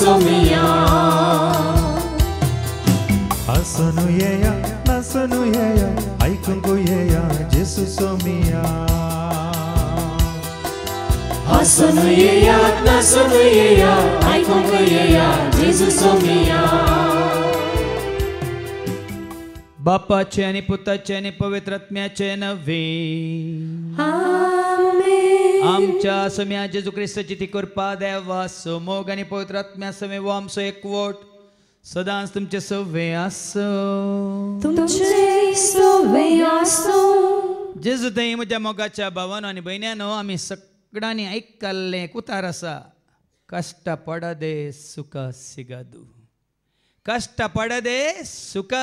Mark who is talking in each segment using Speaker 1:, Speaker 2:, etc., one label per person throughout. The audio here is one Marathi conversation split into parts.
Speaker 1: somia Asonuyeya, nasonuyeya, aikunguyeya, Jesu somia
Speaker 2: Asonuyeya, nasonuyeya, aikunguyeya,
Speaker 1: Jesu somia
Speaker 3: बापा चयनी पुता चयनी पवित्र आत्म्या चयनवी आमच्या समया जेजू ख्रिस्ताची ती कृपा देवा मोग आणि पवित्र आत्म्या समे व आमचो एकवट सदांच तुमचे सव्वे आसो
Speaker 1: तुमचे सवे आस
Speaker 3: जेजू थंय म्हज्या मोगाच्या भावानो आनी भयण्यानो आमी सगळ्यांनी आयकल्लें कुतार आसा कश्ट पडदे सुख सिगादू कष्ट पडदे सुख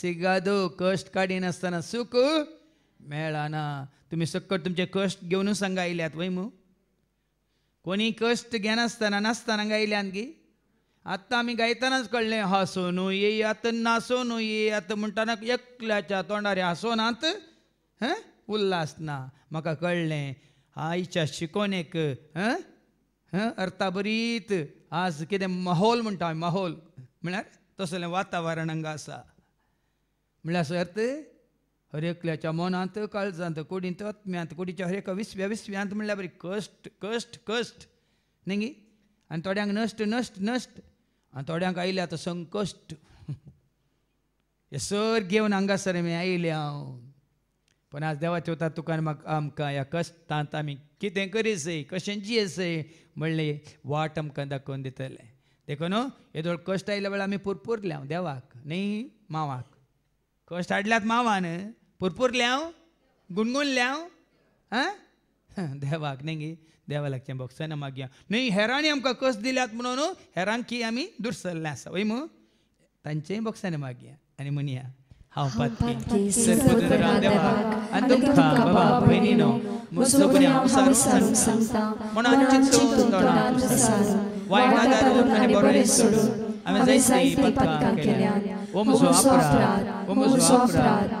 Speaker 3: सिगादू कश्ट काडिनासतना सुख मेळना तुम्ही सक्कट तुमचे कष्ट घेऊनच हांगा आयल्यात वय मग कोणी कश्ट घेनासतना नासतना गायल्या आत्ता आम्ही आमी गायतनाच हसो नो ये नासो नो ये आतां म्हणताना एकल्याच्या तोंडार हसो हं उल्लास ना म्हाका कळले आईच्या शिकोनेक एक अर्थाबरीत अर्था बरीत आज कितें माहोल म्हणटा माहोल म्हळ्यार तसलें वातावरण हांगा आसा म्हळ्यार अर्थ हरेकल्याच्या मनांत काळजांत कोडींत आत्म्यांत कोडीच्या हरेका विसव्या विस्व्यांत म्हणल्यार बरी कश्ट कश्ट कश्ट न्ही आनी थोड्यांक नश्ट नश्ट नश्ट आनी थोड्यांक आयल्या तो संकश्ट हे सर घेवन हांगासर आमी आयले हांव पण आज देवा चवतात तुका आमकां ह्या कश्टांत आमी कितें करीसय कशें जियेसय म्हणलें वाट आमकां दाखोवन दितलें देखून न्हू येदोळ कश्ट आयल्या वेळार आमी पुरपुरले हांव देवाक न्ही मावाक कश्ट हाडल्यात मावान పుర్పుర్లేవు देवाक न्ही गे देवाला लागचे बॉक्सान मागया न्ही हेरांनी आमकां कस दिल्यात म्हणून हेरांक की आमी दूर आसा वय मू तांचेय बॉक्सांनी मागया आनी म्हणया
Speaker 1: हांव पातकी देवाक आनी तुमकां बाबा भयणीनो मुसोबऱ्या सार सांगता म्हणून आमची चोख तोडा वायट दारून
Speaker 3: आनी बरो सोडून हांवें जायतीं पत्कां केल्या ओम जो अपराध ओम जो अपराध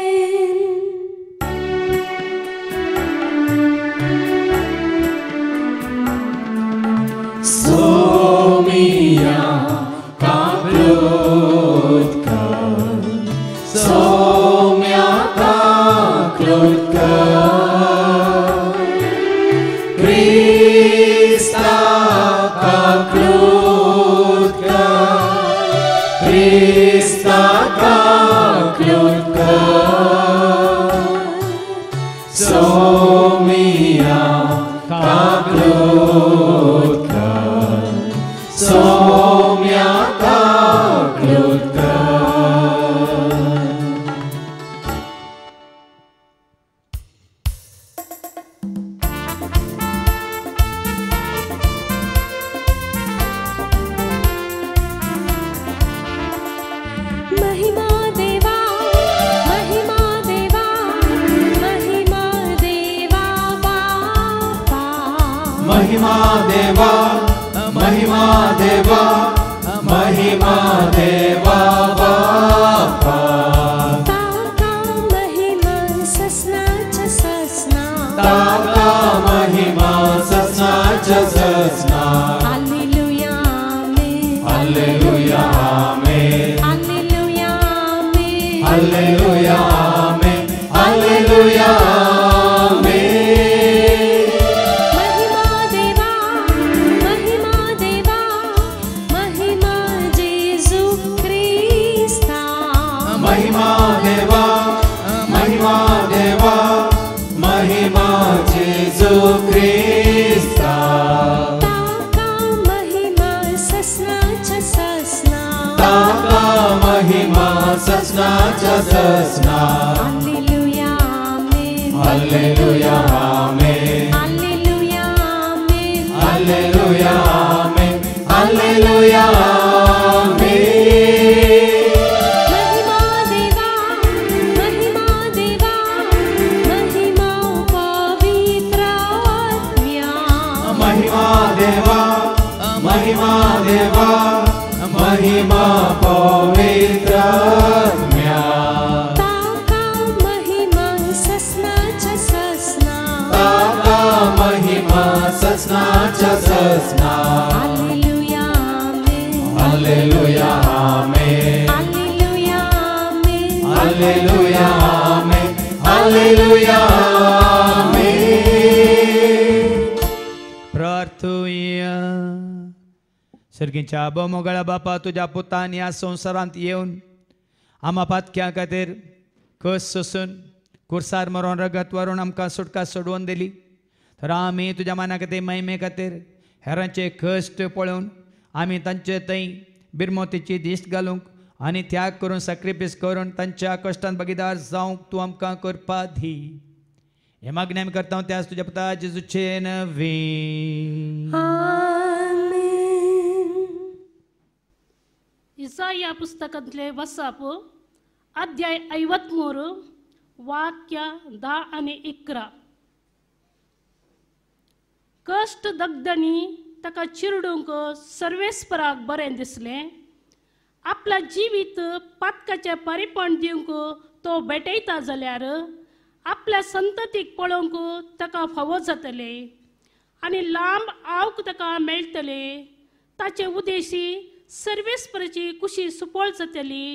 Speaker 3: Oh. सर्गींच्या मोगळा बापा तुझ्या पुतान या संवसारांत येऊन आम्हा पातक्या खातीर कस सोसून कुर्सार मरून रगत वरून आमकां सुटका सोडवून दिली तर आमी तुझ्या मना खातीर महिमे खातीर हेरांचे कश्ट पळोवन आमी तांचे थंय बिरमोतीची दिश्ट घालूंक आनी त्याग करून सॅक्रिफीस करून तांच्या कश्टान भागीदार जावंक तूं आमकां करपा दी हे मागणी आमी करता त्या तुज्या पुता जेजूचे नवी
Speaker 1: ह्या ಪುಸ್ತಕದಲೆ वसाप अध्याय ಐವತ್ತ್ಮೂರು वाक्या ದಾ आणि इकरा कष्ट दगदणी ताका चिरडूंक सर्वेस्पराक बरे दिसले आपला जिवीत पातकाचें परिपण दिवंक तो भेटयता जाल्यार आपल्या संततीक पळोवंक ताका फावो जातले आनी लांब आवक ताका मेळटले ताचे उद्देशी सर्वेस्परची कुशी सुपोळ जातली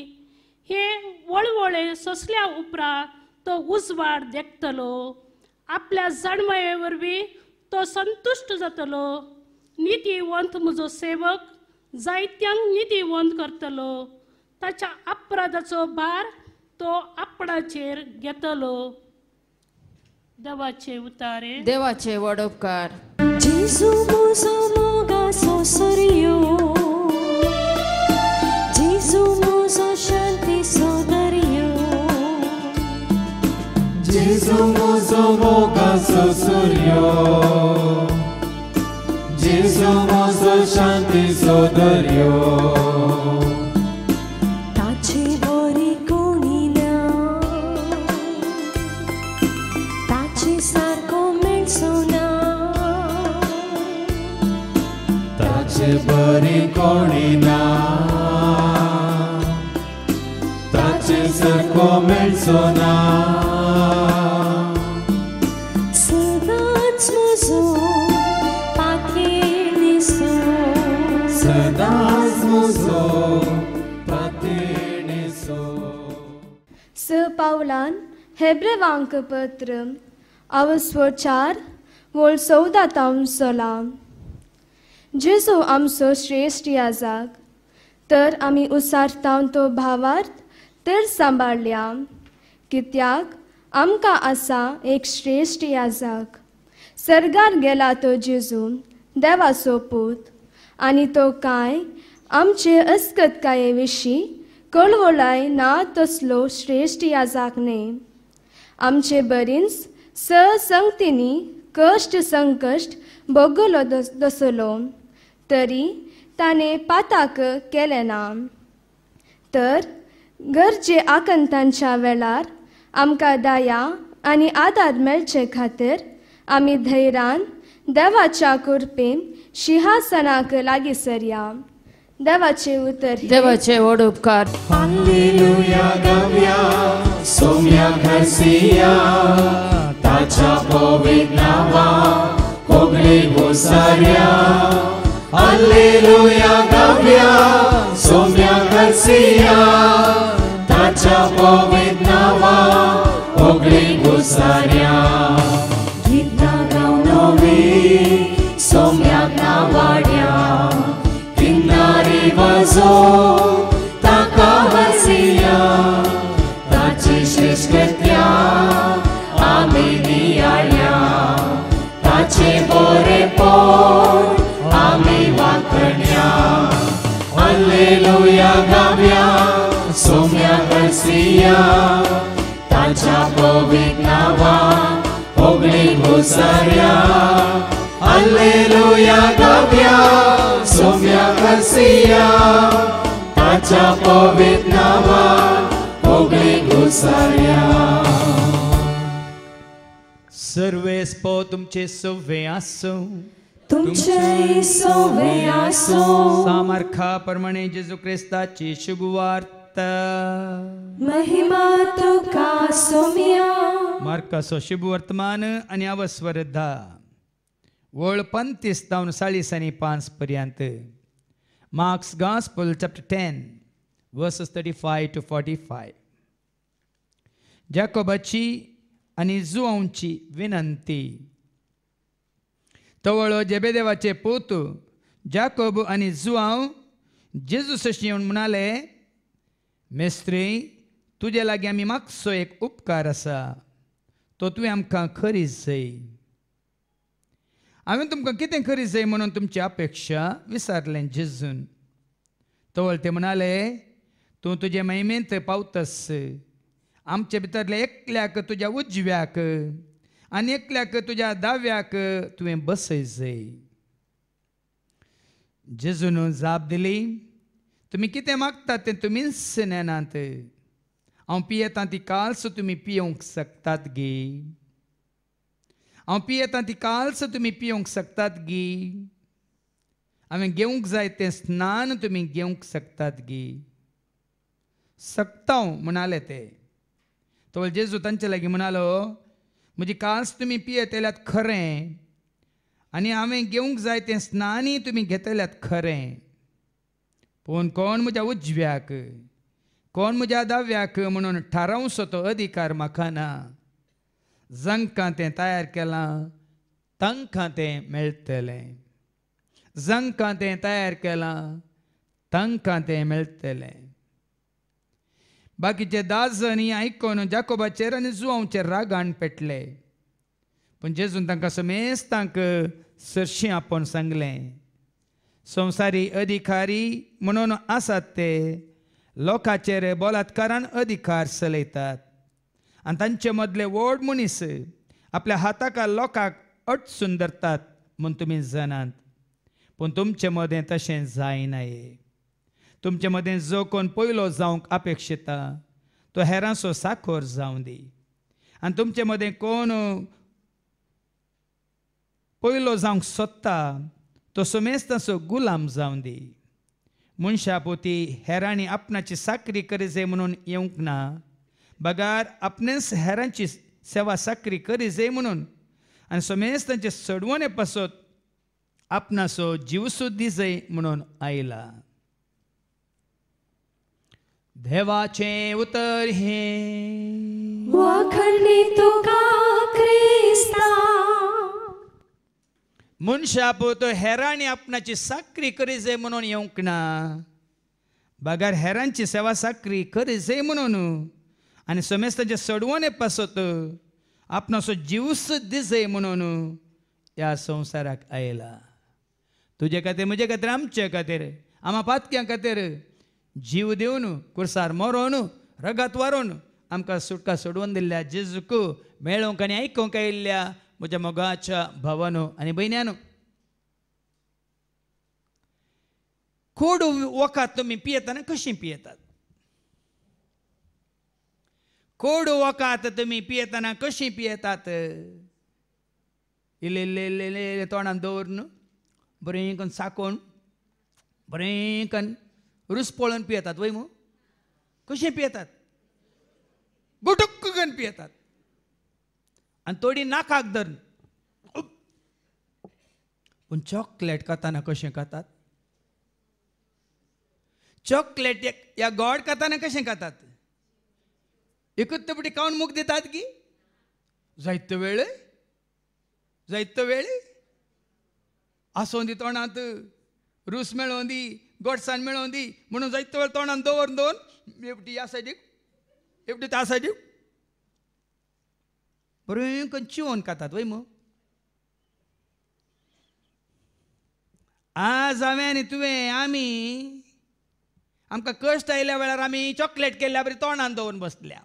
Speaker 1: हे वळवळे सोसल्या उपरा तो उजवाड देखतलो आपल्या जाणमये वरवीं तो संतुष्ट जातलो नितीवंत म्हजो सेवक जायत्यांक नितीवंत करतलो ताच्या अपराधाचो भार तो आपणाचेर घेतलो देवाचे उतारे
Speaker 4: देवाचे वडोपकार जेजू मोगा
Speaker 1: सोसरियो सो शांती सौदर्य जेजू मुजो मोगाचो सूर्य जेजू मुजो शांती सो सौदर्य ताची बरी कोणी ना ताची सारको मेळचो सुना ताचे बरी कोणी ना पावलान
Speaker 2: हेब्रेवांक पत्र आवस्व चार वोल चवदा तावन सोलाम आमचो श्रेश्ठ याजाक तर आमी उसारतावन तो भावार्थ तर सांबाळल्या कित्याक आमकां आसा एक श्रेश्ठ याजाक सर्गार गेला तो जेजू देवाचो पूत आनी तो कांय आमचे अस्कतकाये विशीं कळवळाय ना तसलो श्रेश्ठ याजाक न्हय आमचे बरींच संगतींनी कश्ट संकश्ट भोगलो दस दसलो तरी ताणें पाताक केलें ना तर गरजे आकंतांच्या वेलार आमका दाया आनी आदार मेळचे खातिर आमी धैर्यान देवाच्या कुरपेन सिंहासनाक लागीं सरया देवाचे उतर देवाचे
Speaker 4: व्हड उपकार
Speaker 1: हालेलुया गाव्या सोम्या घरसिया ताच्या पवित्र नावा कोगळे हालेलुया गाव्या Sumia Garcia, Tacha Povid Nava, Ogli Gusaria. Gita Gaunovi, Sumia Navaria, Kinari Vazor. Yagavya, da Somya Garcia, Tancha Pavitnava, Ogni Bhusaria, Alleluia Gavya, da Somya Garcia, Tancha Pavitnava, Ogni Bhusaria.
Speaker 3: Sarve spotum ce soveasum, तुमचे सोवे जेजू ख्रिस्ताची शुभवार्ता
Speaker 2: महिमा तुका सोमिया
Speaker 3: शुभ वर्तमान आणि अवस्वर्धा वळ पंतीस दावन साळीस आणि पाच पर्यंत Mark's gospel chapter ten verses thirty five to forty five जॅकोबाची आणि जुआची विनंती ತವಳು जेबेदेवाचे पूत जाकोब आणि जुआव जेजूसशी येऊन म्हणाले मेस्त्री तुजे लागी आम्ही मागचो एक उपकार असा तो तुवें आमकां खरी जाय हांवें तुमकां कितें खरी जाय म्हणून तुमची अपेक्षा विसारलें जेजून तवळ ते म्हणाले तूं तुजे महिमेंत पावतस आमचे भितरले एकल्याक तुज्या उजव्याक एकल्याक तुझ्या दाव्याक तुवें बसयचय जेजून जाप दिली तुम्ही कितें मागतात तें तुमीच नेनात हांव पियेतां ती कालस तुमी पियोंक शकतात गे हांव पियेतां ती कालस तुमी पियोंक शकतात गे हांवें घेवंक जाय तें स्नान तुमी घेवंक शकतात गे सकता म्हणाले ते तो जेजू तांचे लागीं म्हणालो म्हणजे कास तुम्ही पियेतेल्यात खरें आणि हांवें घेवंक जाय तें स्नानी तुम्ही घेतल्यात खरें पूण कोण म्हज्या उजव्याक कोण म्हज्या दाव्याक म्हणून ठारावसो तो अधिकार म्हाका ना जंकां तें तयार केलां तांकां तें मेळटलें जंकां तें तयार केलां तांकां तें मेळटलें बाकीचे दास जणी आयकून जाकोबाचेर आनी जुवांचेर रागान पेटले पण जेजून तांकां समेस्तांक तांक सरशी आपोवन सांगलें संवसारी अधिकारी म्हणून आसात ते लोकांचेर बलात्कारान अधिकार चलयतात आनी तांचे मदले व्हड मनीस आपल्या हाताका लोकांक अट सुंदरतात म्हूण तुमी जनात पूण तुमचे मदें तशें हे तुमचे मध्ये जो कोण पहिलो जावंक अपेक्षिता तो हेरांचो साखोर जावं दी आनी तुमचे मदें कोण पहिलो जावंक सोदता तो सोमेज गुलाम जावं दी मनशा पोती हेरांनी आपणाची साकरी जे म्हणून येऊक ना बगार आपणेच हेरांची सेवा साकरी जे म्हणून आणि सोमेज सडवणे पासत आपणासो जीव सुद्दी जय म्हणून आयला देवाचे उतर हे वाखडणे तो का
Speaker 1: क्रिस्ता
Speaker 3: मुनशापो तो हेराणी आपणाची साकरी करीजे म्हणून येऊक ना बागार हेरांची सेवा साकरी करी करीजे म्हणून आणि समेस्ताचे सडवणे पासत आपणाचो जीवस दिसे म्हणून या संवसाराक आयला तुझे खातीर म्हजे खातीर आमचे खातीर आमा पातक्यां खातीर जीव देऊन कुरसार मरोन रगत वारोन आमकां सुटका सोडवून दिल्या जेजूक मेळोंक आणि ऐकूक आयिल्ल्या म्हज्या मोगाच्या भावानो आनी भयण्यांनो खोड वखद तुमी पियेताना कशी पियेतात कोड वखद तुमी पियेताना कशी पियेतात इल्ले इल्ले इल्ले इल्ले तोंडान दवर न्हू बरें करून बरें करून रुस पळून पियेतात वय मग कसे पियेतात बुटुक्क गण पियेतात आणि थोडी नाकाक धर पण चॉकलेट खाताना कसे खातात चॉकलेट या गोड खाताना कसे खातात एकच तपटी काउन मुख देतात की जायत वेळ जायत वेळ आसोंदी तोंडांत रूस मेळोंदी गोडसाण मिळवून दी म्हणून जायत वेळ तोंडान दवर दोन एवटी या सायडीक एवटी त्या सायडीक बरें चिवोन खातात वय मग आज हांवें आनी तुवें आमी आमकां कश्ट आयल्या वेळार आमी चॉकलेट केल्या बरी तोंडान दवरून बसल्या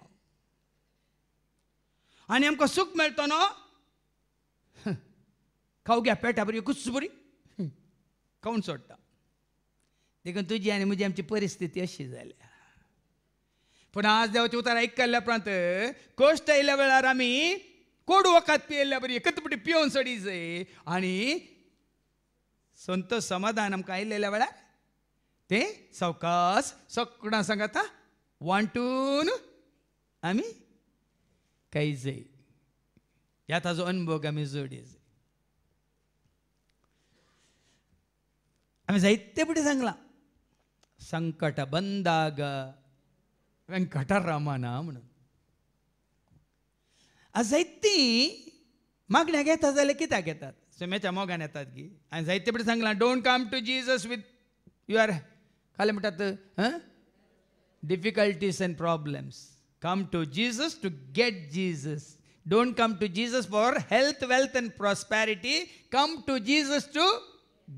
Speaker 3: आनी आमकां सूख मेळटो न्हू खाऊ घ्या पेटा बरी कुस बरी खाऊन सोडटा देखून तुझी आणि म्हजी आमची परिस्थिती अशी झाली पण आज देवाची उतार ऐकल्या उपरांत कष्ट आयल्या वेळार आम्ही कोड वखद पिल्या बरी एकतपटी पिवन सडी जाय संत समाधान आमकां आयलेल्या वेळार ते सवकास सगळां सांगात वांटून आम्ही काही जाय ह्या ताजो अनुभव आमी जोडी आम्ही जायते पुढे सांगला संकट ಬಂದಾಗ ना म्हणून जैती मागण्या घेतात जाल्यार कित्याक घेतात समेच्या मोगान येतात की हांवें जायते फुडें सांगलां don't come to Jesus with your खाली म्हणटात difficulties and problems come to Jesus to get Jesus don't come to Jesus for health wealth and prosperity come to Jesus to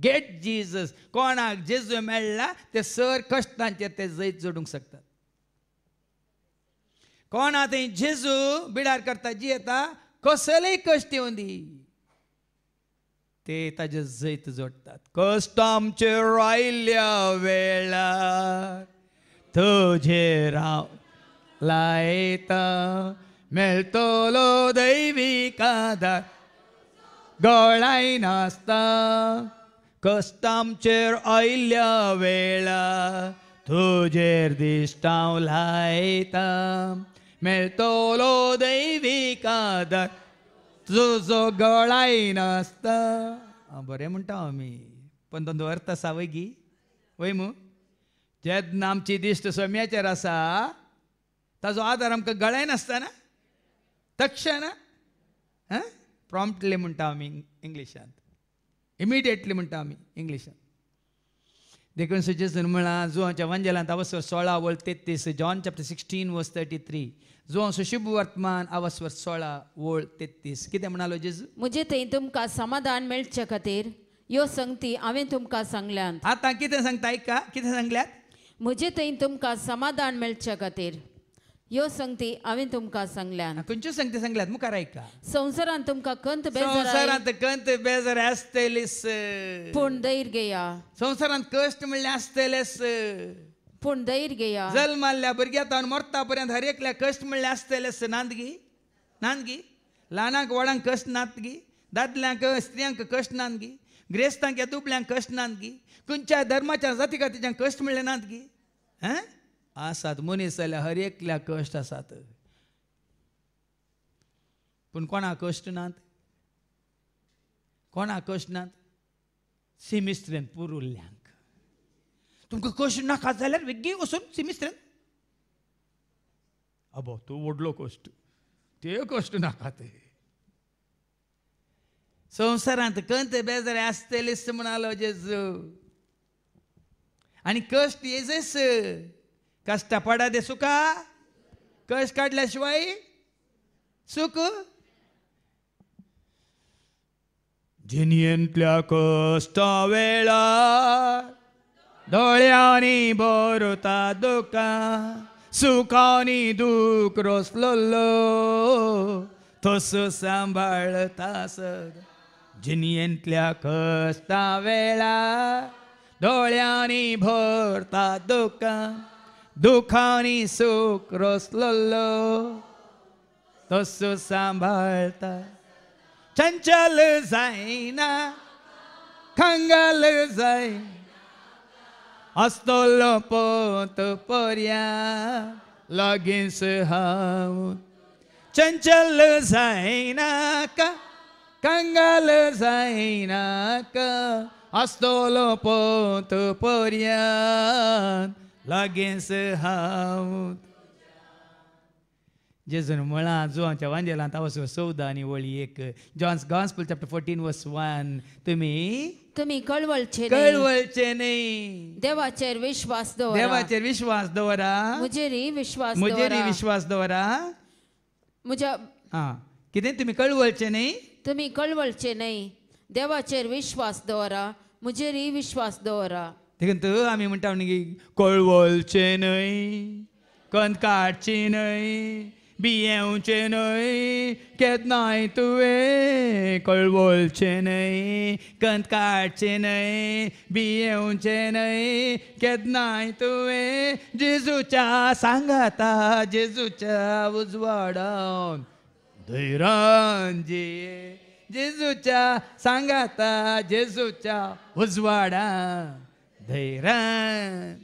Speaker 3: get Jesus कोणाक जेजू मेळ्ळा ते सर कष्टांचे ते जैत जोडूंक शकतात कोणा थंय जेजू बिडार करता जियेता कसलेय कश्ट येवन दी ते ताजे जैत जोडतात कश्ट आमचे रायल्या वेळार तुझे राव लायता मेळतलो दैवी कादार गळाय नासता कस्तामचेर आयिल्ल्या वेळा तुजेर दिश्टांव लायता मेळतोलो दैवी कादर तुजो गळाय नासता बरें म्हणटा आमी पण तो अर्थ आसा वैगी वय मू जेन्ना आमची दिश्ट सौम्याचेर आसा ताजो आदार आमकां गळाय नासताना तक्ष ना प्रॉम्प्टली म्हणटा आमी इंग्लिशांत इमिडिएटली म्हणटा आमी इंग्लिशान देखून म्हणा जो वंजलांत अवस्वर सोळा वळ तेत्तीस John chapter sixteen verse thirty three जो शुभ वर्तमान अवस्वर सोळा वळ तेत्तीस कितें म्हणालो जेजू
Speaker 4: म्हजे थंय तुमकां समाधान मेळचे खातीर ह्यो संगती हांवें तुमकां सांगल्यात आतां कितें सांगता आयका कितें सांगल्यात म्हजे थंय तुमकां समाधान मेळचे खातीर यो संगती हांवें तुमकां सांगल्यान खंयच्यो संगती सांगल्यात मुखार आयका संवसारान तुमकां कंत बेजार
Speaker 3: कंत बेजार आसतलीस पूण धैर घेया संवसारांत कश्ट म्हणल्यार आसतलेस पूण धैर घेया भुरग्या तावन मरता पर्यंत हर एकल्या कश्ट म्हणल्यार आसतलेस नांदगी नांदगी ल्हानांक व्हडांक कश्ट गी दादल्यांक स्त्रियांक कश्ट नांदगी ग्रेस्तांक दुबल्यांक कश्ट नांदगी खंयच्या धर्माच्या जाती खातीच्या कश्ट नात नांदगी हां आसात मनीस जाल्यार हर एकल्या कश्ट आसात पूण कोणा कश्ट नात कोणा कश्ट नात सिमिस्त्रेन पुरुल्ल्यांक तुमकां कश्ट नाका जाल्यार वेगळी वचून सिमिस्त्रेन आबो तूं व्हडलो कश्ट ते कश्ट नाका ते संवसारांत कंत बेजार आसतले म्हणालो जेजू आनी कश्ट येजस दे सुका कश काढल्याशिवाय सुख जिनियंतल्या कष्ट वेळा डोळ्यांनी भरता दुका सुखानी दुख रोसलो तस सांभाळता सग जिनियंतल्या कष्टा वेळा डोळ्यांनी भरता दुका दुखानी सुख रोसलो तसं सांभाळता चंचल जाईना खंगल जाई असतलो पोत पर्या लगेच हाव चंचल जाईना का कंगल जाईना का असतलो पोत पर्या लागेस हाव जेजून मळा जुवांच्या वांजेला तावस चौदा आणि वळी एक John's gospel chapter fourteen verse one तुम्ही
Speaker 4: तुम्ही कळवळचे कळवळचे नाही देवाचेर विश्वास दवरा देवाचेर
Speaker 3: विश्वास दवरा
Speaker 4: मुजेरी विश्वास मुजेरी विश्वास दवरा मुजा
Speaker 3: हा किती तुम्ही कळवळचे नाही
Speaker 4: तुम्ही कळवळचे नाही देवाचेर विश्वास दवरा मुजेरी विश्वास दवरा
Speaker 3: देखून आमी म्हणटा म्हणगे कळवलचे न्हय कणकाटचे न्हय बियेवचे न्हय केन्नाय तुवें कळवलचे न्हय कणकाटचे न्हय बियेवचे न्हय केदनाय तुवें जेजूच्या सांगाता जेजूच्या उजवाडावन जे जेजूच्या सांगाता जेजूच्या उजवाडा धैर्य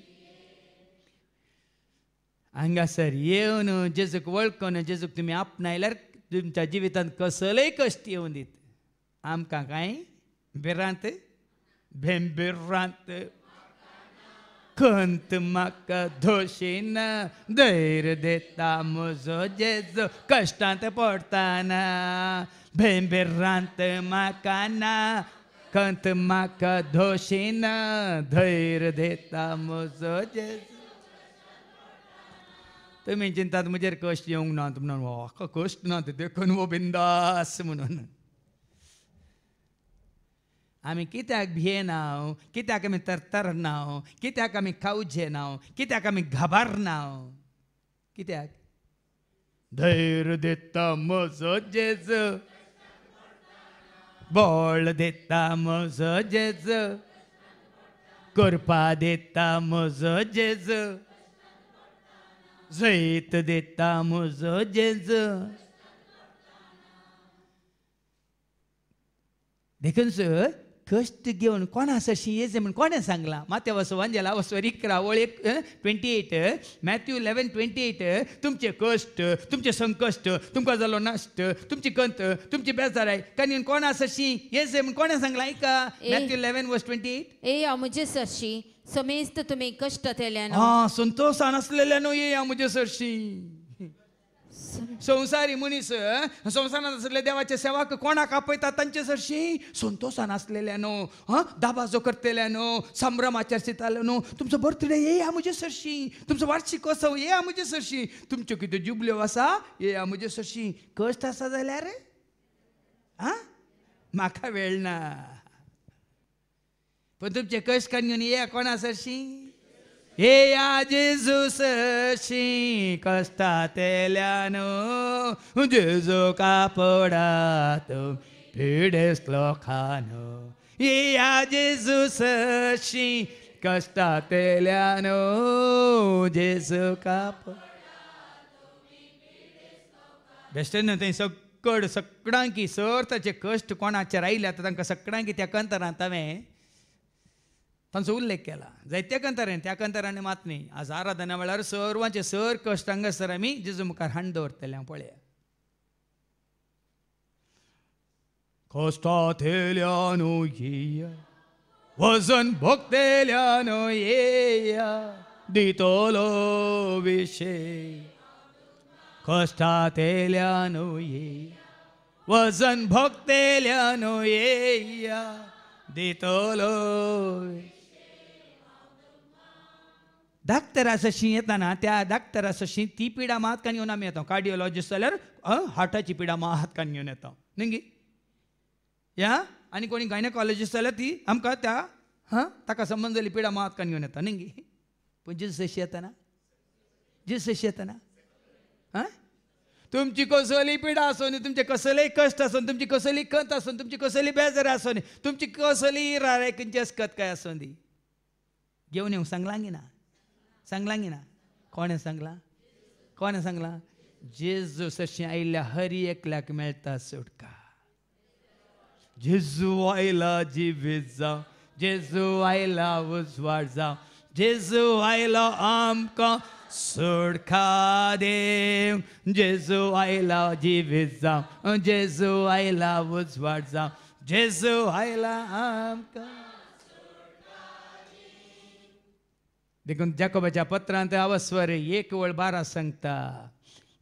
Speaker 3: सर येवन जेजूक वळखून जेजूक तुमी आपणायल्यार तुमच्या जिवितांत कसलेय कश्ट येऊन दीत आमकां कांय बिरांत भेंबिरांत खंत म्हाका धोशिन धैर देता म्हजो जेज कश्टांत पड़ताना भेंबिरांत म्हाका ना canta maca doshina dhaira deta moso também tinha tentado mulher que gosta de um nanto, mas não, que gosta de nanto, deu quando vou bendas, mano. A mim, que tem a bia não, que tem a me tartar não, que tem a que me cauje me gabar não, que tem a de tamo, Jesus. बोल देता मज जेज करपा देता मज जेज जैत देता मज जेज देखून सर कष्ट घेवन कोणा सशी येज म्हण कोणें सांगलां मात्या वसो अंजेला वसो ओळ एक twenty eight Matthew eleven twenty eight तुमचे कश्ट तुमचे संकश्ट तुमकां जालो नश्ट तुमची कंत तुमची बेजाराय कनी कोणा सशी येज म्हणून कोणें सांगलां आयका Matthew eleven verse twenty eight ए या मुझे
Speaker 4: सशी समेस्त तुम्ही कष्ट तेल्यान हां
Speaker 3: संतोष आसलेल्यानो ये या मुझे सरशी संसारी मुनीस संसारात असले देवाचे सेवाक कोणाक आपयतात तांचे सरशी आसलेल्या न्हू हां दाबाजो न्हू संभ्रम आचरशितालो न्हू तुमचो बर्थडे हे या म्हजे सरशी तुमचो वार्षिक उत्सव ये या म्हजे सरशी तुमच्यो कितें जुबल्यो आसा येया या म्हजे सरशी कश्ट आसा जाल्यार आं म्हाका वेळ ना पण तुमचे कश्ट काडून घेवन येया कोणा सरशी हे या जेजूस शी कष्टा तेल्यानो जेजो कापडात पिडेसलो खानो हे या जेजूस शी कष्टा तेल्यानो जेजो काप बेश्टेन ते सगळं सगळ्यांकी सर्ताचे कष्ट कोणाचेर आयल्या आतां तांकां सगळ्यांकी त्या कंतरांत हांवें तांचो उल्लेख केला त्या कंतारांनी त्या कंतारांनी मात न्ही आज आराधना वेळार सर्वांचे सर कश्ट हांगासर आमी जेजू मुखार हाण दवरतले हांव पळया कश्टात वजन भोगतेल्यान येया दितलो विशे कश्टात येयल्यान येया वजन भोगतेल्यान येया दितलो डाक्टराशी येताना त्या सशी ती पिडा मात हात कानी आमी येता जाल्यार हार्टाची पिडा मा हात कानी घेऊन येता न्ही या आणि कोणी गायनकॉलॉजिस्ट जाल्यार ती आमकां त्या हां ताका संबंद जाली पिडा मा हात कानी येता न्ही पण जीस अशी येताना जीस अशी येताना हां तुमची कसली पिडा आसूं तुमचे कसले कश्ट आसून तुमची कसली खत आसून तुमची कसली बेजार न्ही तुमची कसली रारायकंची अस्कत काय आसूं दी येऊ येवंक सांगलां ना ना ಕೋಣೆ सांगला ಕೋಣೆ सांगला जेजू सशी आयल्या हर एकल्याक मेळटा सुटका जेजू आयला जिवीत जावं जेजू आयला उजवाड जावं जेजू आयलो आमकां सोडखा देव जेजू आयला जिवीत जावं जेजू आयला उजवाड जावं जेजू आयला आमकां देखून जकोबाच्या पत्रांत अवस्वर एक वळ बारा सांगता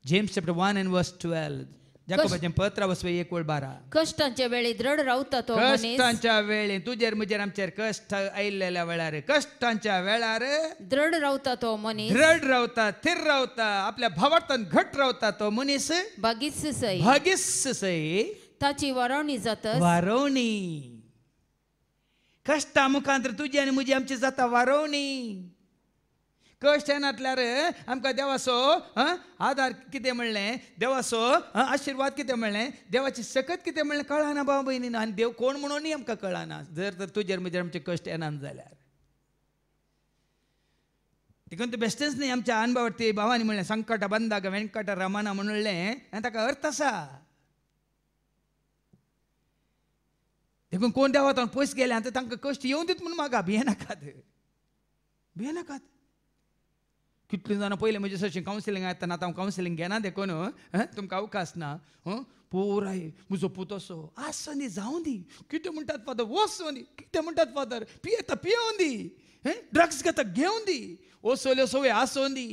Speaker 3: James chapter one and verse twelve जकोबाचे पत्र अवस्वर एक वळ बारा
Speaker 4: कष्टांच्या वेळी दृढ रावता तो कष्टांच्या
Speaker 3: वेळी तुजेर म्हजेर आमचेर कष्ट आयलेल्या वेळार कष्टांच्या वेळार
Speaker 4: दृढ रावता तो मनीस दृढ
Speaker 3: रावता थिर रावता आपल्या भावार्थान घट रावता तो मनीस भागीस सई भागीस सई ताची वारवणी जाता वारवणी कष्टा मुखांतर तुजी आनी म्हजी आमची जाता वारवणी कश्ट येनातल्यार आमकां देवाचो आदार कितें म्हणलें देवासो आशिर्वाद कितें म्हणलें देवाची सकत कितें म्हणलें कळना भाव भयणीन आनी देव कोण म्हणूनय आमकां कळना जर तर तुजेर म्हजेर आमचे कश्ट येनान जाल्यार तिकून तूं बेश्टेंच न्ही आमच्या अनभावर्ती भावांनी म्हणलें संकट बंदाक वेंकट रमाना म्हणलें आनी ताका अर्थ आसा देखून कोण देवा पयस गेले तर तांकां कश्ट येवं दीत म्हणून म्हाका भियेनाकात भियेनाकात कितलीं जाणां म्हणजे म्हजे सशें कावन्सिलींग येताना आतां हांव कावन्सिलींग घेना देखून तुमकां अवकाश ना पोर पुराय म्हजो पुतोसो असो आसनी जावं दी कितें म्हणटात फादर वसो न्ही कितें म्हणटात फादर पियेता पियोन दी ड्रग्स घेता घेवन दी ओसोल्यो सवय आसोन दी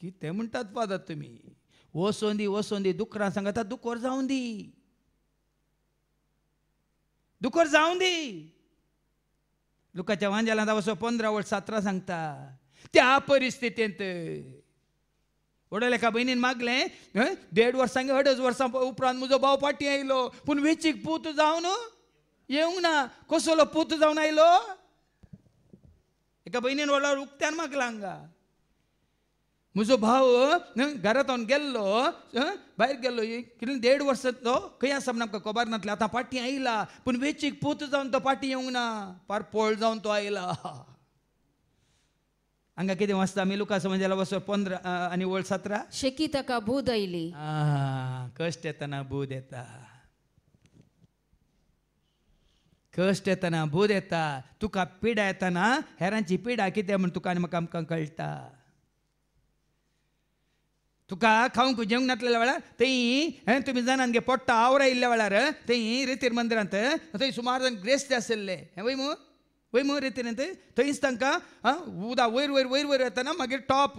Speaker 3: कितें म्हणटात फादर तुमी वसोन दी वसोन दी दुकरां सांगता दुकोर जावन दी दुकोर जावन दी लोकांच्या वांजालांत वसो पंदरा वर्स सतरा सांगता त्या परिस्थितींत व्हडल एका भयणीन मागले देड वर्सांगे अडेज वर्सां उपरांत म्हजो भाव पाटी आयलो पूण वेचीक पूत जावन येवंक ना कसलो पूत जावन आयलो एका भयणीन व्हडलो उक्त्यान मागला हांगा म्हजो भाव घरांतून गेल्लो भायर गेल्लो कितले देड वर्स तो खंय आसा म्हण आमकां कबार आतां पाटी आयला पूण वेचीक पूत जावन तो पाटी येवंक ना पार पोळ जावन तो आयला ಹಂಗ किती ಮಸ್ತ್ ಆಮಿ ಲುಕಾಸ ಮಂಜಲ ಬಸ್ पंधरा आणि ಓಳ್ सतरा
Speaker 4: शेकी तका ಕಷ್ಟೆತನ
Speaker 3: आयली कष्ट येताना भूत येता तुका पिडा येताना हेरांची पिडा कितें म्हण तुका आनी म्हाका आमकां कळटा तुका खावंक जेवंक नासलेल्या वेळार थंय तुमी जाणान गे पोट्टा आवरा येयल्ल्या वेळार थंय रेतीर मंदिरांत थंय सुमार जाण ग्रेस्त आशिल्ले हे वय मू वय मग येते ना ते थंयच तांकां आं उदा वयर वयर वयर वयर येताना मागीर टॉप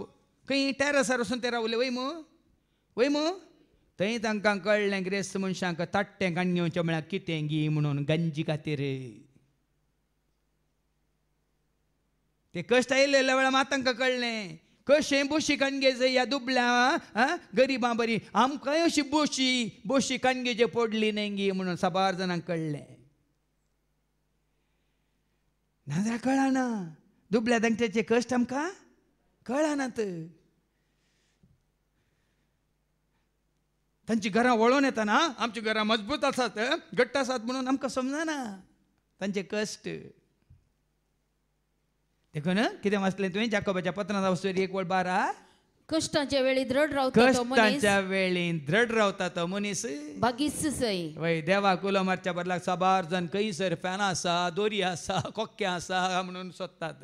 Speaker 3: खंय टॅरसार वचून ते रावले वय मग वय मग थंय तांकां कळ्ळें ग्रेस्त मनशांक ताट्टें काण घेवचें म्हळ्यार कितें गी म्हणून गंजी खातीर ते कश्ट आयले वेळार मात तांकां कळ्ळें कशें बोशी काणगेज या दुबल्या गरिबां बरी आमकांय अशी बोशी बोशी जे पडली नाही गी म्हणून साबार जाणांक कळ्ळें नांदरा कळाना दुबल्या दंगट्याचे कश्ट आमकां कळानात तांची घरां वळोवन येताना आमची घरां मजबूत आसात घट्ट आसात म्हणून आमकां समजना तांचे कश्ट देखून कितें वाचलें तुवें जाकोबाच्या पत्रांत वस्तू एक वळ बारा कष्टाच्या वेळी दृढ
Speaker 4: ರೌತ ಕಷ್ಟಂಚ
Speaker 3: ವೇಳಿ दृढ तो मनीस सई वय देवा कुलो मारच्या बदलाक साबार जण कैसर फॅन आसा दोरी आसा कोक्के आसा म्हणून सोदतात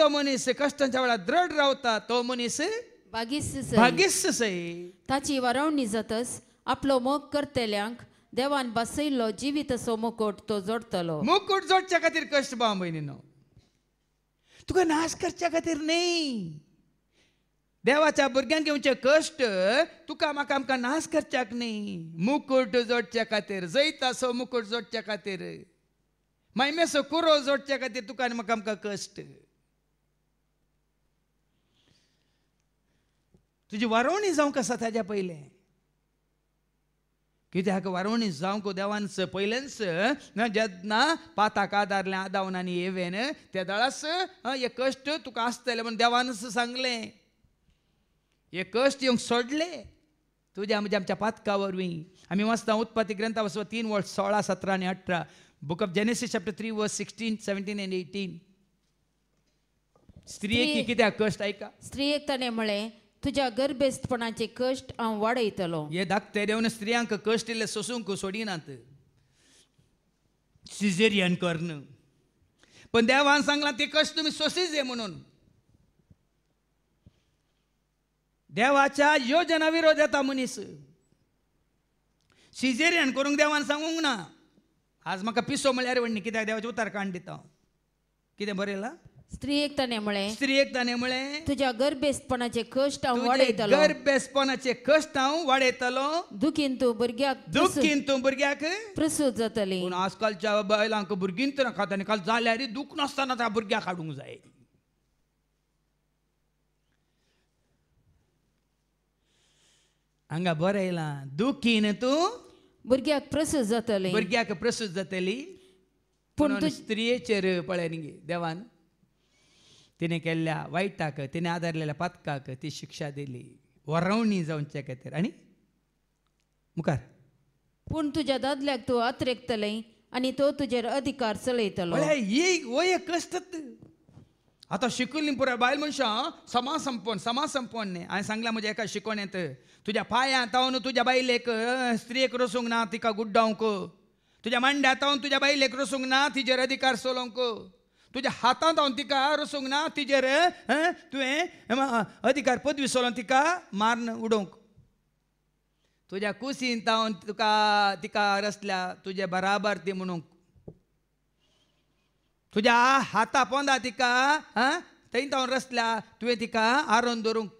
Speaker 3: तो मनीस कष्टांच्या वेळा दृढ रावता तो मनीस भागीस भागीस सई
Speaker 4: ताची वरवणी जातस आपलो मोग करतेल्यांक देवान बसयल्लो जिवीत असो
Speaker 3: मुकुट तो जोडतलो मुकुट जोडच्या खातीर कष्ट बा बहिणीनो तुका नाश करच्या खातीर न्ही देवाच्या भुरग्यांक येवचे कश्ट तुका म्हाका आमकां नाश करच्याक न्ही मुकूट जोडच्या खातीर जैत असो मुकूट जोडच्या खातीर मायमेसो कुरो जोडच्या खातीर तुका आनी म्हाका आमकां कश्ट तुजी वरोवणी जावंक आसा ताज्या पयलें कित्याक ಕಿದ್ಯಾಕ ವರವಣಿ ಜಾಂಕು स ಪೈಲೆನ್ಸ್ जेदना पाता आदावन आनी येवेन ते दळास हे कश्ट तुका आसतले म्हण देवानच सांगले हे कश्ट येवंक सोडले तुज्या म्हणजे आमच्या पातका वरवीं आमी वाचता उत्पत्ती ग्रंथा वचप तीन वर्स सोळा सतरा आनी अठरा book of Genesis chapter three verse sixteen seventeen and eighteen स्त्रियेक कित्याक कश्ट आयका
Speaker 4: एक ताणें म्हळें तुझ्या गर्भेस्तपणाचे कष्ट
Speaker 3: हांव वाडयतलो हे धाकटे देवन स्त्रियांक कश्ट इल्ले सोसूंक सोडिनात सिजेरियन करण पण देवान सांगला ते कष्ट तुम्ही सोसीच ये म्हणून देवाच्या योजना विरोध येता मनीस सिजेरियन करूंक देवान सांगूंक ना आज म्हाका पिसो म्हळ्यार वडणी कित्याक देवाचे उतार काण दिता कितें बरयलां स्त्री
Speaker 4: एकतानेमुळे स्त्री एकतानेमुळे तुझ्या गर्भेस्तपणाचे कष्ट हांव वाडयतलो
Speaker 3: गर्भेस्तपणाचे कष्ट हांव वाडयतलो दुखीन तू भुरग्याक दुखीन तू भुरग्याक प्रसूत जातली पूण आजकालच्या बायलांक भुरगीन तर खाता काल जाल्यार दुख नासतना त्या भुरग्याक हाडूंक जाय हांगा बरं येला दुखीन तूं भुरग्याक प्रसूत जातली भुरग्याक प्रसूत जातली पूण स्त्रियेचेर पळय न्ही देवान तिने केल्ल्या वायटाक तिने आदारलेल्या पातकाक ती शिक्षा दिली वरवणी जावच्या खातीर आनी मुखार
Speaker 4: पूण तुझ्या दादल्याक तूं अत्रेकतलें आनी तो तुजेर अधिकार चलयतलो
Speaker 3: ही वय कश्ट आतां शिकली पुराय बायल मनशां समाज संपवण समाज संपवण न्ही हांवें सांगलां म्हज्या एका शिकोण्यांत तुज्या पांयां तावन तुज्या बायलेक स्त्रियेक रसूंक ना तिका गुड्डावंक तुज्या मांड्या तावन तुज्या बायलेक रसूंक ना तिजेर अधिकार चलोवंक तुझ्या हातांत हांव तिका रसूंक ना तिजेर तुवें अधिकार पदवी सोडून तिका मारन उडोवंक तुज्या कुसीन हांव तुका तिका रसल्या तुजे बराबर ती म्हणूंक तुज्या हाता पोंदा तिका थंय हांव रसल्या तुवें तिका आरोन दवरूंक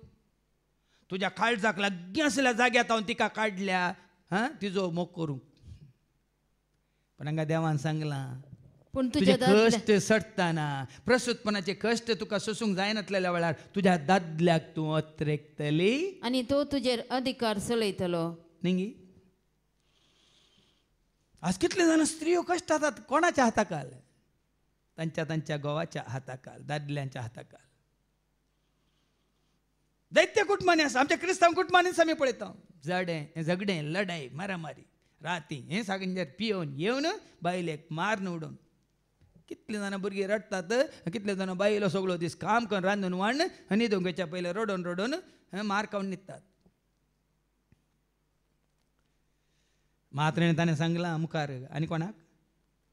Speaker 3: तुज्या काळजाक आसल्या जाग्यात हांव तिका काडल्या तिजो मोग करूंक पण हांगा देवान सांगलां
Speaker 4: पण तुझे तुझ्या कष्ट
Speaker 3: सडताना प्रसूतपणाचे कष्ट तुका सोसूंक जायनातल्या वेळार तुझ्या दादल्याक तू अत्रेकतली
Speaker 4: आणि तो तुझे
Speaker 3: अधिकार चलयतलो निंगी आज कितले जण स्त्रियो कष्ट जातात कोणाच्या हाताकाल त्यांच्या तांच्या घोवाच्या हाताकाल दादल्यांच्या हाताकाल दैत्य कुटमान्यास आमच्या क्रिस्तांव कुटमान्यास आम्ही पळयता जडे झगडे लढाई मारामारी राती हे सागंजर पिऊन येवन बायलेक मारून उडून कितले जाणां भुरगीं रडतात कितले जाणां बायलो सगळो दीस काम करून रांदून वाण आनी दोंगेच्या पयले रोडोन रडोन मार खावन न्हिदतात मात्रेन ताणें सांगलां मुखार आनी कोणाक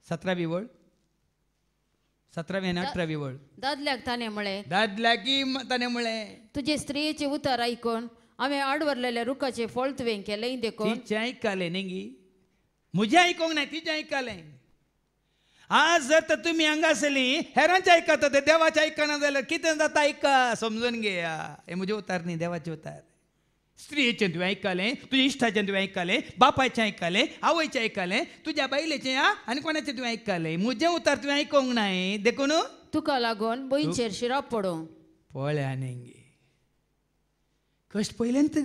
Speaker 3: सतरावी वळ सतरावी आनी अठरावी वळ
Speaker 4: दादल्याक ताणें म्हळें
Speaker 3: दादल्याकी ताणें म्हळें
Speaker 4: तुजे स्त्रियेचे उतार आयकून हांवें आडवरलेल्या
Speaker 3: रुखाचे फळ तुवें केलें देखून तिचें आयकलें गी म्हजें आयकूंक ना तिचें आयकलें आज जर तर तुम्ही असली हेरांचे ऐकत होते देवाचे ऐकणं जाल्यार कितें जाता आयका समजून घेया हे म्हणजे उतार नाही देवाचे उतार स्त्रियेचें तुवें ऐकले तुज्या इश्टाचें तुवें आयकलें बापायचें ऐकले आवयचें आयकलें तुज्या बायलेचें आणि आनी कोणाचें तुवें ऐकले म्हजें उतार तुवें आयकूंक नाही देखून तुका लागून बहीणचेर शिरप पडो पळ्या नेंगे कष्ट पहिल्यांत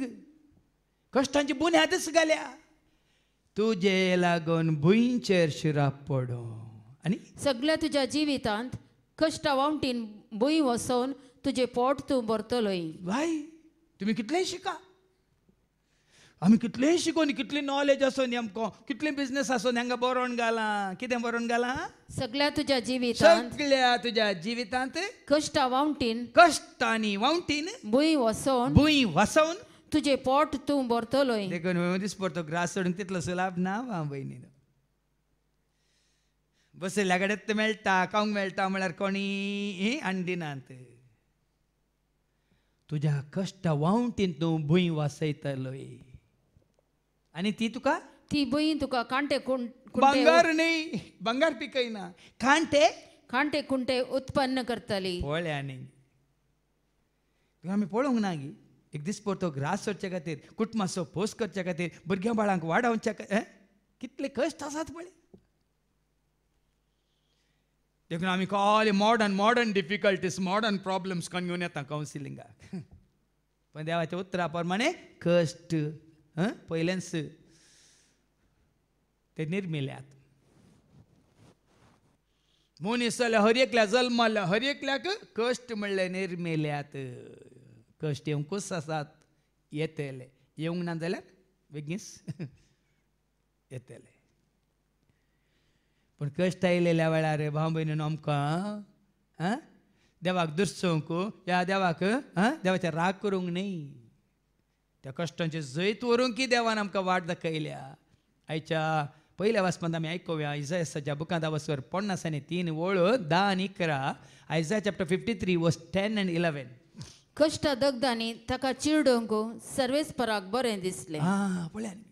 Speaker 3: कश्टांची बुन्यादच घाल्या तुजे लागून भुंयचेर शिराप पडो
Speaker 4: आणि सगळ्या तुझ्या जिवितांत कष्ट वावटीन बुई वसोन तुझे पोट तू भरतलोय भाई
Speaker 3: तुम्ही कितले शिका आम्ही कितले शिकोन कितली नॉलेज असो नेमको कितले बिझनेस असो हांगा बरोवन घालां कितें बरोवन घालां
Speaker 4: सगळ्या तुझ्या जिवितांत सगळ्या तुझ्या जीवितांत कष्ट
Speaker 3: वावटीन आणि वावटीन बुई वसोन बुई वसोन तुझे पोट तू भरतलोय देखून दिस परतो ग्रास सोडून तितलोसो लाभ ना भयणी बसयल्याकडेच मेळटा काऊंक मेळटा म्हळ्यार कोणी हाण दिनात तुज्या कष्ट वावटीन तूं भूंय वासयतलोय आनी ती तुका
Speaker 4: ती भूंय तुका कांटे बंगार न्ही
Speaker 3: बंगार पिकयना
Speaker 4: कांटे कांटे कुंटे उत्पन्न करतली पळ्या आनी
Speaker 3: आमी पळोवंक ना गी एक दीस परतो ग्रास सोडचे खातीर कुटमासो पोस करचे खातीर भुरग्यां बाळांक वाडावचे कितले कश्ट आसात पळय देखून आमी call modern modern difficulties modern problems कोण घेवन येता कावन्सिलिंगाक पण देवाच्या उतरा प्रमाणे कश्ट पयल्यांच ते निर्मिल्यात मोनीस जाल्यार हर एकल्या जल्मल्या हर एकल्याक कश्ट म्हणले निर्मेल्यात कश्ट येवंकूच आसात येतले येवंक ना जाल्यार बेगीन येतले पण रे भयणीन आमकां నమ్మక देवाक दुससोंकू या देवाक देवाच्या राग करूंक न्हय त्या कश्टांचे जैत व्हरूंक की देवान आमकां वाट दाखयल्या आयच्या पहिल्या वासपंत आमी ऐकूया इजायसाच्या बुकांत वचवर पन्नासांनी तीन वळो दान आनी इकरा Isaiah chapter fifty three verse ten and eleven
Speaker 4: कश्ट दगदांनी ताका चिरडोंकू सर्वेस्पराक बरें
Speaker 3: दिसलें आं पळयात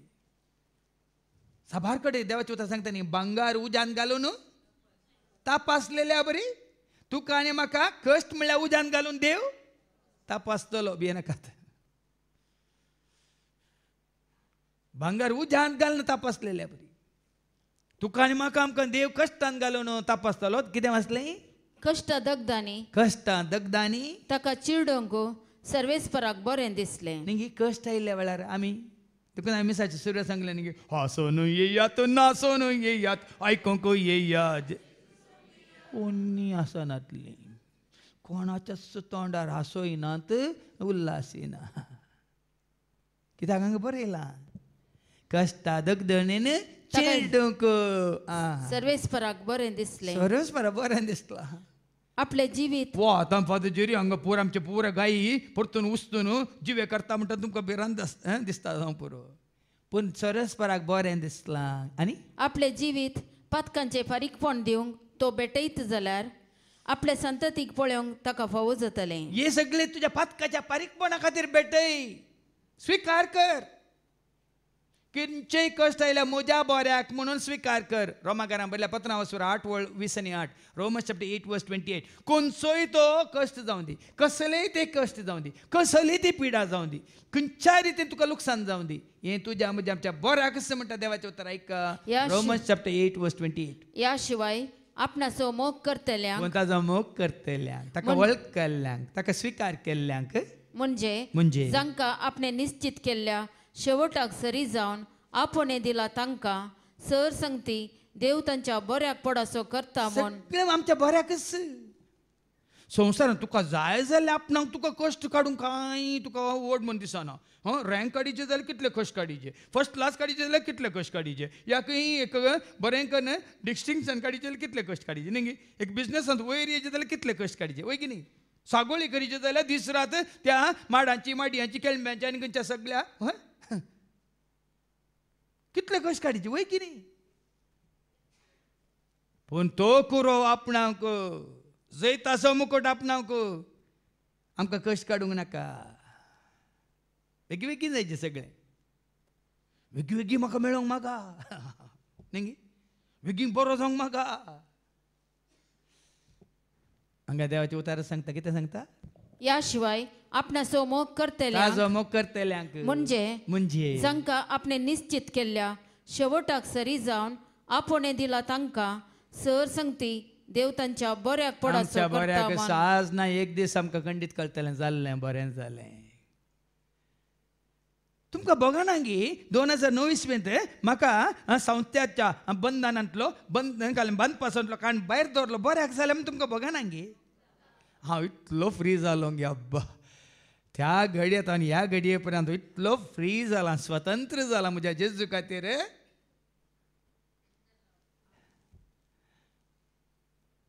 Speaker 3: सभारकडे देवाच्या उतर सांगतानी बंगार उजान घालून तपासलेल्या बरी तुका आणि म्हाका कष्ट म्हणल्या उजान घालून देव तपासतलो नका भांगार उजान घालून तपासलेल्या बरी तुका आणि म्हाका आमकां देव कष्टान घालून तपासतलो कितें वाचले
Speaker 4: कष्ट दगदानी कष्ट दगदानी ताका चिडोंक सर्वेस्पराक बरें दिसलें न्ही कष्ट आयिल्ल्या वेळार
Speaker 3: आमी तुका हांवें मिसाचे सुर्या सांगले न्ही हांसोन येयात नासोन येयात आयकोंक येयात कोणी आसनातली कोणाच्याच तोंडार हांसोयनात उल्लास येना कित्याक हांगा बरयलां कश्टा दगदणेन चेडूंक
Speaker 4: सर्वेस्पराक बरें दिसलें सर्वेस्पराक
Speaker 3: बरें दिसलां आपले जीवित वो आतां फादर जेरी हांगा पूर आमचे पूर गायी परतून उसतून जिवे करता म्हणटा तुमकां बेरान दिसता हांव पुरो पूण परक बरें दिसलां आनी आपले जिवीत
Speaker 4: पातकांचे फारीकपण दिवंक तो बेटयत जाल्यार आपले संततीक पळोवंक ताका
Speaker 3: फावो जातलें हे सगळे तुझ्या पातकाच्या फारीकपणा खातीर बेटय स्विकार कर किंचय कष्ट आयल्या म्हज्या बऱ्याक म्हणून स्विकार कर रोमाकारां बदल्या पत्रां वसूर आठ वळ वीस आनी आठ Romans chapter eight verse twenty eight कोणचोय तो कश्ट जावं दी कसलेय ते कश्ट जावं दी कसली ती पिडा जावं दी खंयच्याय रितीन तुका लुकसान जावं दी हे तुझ्या म्हणजे आमच्या बऱ्याक असं म्हणटा देवाचे उतर आयक Romans chapter eight verse twenty
Speaker 4: eight या शिवाय आपणाचो मोग करतल्या
Speaker 3: ताजो मोग करतल्यांक ताका वळख केल्ल्यांक ताका स्विकार केल्ल्यांक
Speaker 4: म्हणजे म्हणजे जांकां आपणे निश्चित केल्ल्या शेवटाक सरी जाऊन आपणे दिला तांकां सर संगती देव त्यांच्या बऱ्याक पडासो करता म्हणून आमच्या बऱ्याकस
Speaker 3: संवसारान तुका जाय जाल्यार आपणाक तुका कश्ट काडूंक कांय तुका व्हड म्हण दिसना हं रँक काडीचे जाल्यार कितले कश्ट काडीचे फर्स्ट क्लास काडीचे जाल्यार कितले कश्ट काडीचे या खंय एक बरें डिस्टिंगशन डिस्टिंक्शन काडीचे जाल्यार कितले कश्ट काडीचे न्ही एक बिजनेसांत वयर येचे जाल्यार कितले कश्ट काडीचे वय की न्ही सागोळी करीचे जाल्यार दीस रात त्या माडांची माडयांची केळम्यांची आनी खंयच्या सगळ्या हं कितले कश काडीचे वय की पूण तो कुरो आपणाक जैतासो मुकोट आपणाक आमकां कश काडूंक नाका वेगवेगळी जायचे सगळें वेगवेगळी म्हाका मेळोंक म्हाका न्ही वेगळी बरो जावंक म्हाका हांगा देवाचे उतार सांगता कितें सांगता
Speaker 4: या शिवाय आपणा मोग करतेल्या
Speaker 3: मोग करतल्यांक म्हणजे
Speaker 4: म्हणजे जांकां आपणे निश्चित केल्या शेवटाक सरी जावन आपोणे दिला तांकां सर संगती देव तांच्या बऱ्याक पडाच्या बऱ्याक साज
Speaker 3: ना एक दीस आमकां खंडीत करतले जाल्लें बरें जालें तुमकां गी दोन हजार नोव्वीस मेंत म्हाका अ, बंधनांतलो बंद घालें बंद पासांतलो कारण भायर दवरलो बऱ्याक जालें म्हूण तुमकां गी हांव इतलो फ्री जालो गे अब्बा त्या घडयेत ह्या या घडयेपर्यंत इतलो फ्री झाला स्वतंत्र झाला म्हज्या जेजू खातीर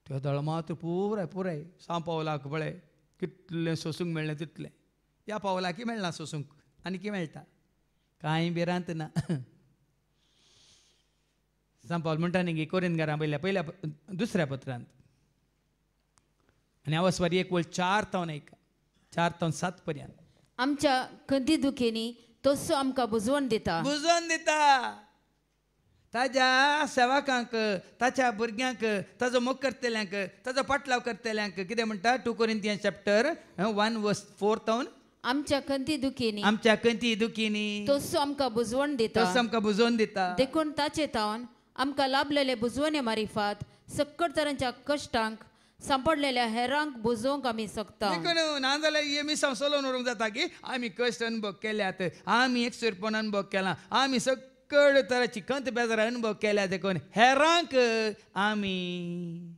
Speaker 3: त्यो दळमात पुराय पुराय सांग पावलाक पळय कितलें सोसूंक मेळ्ळें तितलें ह्या की मेळना सोसूंक आनी की मेळटा कांय बिरांत ना सांग पावल म्हणटा न्ही कोरीन घरा पयल्या पयल्या दुसऱ्या पत्रांत आनी हांव एक वळ चार तावन एक चार तो सात पर्यंत
Speaker 4: आमच्या कधी दुखेनी तो
Speaker 3: आमकां बुजवण दिता बुजोवन दिता ताज्या सेवकांक ताच्या भुरग्यांक ताजो मोग करतल्यांक ताजो पाटलाव करतल्यांक कितें म्हणटा two Corinthian chapter one verse four थावन
Speaker 4: आमच्या कंती दुखीनी
Speaker 3: आमच्या कंती दुखीनी
Speaker 4: तसो आमकां बुजवण दिता तसो आमकां
Speaker 3: बुजोवन दिता
Speaker 4: देखून ताचे तावन आमकां लाभलेले बुजवणे मारिफात सक्कड तरांच्या कश्टांक संपडलेल्या हेरांक बुजोवंक आमी सोदता
Speaker 3: देखून नाजाल्यार ये आमी सोलोवन उडोवंक जाता की आमी कश्ट अनुभव केल्यात आमी सुरपण अनुभव केला आमी सकळ तराची कंत बेजार अनुभव केल्या देखून हेरांक आमी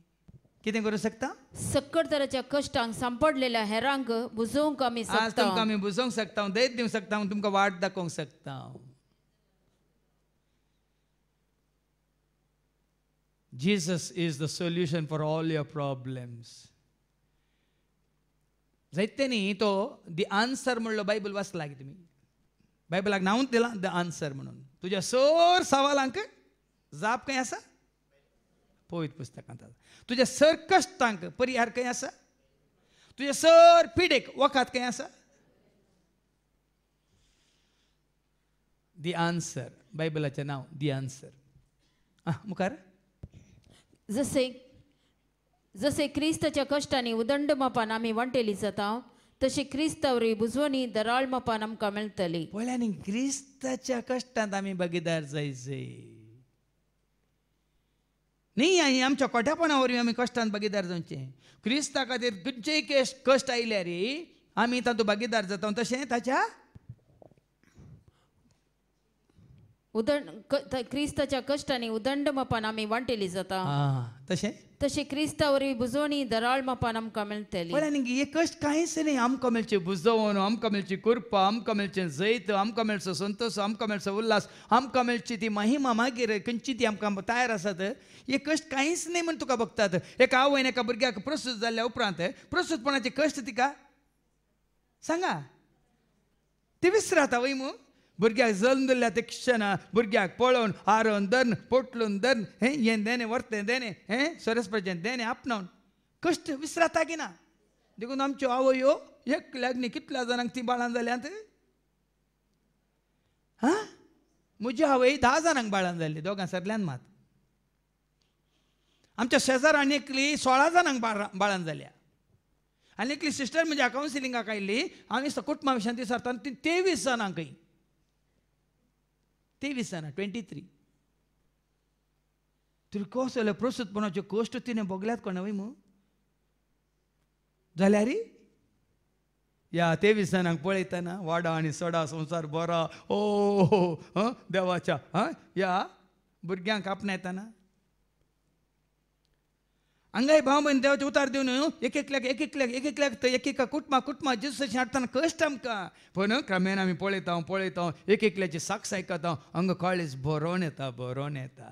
Speaker 3: कितें करूंक शकता सकळ तराच्या कश्टांक
Speaker 4: सांपडलेल्या हेरांक बुजोवंक आमी आज तुमकां आमी
Speaker 3: बुजोवंक शकता दैत दिवंक शकता तुमकां वाट दाखोवंक शकता Jesus is the solution for all your problems. जैत्यानी तो दी आन्सर म्हणलो बायबल वाचला की तुम्ही बायबलाक नावूच दिला द आन्सर म्हणून तुझ्या सर सवालांक जाप काय आसा पवित पुस्तकांत तुझ्या सर कश्टांक परिहार खंय आसा तुझ्या सर पिडेक वखद काय आसा दी आन्सर बायबलाचें नांव दी आन्सर आं मुखार
Speaker 4: जसे जसे ख्रिस्ताच्या कष्टांनी उदंड मपान आम्ही वंटेली जाता तशी ख्रिस्तावरी बुजवणी दराळ मपान आमकां मेळटली पोळ्यांनी
Speaker 3: ख्रिस्ताच्या कष्टांत आम्ही भागीदार जायचे न्ही आई आमच्या कोठ्यापणा वरवीं आमी कश्टांत भागीदार जावचे ख्रिस्ता खातीर खंयचेय कश्ट कश्ट रे आमी तातूंत भागीदार जाता तशें ताच्या
Speaker 4: उदंड क्रिस्ताच्या कष्टाने उदंड मपान आमी वांटेली जाता तसे तसे तशें क्रिस्तावरी बुजवणी दराळ मपान आमकां मेळटली पण आनी
Speaker 3: हे कश्ट कांयच न्ही आमकां मेळचें बुजवण आमकां मेळची कुर्पा आमकां जैत आमकां मेळचो संतोष आमकां मेळचो उल्हास आमकां मेळची ती महिमा मागीर खंयची ती आमकां तयार आसात हे कश्ट कांयच न्ही म्हण तुका बघतात एका आवयन एका भुरग्याक प्रस्तुत जाल्ल्या उपरांत प्रस्तुतपणाचे कश्ट तिका सांगा ते विसरात आवय मग भुरग्याक जल्म दिल्या ते क्षणा भुरग्याक पळोवन आरोवन धरन पोटलून धरन हें हें देणे व्हरतें देणे हें सरस्पचें देणे आपणावन कश्ट विसराता की ना देखून आमच्यो आवयो एकल्याक न्ही कितल्या जाणांक तीं बाळान जाल्यांत हां म्हजी आवय धा जाणांक बाळान जाल्ली सरल्यान मात आमच्या आनी एकली सोळा जाणांक बाळान जाल्या आनी एकली सिस्टर म्हज्या कावन्सिलिंगाक आयिल्ली हांवें कुटुंबा विशांती ती तेवीस जाणांक तेवीस तेवीसाना ट्वेंटी थ्री त्रिकोस जाल्यार प्रसूतपणाच्यो कोणाच्यो तिने भोगल्यात कोणा कोणावय मू जाल्यार या तेवीस जाणांक पळयतना वाडा आनी सडा संवसार बरो ओ हो, हो, हो, देवाच्या हं या भुरग्यांक आपणायतना भाव देवाचे उतार एक ಹಂಗಾಗಿ एक ದೇವತೆ ಉತ್ತಾರ ದೇವನು ಎಕ್ಕೆಕ್ಲಾಗ ಎಕ್ಕೆಕ್ಲಾಗ ಎಕ್ಕೆಕ್ಲಾಗ್ತ ಎಕ್ಕೆಕ ಕುಟ್ಮ ಕುಟ್ಮ ಜಿಸಸ್ आमकां ಕಷ್ಟಮಕ क्रमेन ಕ್ರಮೇಣ पळयता पळयता एक ಎಕ್ಕೆಕ್ಲಾची साक्ष ऐकताव अंग कॉलेज बरोवन येता बरोवन येता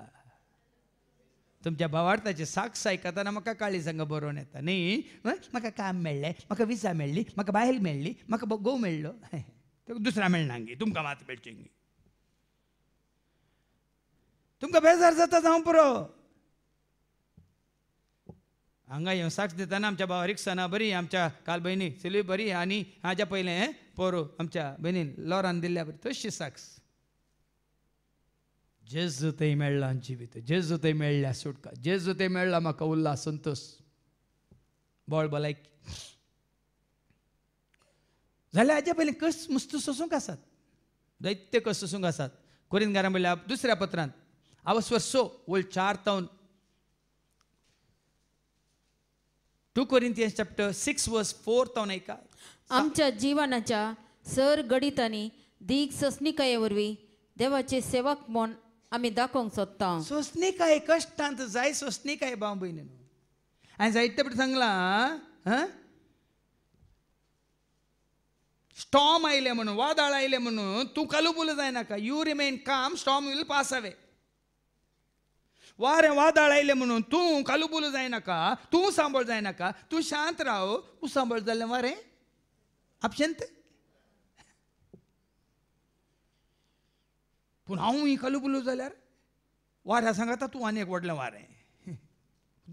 Speaker 3: तुमच्या भावार्थाची साक्ष ऐकताना म्हाका काळी संघ बरोवन येता न्ही म्हाका काम मेळ्ळें म्हाका विसा मेळ्ळी म्हाका बायल मेळ्ळी म्हाका गोव मेळ्ळो दुसरा मेळनांगी तुमकां मात मेळची तुमकां बेजार जाता जावं पुरो हांगा येवन साक्ष देताना आमच्या भावारीक सणा बरी आमच्या काल भयणी सिलवी बरी आनी हाज्या पहिले हें पोरू आमच्या भयणीन लॉरान दिल्ल्या बरी तशी साक्ष जे थंय मेळ्ळा जिवीत जेज थंय मेळ्ळ्या सुटका जे थंय मेळ्ळा म्हाका उल्ला संतोष बोळ बलायक जाल्यार हाज्या पयलीं कस मस्त सोसूंक आसात दैत्य कस सोसूंक आसात कोरीन घरा दुसऱ्या पत्रांत आय सो चार तावन two Corinthians chapter six verse four on ऐका
Speaker 4: आमच्या जीवनाच्या सर गडीत आणि दीग सस्निकायेवरवी देवाचे सेवक म्हण आम्ही दाखोवंक सोदता सोसनिकाय कश्टांत
Speaker 3: जाय सोसनिकाय भाव भयणी हांवें जायते फावटी सांगलां स्टॉम आयले म्हणून वादळ आयले म्हणून तूं जायना जायनाका you remain calm storm will pass away वारें वादळ आयलें म्हणून तूं कालुबुलू जायनाका तूं सांबाळ जायनाका तूं शांत राव तूं सांभाळ जाल्लें वारें आपशेंत पूण हांवूय कालुबुलू जाल्यार वाऱ्या सांगाता तूं एक व्हडलें वारें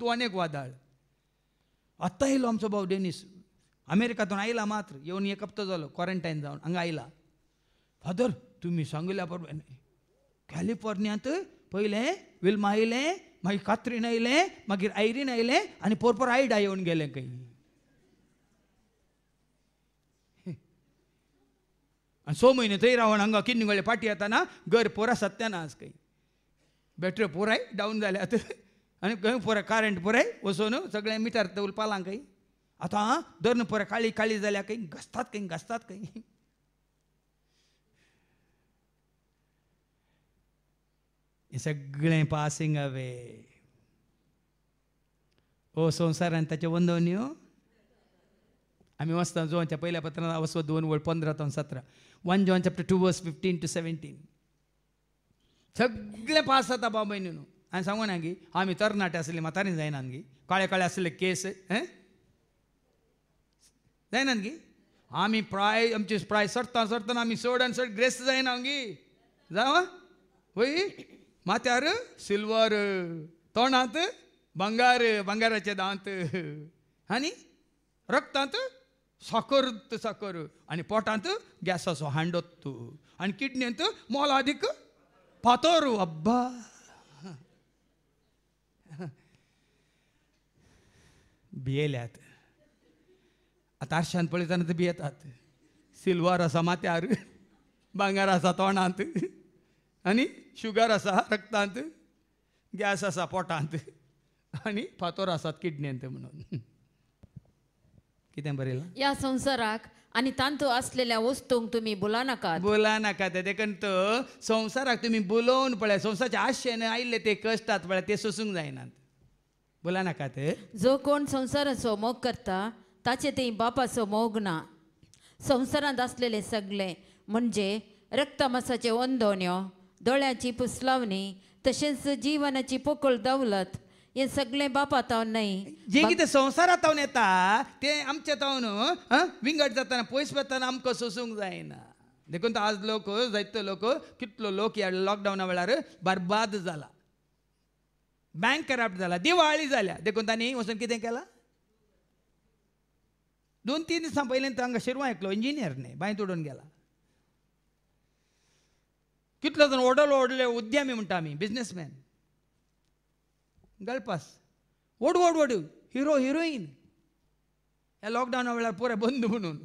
Speaker 3: तूं एक वादळ आत्तां येयलो आमचो भाव डेनीस अमेरिकातून आयला मात्र येवन एक हप्तो जालो क्वॉरंटायन जावन हांगा आयला फादर तुम्ही सांगल्या बरोबर कॅलिफोर्नियांत पहिले विल आयले मागीर कात्रीन आयले मागीर आयरीन आयले आनी पोरपोर आयडा येवन गेले खंय आनी स म्हयने थंय रावण हांगा किन्नी पाटी ना घर पोरा सत्याना आज खंय बॅटरी पुराय डावन जाल्यात आतां आनी खंय पुराय करंट पुराय वचून सगळें मिटर उलपालां खंय आतां दर्न पुराय काळी काळी जाल्या खंय घसतात खंय घसतात खंय हे सगळें पासिंग अवे ओ संसारान ताचे वंदवण्यो आमी वचता जोनच्या पयल्या पत्रांत अवस्व दोन वळ पंदरा दोन सतरा one John chapter two verse fifteen to seventeen सगळे पास जाता बाबा न्हू हांवें ना गी आमी तरणाटे आसले म्हातारे जायना गी काळे काळे आसले केस जायना गी आमी प्राय आमचे प्राय सरता सरतना आमी सोड आनी सोड ग्रेस्त जायना गी जावं वय माथ्यार सिल्वर ತೋಣಾಂತ ಬಂಗಾರ बंगाराचे दांत आणि रक्तांत साखर साखर आणि पोटांत गॅसाचो हांडोत्तू आणि किडनेंत मोलादीक पातोर अब्बा भियेल्यात आतां आरशान पळयतना ते भियेतात सिल्वर आसा माथ्यार भांगार आसा तोंडांत आनी शुगर आसा रक्तांत गॅस असा पोटांत आणि फातोर आसात किडण्यांत म्हणून कितें बरयलां
Speaker 4: या संवसाराक आणि तांतू असलेल्या वस्तूंक तुम्ही बोला नका
Speaker 3: बोला नका ते देखून तर तुम्ही बोलोवन पळय संसाराचे आशेन आयिल्ले ते कष्टात पळय ते सोसूंक जायनात बोला नका ते
Speaker 4: जो कोण संसाराचो मोग करता ताचे ते बापाचो मोग ना संसारांत असलेले सगळे म्हणजे रक्तमासाचे वंदोन्यो दोळ्याची पुसलावणी तशेंच जीवनाची पोकळ दौलत हे सगळे बापा तावन नाही जे कितें
Speaker 3: संवसारात तावन येता ते आमच्या तावन विंगड जाताना पयस वताना आमकां सोसूंक जायना देखून तर आज लोक जायतो लोक कितलो लोक ह्या लॉकडावना वेळार बर्बाद जाला बँक करप्ट झाला दिवाळी जाल्या देखून तांणी वचून कितें केलां दोन तीन दिसां पयलीं तांकां शिरवां इंजिनियर इंजिनियरने बांय तोडून गेला कितलो जण ओडल ओडले उद्यमी म्हणटा आमी बिजनेसमॅन गल्पास ओडू ओडू ओडू हिरो हिरोईन ह्या लॉकडावना वेळार पुरे बंद म्हणून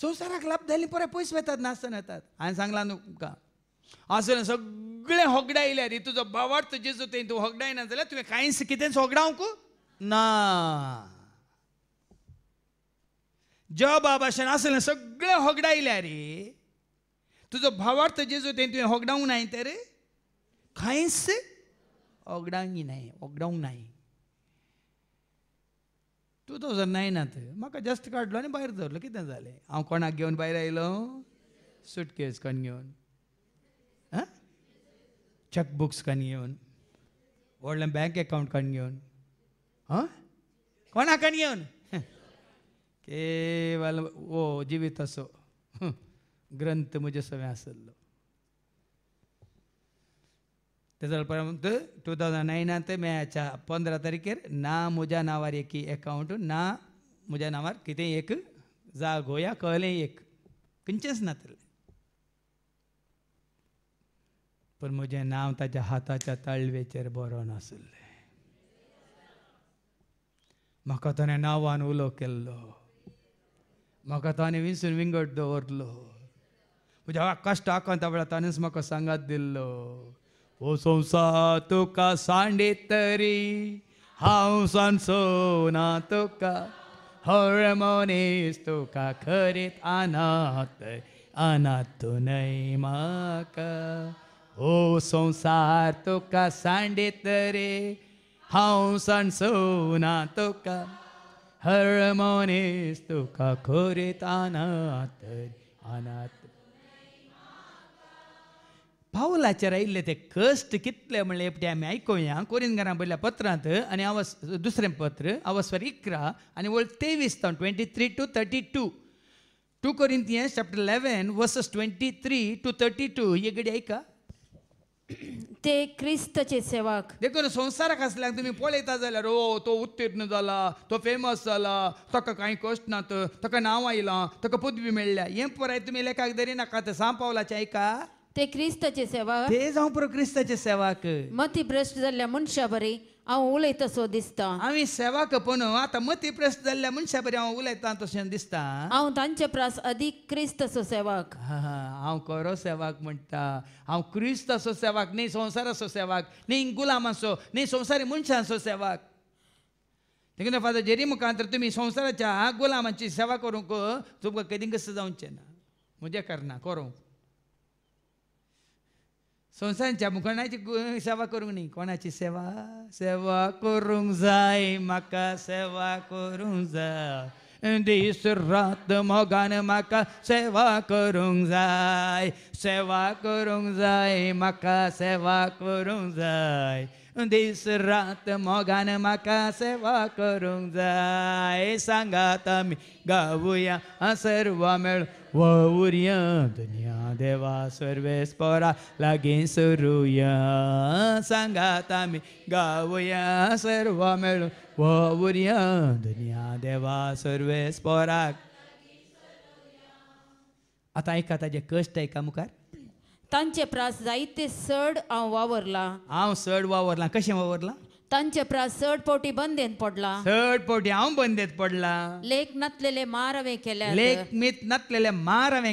Speaker 3: संवसाराक लाभ जाली पुरे पयस वेतात नासतना येतात हांवें सांगलां न्हू तुमकां आसले सगळें होगडायल्या रे तुजो भावार्थ जेजू तें तूं होगडायना जाल्यार तुवें कांयच कितेंच होगडावंक ना जॉबा भाशेन आसलें सगळें होगडायल्या रे तुझो भावार्थ जेजू ते तुवें होगडावंक नाही तर कांयच ओगडावंकी नाही ओगडावंक नाही टू थावजंड नायनांत म्हाका जस्ट काडलो आनी भायर धरलो कितें जालें हांव कोणाक घेवन भायर आयलो सुटकेस कोण घेवन आं चॅकबुक्स कोण घेवन व्हडलें बँक अकावंट कोण घेवन आं कोणाकन घेवन केवल ओ जिवीत असो ग्रंथ म्हणजे सगळें आसलो तेजो उपरांत टू थावजंड नायनांत मेच्या पंदरा तारखेर ना म्हज्या नांवार एक एकावंट ना म्हज्या नांवार किती एक जा गोया कळले एक ना नातलें पूण म्हजें नांव ताच्या हाताच्या तळवेचेर बरो आसलें म्हाका ताणें नांवान उलो केल्लो म्हाका ताणें विसून विंगड दवरलो ಕಷ್ಟ ಹಾಕೊಂತ ಬೇಡ ತನಿಸ್ಮಕ್ಕ ಸಂಗದಿಲ್ಲು ಓ ಸಂಸಾ ತುಕ ಸಾಂಡಿತ್ತರಿ ಹಾವು ಸಂಸೋನಾ ತುಕ ಹೊಳೆ ತುಕ ಖರಿತ್ ಅನಾಥ ಅನಾಥ ಮಾಕ ಓ ಸಂಸಾರ ತುಕ ಸಾಂಡಿತ್ತರಿ ಹಾವು ಸಂಸೋನಾ ತುಕ ಹರಮೋನೇಸ್ ತುಕ ಖೋರಿತ್ ಅನಾಥ ಅನಾಥ पावलाचेर आयिल्ले ते कश्ट कितले म्हणले ते आमी कोरीन कोरीनगरां बरयल्या पत्रांत आनी आवस दुसरें पत्र अवस्वर इकरा आनी वळ तेवीस सावन twenty three to thirty two two ती chapter eleven verses twenty three to thirty two हे गडी ऐका ते
Speaker 4: क्रिस्तचे
Speaker 3: सेवक देखून संवसाराक आसल्याक तुमी पळयता जाल्यार ओ तो उत्तीर्ण जाला तो फेमस जाला ताका कांय कश्ट नात ताका नांव आयलां ताका पदवी मेळ्ळ्या हें पुराय तुमी लेखाक धरिनाका सांग पावलाचें आयका ते ಕ್ರಿಸ್ತचे ಸೇವಕ पुरो ख्रिस्ताचे सेवाक
Speaker 4: मती भ्रष्ट जाल्ल्या मनशा बरी हांव उलयता सो दिसता आमी सेवा कपन आतां मती
Speaker 3: प्रस्त जाल्ल्या मनशा बरी हांव उलयता तशें दिसता
Speaker 4: हांव तांचे प्रास अदीक क्रिस्त असो सेवाक
Speaker 3: हांव खरो सेवाक म्हणटा हांव क्रिस्त असो सेवाक न्ही संवसाराचो सेवाक न्ही गुलामाचो न्ही संवसारी मनशांचो सेवाक देखून फादर जेरी मुखांतर तुमी संवसाराच्या गुलामांची सेवा करूंक तुमकां कसं जावचें ना म्हजे करना करूंक संसारांच्या कोणाची सेवा करूंक न्ही कोणाची सेवा सेवा करूंक जाय म्हाका सेवा करूंक जाय दीस रात मोगान म्हाका सेवा करूंक जाय सेवा करूंक जाय म्हाका सेवा करूंक जाय दीस रात मोगान म्हाका सेवा करूंक जाय सांगात आमी गावुया सर्व मेळ वौर्य दुनिया देवा सर्वे स्परा लागीं सुरुया सांगात आम्ही गावया सर्व मेळून वौर्य दुनिया देवा सर्वे स्पोराक आता ऐका ताजे कष्ट ऐका मुखार
Speaker 4: तांचे प्रास जायते सड हांव वावरला
Speaker 3: हांव चड वावरला कशें वावरला
Speaker 4: तांचे प्रा सड पोटी बंदेन पडला
Speaker 3: सड पोटी हांव बंदेत पडला
Speaker 4: लेख नतलेले मारवे केल्या लेख
Speaker 3: मीत नतलेले मारवे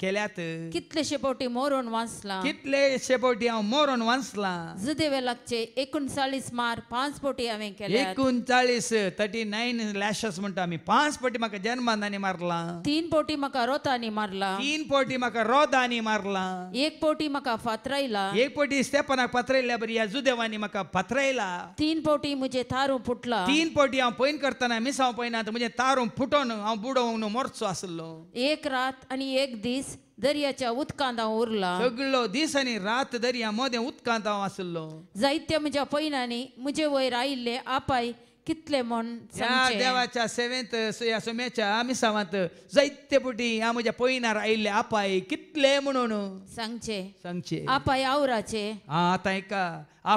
Speaker 3: केल्यात
Speaker 4: कितले शेपोटी मोरून वाचला
Speaker 3: कितले शेपोटी हांव मोरून वाचला
Speaker 4: जुदेवेलाकचे एकोणचाळीस मार पांच पोटी हांवें केले
Speaker 3: एकोणचाळीस थर्टी नायन लॅशस म्हणटा आम्ही पांच पोटी म्हाका जन्मांनी मारला
Speaker 4: तीन पोटी म्हाका रोतानी मारला तीन
Speaker 3: पोटी म्हाका रोदांनी मारला
Speaker 4: एक पोटी म्हाका फातरायला एक
Speaker 3: पोटी स्टेपनाक फातरायल्या बरी या जुदेवांनी म्हाका फातरायला
Speaker 4: तीन पोटी म्हजे तारू फुटला तीन
Speaker 3: पोटी हांव पैन करताना मिसाव पैना म्हजे तारू फुटोन हांव बुडोवन मोरचो आसलो
Speaker 4: एक रात आणि एक दिस दीस दर्याच्या उदकांत उरला
Speaker 3: सगळो दिसांनी रात दर्या मदें उदकांत हांव आसलो
Speaker 4: जायत्या म्हज्या पैनांनी म्हजे वयर आयिल्ले आपाय कितले म्हण देवाच्या
Speaker 3: सेवेंत ह्या सोम्याच्या आमिसावांत जायते पुटी ह्या म्हज्या पैनार आयिल्ले आपाय कितले म्हणून सांगचे सांगचे
Speaker 4: आपाय आवराचे
Speaker 3: हा आतां एका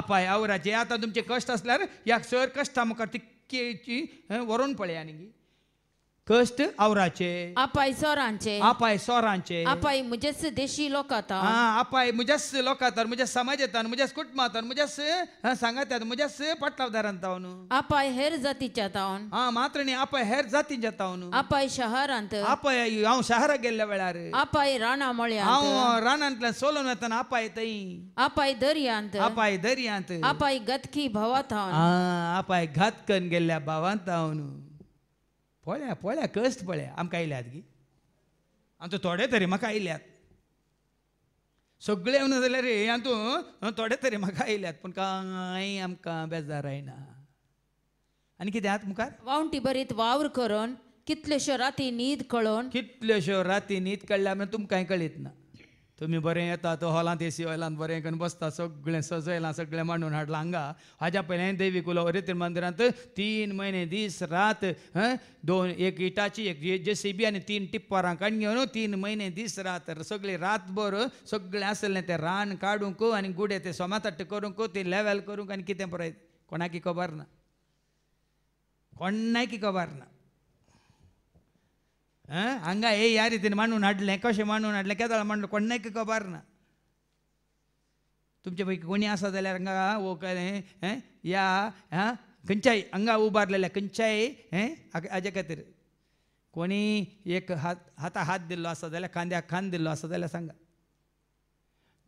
Speaker 3: आपाय आवराचे आतां तुमचे कश्ट आसल्यार ह्या सर कश्टा मुखार तिकेची व्हरून पळया न्ही कष्ट आवराचे आपाय सोरांचे आपाय सोरांचे आपाय
Speaker 4: मुजस देशी लोकाता हा
Speaker 3: आपाय मुजस लोकाता मुजस समाजात मुजस कुटुंबात मुजस सांगत आहेत मुजस पटलावदारांत
Speaker 4: आपाय हेर जातीच्या तावन हा मात्र
Speaker 3: नाही आपाय हेर जातीच्या तावन
Speaker 4: आपाय शहरांत
Speaker 3: आपाय हा शहरा गेल्या वेळार
Speaker 4: आपाय राणा मळे हा
Speaker 3: राणांत सोलन आता आपाय तई
Speaker 4: आपाय दर्यांत अपाय दर्यांत आपाय गतकी भवतावन
Speaker 3: हा आपाय घातकन गेल्या भवतावन पळ्या पळ्या कस्त पळ्या आमकां आयल्यात गी आमचे थोडे तरी म्हाका आयल्यात सगळे येवना जाल्यार हे हातून थोडे तरी म्हाका आयल्यात पूण कांय आमकां बेजार आयना आनी आहात मुखार वावंटी बरीत वावर करून कितल्योश्यो राती न्हीद कळोन कितल्योश्यो राती न्हीद कळ्ळ्या म्हणून तुमकां कळीत ना तुम्ही बरें येता तो ए सी हॉलांत बरें करून बसता सगळें सजयलां सगळें मांडून हाडलां हांगा हाज्या पयलें देवीक उलोवरी तीन मंदिरांत तीन म्हयने दीस रात दोन एक इटाची एक जे सी बी आनी तीन टिप्परां काडून घेवन तीन म्हयने दीस रात सगळी रातभर सगळें आसलें तें रान काडूंक आनी गुडे ते सोमातट्ट करूंक ते लेवल करूंक आनी कितें कोणाक कोणाकी खबर ना कोणाकी खबर ना ಹಂಗ ಏ ಯಾರು ಇದನ್ನು ಮಣ್ಣು ಹಾಡಲೆ ಕಶೆ ಮಣ್ಣು ಹಾಡಲೆ ಕೆದಳ ಮಣ್ಣು ಕೊಣ್ಣಕ್ಕೆ ಕಬಾರ್ನ तुमच्या पैकी कोणी असा जाल्यार हांगा ओ हें या हां खंयच्याय हांगा उबारलेल्या खंयच्याय हें हाज्या खातीर कोणी एक हात हाता हात दिल्लो आसा जाल्यार खांद्याक खांद दिल्लो आसा जाल्यार सांगा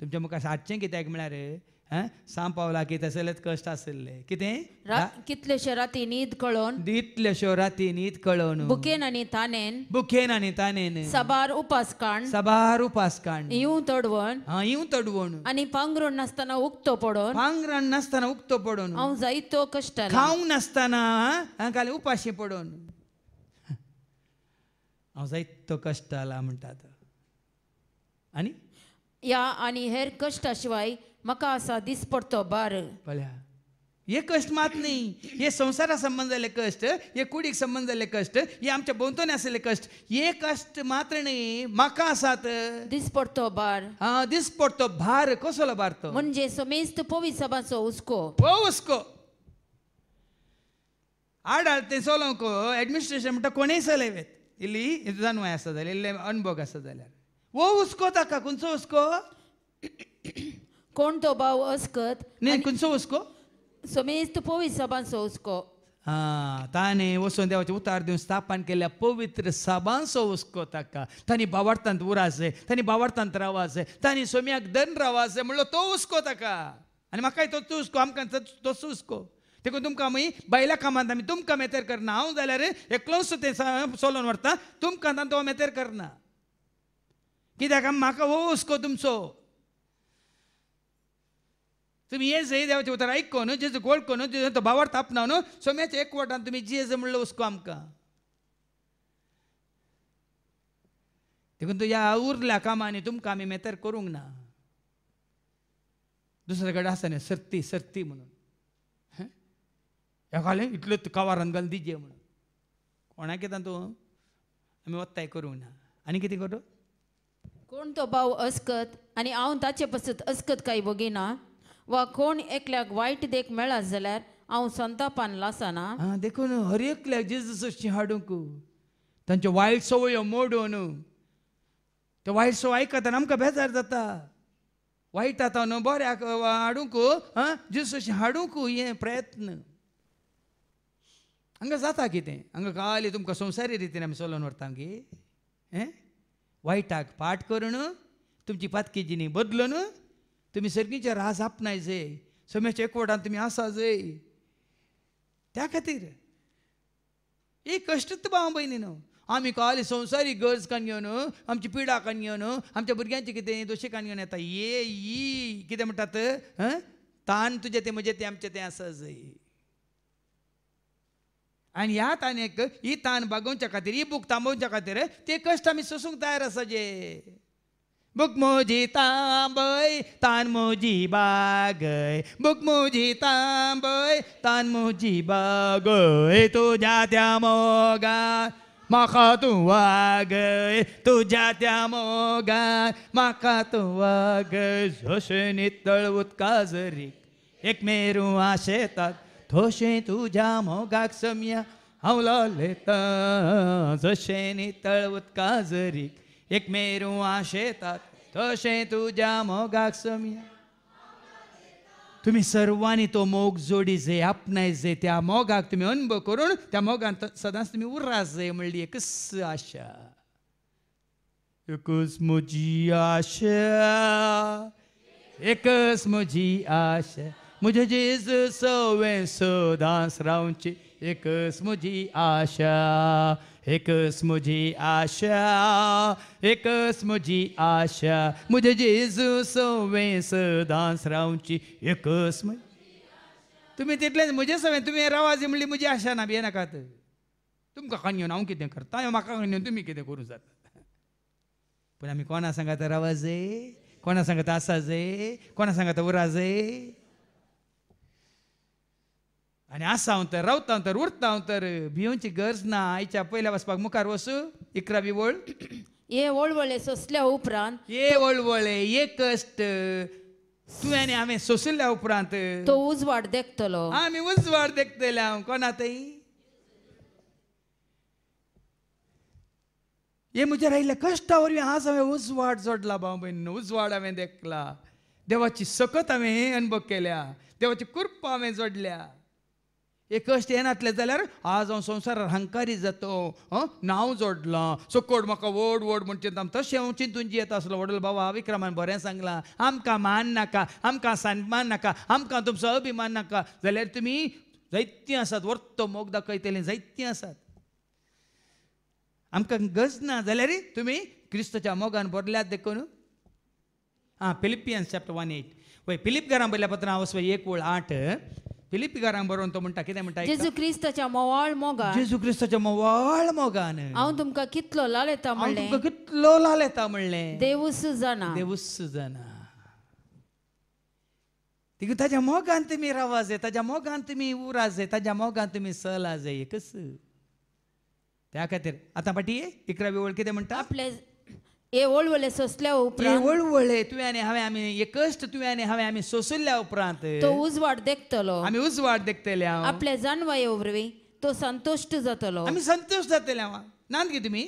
Speaker 3: तुमच्या मुखार सारचें कित्याक म्हळ्यार की की तसलेच कष्ट आशिल्ले किती
Speaker 4: रा- कितलेशे राती न्हीद कळोन
Speaker 3: इतलेश्यो राती न्हीद कळोन
Speaker 4: बुकेन आनी तानेन
Speaker 3: बुकेन आनी तानेन
Speaker 4: सबार उपास काण सबार
Speaker 3: उपास काण
Speaker 4: येऊ तडवण
Speaker 3: येऊ तडवण
Speaker 4: आणि पांगरूण नासतना उक्तो पडोन पांगरण
Speaker 3: नासतना उक्तो पडोन हांव जायतो कष्टाला खावंक नासतना हा, उपाशी पडोन हांव जायतो कष्ट आला म्हणटा तो. आनी
Speaker 4: आणि हेर कष्टाशिवाय शिवाय मका असा दिस पडतो बार
Speaker 3: भल्या हे कष्ट मात नाही हे संसारा संबंध कष्ट हे कुडीक संबंध कष्ट हे आमच्या बोंतोने असले कष्ट हे कष्ट मात्र नाही म्हाका आसात दिस पडतो बार हा दिस पडतो भार कसलो भारतो तो म्हणजे समेस्त पोवी सभाचो हुस्को हो हुस्को आडाळ ते सोलोंक एडमिनिस्ट्रेशन म्हणटा कोणेय चलयवेत इल्ली जाणवाय आसा जाल्यार इल्ले अणभोग आसा जाल्यार
Speaker 4: हो हुस्को ताका खंयचो हुस्को कोण तो बाव अस्कत నేను కొంచెం उसको सोमेज तो पोवी सभांसो उसको
Speaker 3: ಆ, वसून देवाचे उतार ಉತ್ತಾರ स्थापन केल्या पवित्र सभांसो उसको ताका ताणी बावार्थांत उरासे ताणी बावार्थांत रावासे ताणी सोम्याक दन रावासे म्हणलो तो उसको ताका आनी म्हाकाय तो तूं उसको आमकां तो- तोच उसको देखून तुमकां आमी बायला कामांत आमी तुमकां मेतेर करना हांव जाल्यार एकलोच तें चलोवन व्हरता तुमकां तांतो मेतेर करना कित्याक आम- म्हाका हो हुस्को तुमचो तुम्ही हे जे देवाच्या उतर ऐकून जेजो गोड तापना नो भावार्थ तापनावन एक एकवटान तुम्ही जेज म्हणलो उसको आमकां देखून तो ह्या उरल्या कामांनी तुमकां आमी मेतर करूंक ना दुसरे कडेन आसा न्ही सर्ती सर्ती म्हणून इतलं इतल्यो कावारान घाल दिजे म्हणून कोणाक येता तूं आमी वत्ताय करूंक ना आणि किती करूं
Speaker 4: कोण तो भाव असकत आणि हांव ताचे पसत असकत काय ना वा कोण एकल्याक वायट देख मेळत जाल्यार हांव संतापान लासना
Speaker 3: देखून हर एकल्याक जेजूसची हाडूंक तांच्यो वायट सवयो मोडून त्यो वायट सवय आयकतना आमकां बेजार जाता वायट जाता न्हू बऱ्याक हाडूंक आं जेजूसशी हाडूंक हे प्रयत्न हांगा जाता कितें हांगा काली तुमकां संवसारी रितीन आमी चलोवन व्हरता आमगे वायटाक पाठ करून तुमची पातकी जिणी बदलून तुम्ही सर्गीचे राज आपणाय जे समेश एकवटान तुम्ही आसा जे त्या खातीर एक कश्टच भाव भयणी न्हू आमी काल संसारी गरज कान घेवन आमची पिडा कान घेवन आमच्या भुरग्यांचे कितें दोशी कान घेवन येता ये ई कितें म्हणटात तान तुजें ते म्हजें ते आमचे ते आसा जय आनी ह्या एक ही तान बागोवच्या खातीर ही बूक थांबोवच्या खातीर ते कश्ट आम्ही सोसूंक तयार आसा जे बुकमुजी तांबय तानमुजी बागय बुकमुजी तांबय तानमुजी बागय तुझ्या त्या मोगा माका तू गय तुझ्या त्या मोगा माका तू गय झोशे नितळ उदका जरी एक मेरू आशेतात थोशे तुझ्या मोगाक समया हावला लेता जशे नितळ उदका जरीक एक मेरुआ शेतात तसे तुझ्या मोगाक समिया तुम्ही सर्वांनी तो मोग जोडी जे जे त्या मोगाक तुम्ही अनुभव करून त्या मोगान सदांच तुम्ही उर्रास जाय म्हणली एक आशा एकच म्हजी आशा एकच म्हजी आशा म्हजे जेजू सवे सदांच रावची एकच म्हजी आशा एक मुझी आशा एक मुझी आशा मुझे जेजू सवे सदांस रावची एकस तुम्ही तिथले मुझे सवे तुम्ही रवाजी म्हणली म्हजी आशा ना बी नाकात तुमकां काण घेवन हांव कितें करता हांव म्हाका काण घेवन तुमी कितें करूं जाता पूण आमी कोणा रवाज रवाजे कोणा सांगाता आसा जे कोणा सांगाता उराजे आनी आसा तर रावता तर उरता तर भिवची गरज ना आयच्या पयल्या वचपाक मुखार वसू बी वळ ये वळवळे सोसल्या उपरांत ये वळवळे ये कश्ट तुवें हांवें सोसल्या उपरांत तो उजवाड देखतलो आमी उजवाड देखतले हांव कोणा थंय हे म्हज्या आयिल्ल्या कश्टा वरवीं आज हांवें उजवाड जोडला भाव भयण उजवाड हांवें देखला देवाची सकत हांवें अनुभव केल्या देवाची कृपा हांवें जोडल्या एक कश्ट येनातले जाल्यार आज हांव संवसार हंकारी जातो नांव जोडलां सोकोड म्हाका व्हड व्हड म्हण चिंता तशें हांव चिंतून येता आसलो वडील बाबा विक्रमान बरें सांगलां आमकां मान नाका आमकां सन्मान नाका आमकां तुमचो अभिमान नाका जाल्यार तुमी जायतीं आसात वर्त मोग दाखयतलीं जैत्यं आसात आमकां गज ना जाल्यार तुमी क्रिस्तच्या मोगान बरल्यात देखून आं फिलिपियन्स चॅप्टर वन एट वय फिलिप घरां बरयल्या पत्रां हांव वचपय एक वळ आठ ಫಿಲಿಪಿಗಾರಂಗ್ तो ಮುಂಟ ಕಿದೆ म्हणता जेजू
Speaker 4: ख्रिस्ताच्या मोवाळ मोगान जेजू
Speaker 3: ख्रिस्ताच्या मोवाळ मोगान
Speaker 4: हांव तुमकां कितलो लालेता येता म्हणलें
Speaker 3: कितलो लाल येता म्हणलें देवूस जाणा देऊस जाणा तिका मोगान तुमी रावा जाय ताज्या मोगान तुमी उराज जाय ताज्या मोगान तुमी सला जाय कस त्या खातीर आतां फाटी इकरावी ओळ कितें म्हणटा आपले हे ओळवळे सोसल्या उपरांत उपरांत वळवळे तुव्याने हवे आम्ही हे तुव्याने हवे आम्ही सोसल्या उपरांत तो
Speaker 4: उजवाड देखतलो आम्ही उजवाड देखतले हांव आपल्या जाणवाये वरवीं तो संतुष्ट जातलो आम्ही
Speaker 3: संतुष्ट जातले हांव नांद गे तुमी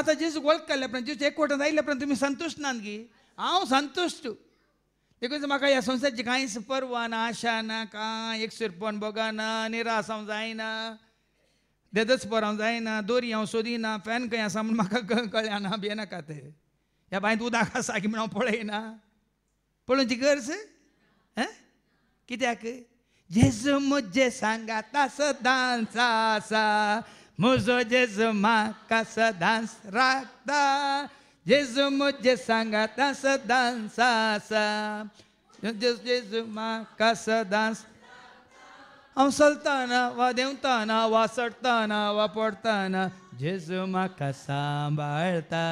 Speaker 3: आतां जेजूक वळख काडल्या उपरांत जेजू एकवटांत आयल्या उपरांत तुमी संतुष्ट नांद गे हांव संतुश्ट देखून म्हाका ह्या संवसाराची कांयच पर्वा ना आशा ना कांय एकसुरपण बोगा ना निरासांव जायना देदच पर हांव जायना दोरी हांव सोदिना फॅन खंय आसा म्हूण म्हाका कळ्या ना बी नाका ते ह्या बांयत उदक आसा की म्हण हांव पळयना पळोवची गरज हैं कित्याक जेज म्हजे सांगाता सदांच आसा म्हजो जेज म्हाका सदांच राखता जेज म्हजे सांगाता सदांच आसा जेज म्हाका सदांच हांव चलताना वा देंवताना वा चडताना वा पडताना जेजू म्हाका सांबाळता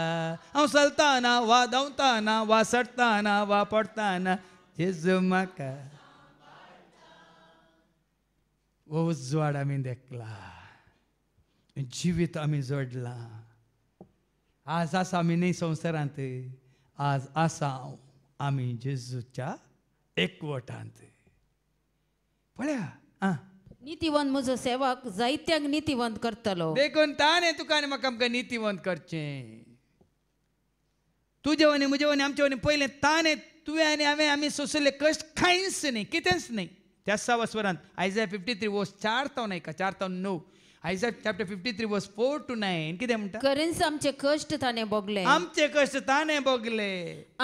Speaker 3: हांव चलताना वा धांवताना वा चडताना वा पडताना जेजू हो उजवाड आमी देखला जिवीत आमी जोडला आज आसा आमी न्ही संवसारांत आज आसा आमी जेजूच्या एकवटांत पळया मुझो
Speaker 4: सेवक जायत्यांक
Speaker 3: नितीवंत करतलो देखून ದೇಕೊಂಡ್ तुका तुकाने म्हाका आमकां नितीवंत करचें तुजे वनी म्हजे वनी आमचे वनी पयलें ताणें तुवें आनी हांवें आमी सोसले कश्ट कांयच न्ही कितेंच न्ही त्या सवस्वरांत आयजा फिफ्टी थ्री वर्स चार तावन आयका चार तावन णव Isaiah chapter fifty three verse four to nine कितें म्हणटा खरेंच
Speaker 4: आमचे कश्ट ताणें बोगले
Speaker 3: आमचे कश्ट ताणें बोगले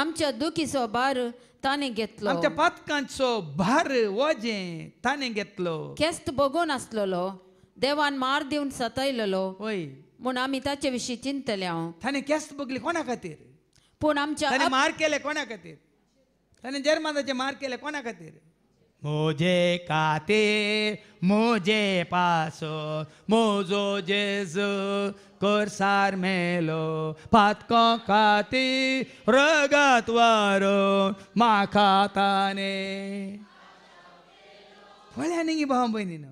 Speaker 4: आमच्या दुखी सोबार ताने घेतलो आमच्या
Speaker 3: पातकांचो भार वजे ताणें घेतलो
Speaker 4: केस्त बघून आसलेलो देवान मार देऊन सतायलो होय म्हूण आमी ताचे विशीं चिंतले हांव ताणें
Speaker 3: केस्त बगली कोणा खातीर पूण आमच्या मार केले कोणा खातीर ताणें जर्मानाचे मार केले कोणा खातीर मुझे काते मुझे पासो मोजो जेजु कोर्सार मेलो पातको काती रगत वारो माखाताने ಒಳ್ಳೆ ಹಣ್ಣಿಗೆ ಬಾಂಬೈ ನೀನು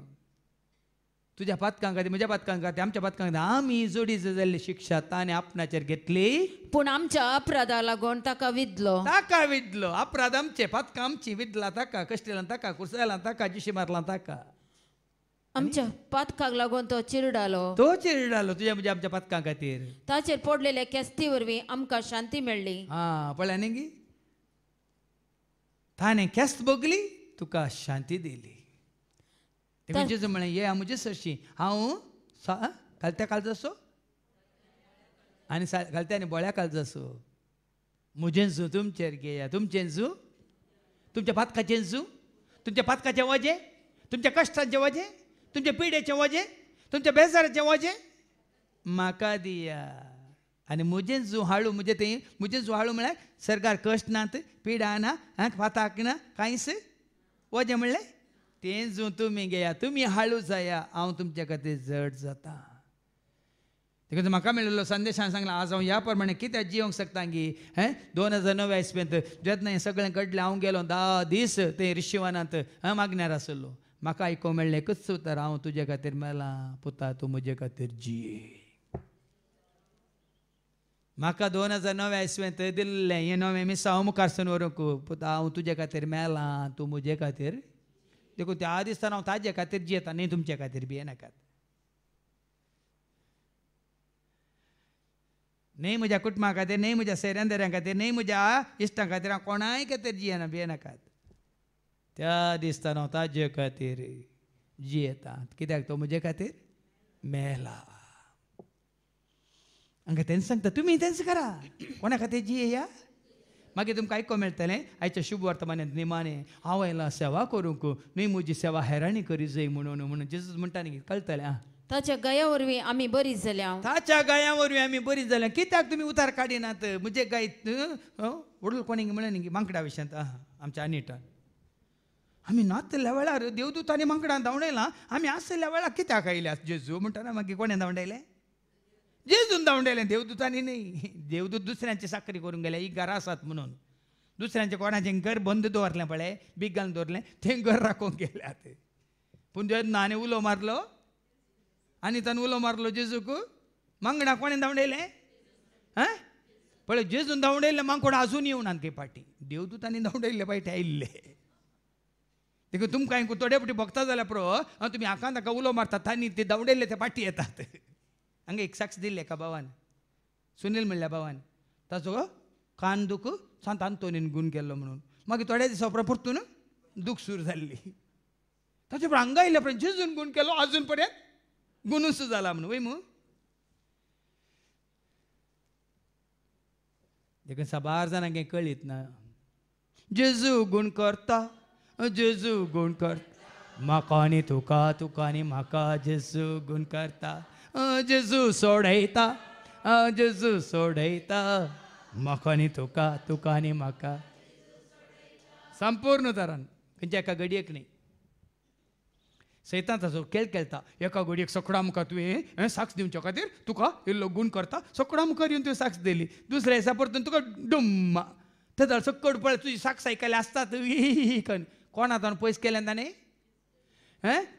Speaker 3: तुझ्या पातकांक म्हणजे म्हज्या पातकांक आमच्या पातकांक आम्ही जोडी जाल्ली शिक्षा ताणें आपणाचेर घेतली पूण आमच्या अपराधा लागून ताका विदलो ताका विदलो अपराध आमचे पातकां आमची विदला ताका कश्टेलान ताका कुर्सायलान ताका जिशी मारला ताका
Speaker 4: आमच्या पातकाक लागून तो चिरडालो
Speaker 3: तो चिरडालो तुझ्या म्हणजे आमच्या पातकां खातीर
Speaker 4: ताचेर पडलेल्या केस्ती वरवीं आमकां शांती
Speaker 3: मेळ्ळी हा पळ्या न्ही ताणें केस्त भोगली तुका शांती दिली तेमी म्हणे ये आमचे सशी हांव घालत्या काळज जसो आनी घालत्या आनी बोळ्या काळज जसो म्हजें झू तुमचेर घेया तुमचें झू तुमच्या पातकाचें झू तुमच्या पातकाचें वजें तुमच्या कश्टांचें वजें तुमच्या पिडेचें वजें तुमच्या बेजाराचें वजें म्हाका दिया आनी म्हजें हाळू म्हणजे थंय म्हजें हाळू म्हळ्यार सरकार कश्ट नात पिडा ना पाताक ना कांयच वजें म्हणलें तें जो तुमी घेया तुमी हाळू जाया हांव तुमच्या खातीर जड जाता देखून म्हाका मेळिल्लो संदेश हांवें सांगला आज हांव ह्या प्रमाणे कित्याक जियोंक शकता गी हे दोन हजार णव्या इस्पेंत पर्यंत जेन्ना सगळें घडलें हांव गेलो धा दीस ते रिशिवानांत हांव मागण्यार आसलो म्हाका आयको मेळ्ळें एकच उतर हांव तुजे खातीर मेलां पुता तूं म्हजे खातीर जिये म्हाका दोन हजार नव्या इस्वेंत दिल्लें हें नवें मिसा हांव मुखार सून व्हरूंक पुता हांव तुजे खातीर मेलां तूं म्हजे खातीर देखो त्या दिसता हांव ताजे खातीर जियेता न्ही तुमचे खातीर बी नाकात न्ही म्हज्या कुटुंबा खातीर न्ही म्हज्या सैऱ्यांदऱ्यां खातीर न्ही म्हज्या इश्टां खातीर हांव कोणाय खातीर जियेना भियेनाकात त्या दिसताना हांव ताजे खातीर जियेता कित्याक तो म्हजे खातीर मेला हांगा तेन्ना सांगता तुमी तेंच करा कोणा खातीर जियेया या मागीर तुमकां आयको मेळटलें आयच्या शुभ वर्तमानांत निमाने हांव आयलां सेवा करूंक न्हय म्हजी सेवा हैराणी करी जय म्हणून म्हणून जेजूस म्हणटा न्ही कळटलें आं ताच्या गया वरवीं आमी बरी जाल्या ताच्या गया वरवीं आमी बरी जाल्या कित्याक तुमी उतार काडिनात म्हजे गाय उडल कोणींग म्हणले न्ही मांकडा विशयांत आमच्या अनिटान आमी नासल्या वेळार आनी मांकडान धांवडयलां आमी आसल्या वेळार कित्याक आयल्या जेजू म्हणटना मागीर कोणें धांवडयलें जेजून धावून देवदूताने नाही देवदूत दुसऱ्यांची साखरी करून गेले ही घर आसात म्हणून दुसऱ्यांचे कोणाचे घर बंद दवरलें पळय बिगान दवरलें ते घर राखूंक गेले ते पूण नाने उलो मारलो आनी ताणें उलो मारलो जेजूक मांगणा कोणें धांवडयलें आं पळय जेजून धांवडयलें मांकोड आजून येवन आनके पाटी देवदूतांनी धांवडयल्ले पाटी आयिल्ले देखून तुमकां थोडे फुटी भोगता जाल्यार पुरो तुमी हाका ताका उलो मारतात तांणी ते धांवडयल्ले ते पाटी येतात एक साक्ष ಸಕ್ಸ್ ದಿಲ್ಲೇಕ भावान सुनील ಮಿಳ್ಳೆ ಭವನ್ ताजो कान दुख सांत आंतोनीन गुण केल्लो म्हणून मागीर थोड्या दिसा उपरांत परतून दूख सूर जाल्ली ताचे उपरांत हांगा आयल्या उपरांत जेजून गुण केलो अजून पर्यंत गुणूस जाला म्हणून वय मू देखून साबार जाणांक हें कळीत ना जेजू गुण करता जेजू गुण करता म्हाका आनी तुका तुका आनी म्हाका जेजू गुण करता जेजू सोडयता जेजू सोडयता मखनी तुका तुका तुकानी म्हाका संपूर्ण तरान खंयच्या म्हणजे एका गडयेक न्ही सैतान ताचो केल केलता एका घडयेक सकडा मुखार तुवें हें साक्ष दिवचे खातीर तुका इल्लो गुण करता सकडा मुखार येवन तुवें साक्ष दिली दुसऱ्या दिसा परतून तुका डुम्मा थंय सकट पळय तुजी साक्ष आयकली आसता कोणा आतां पयस केल्यान ताणें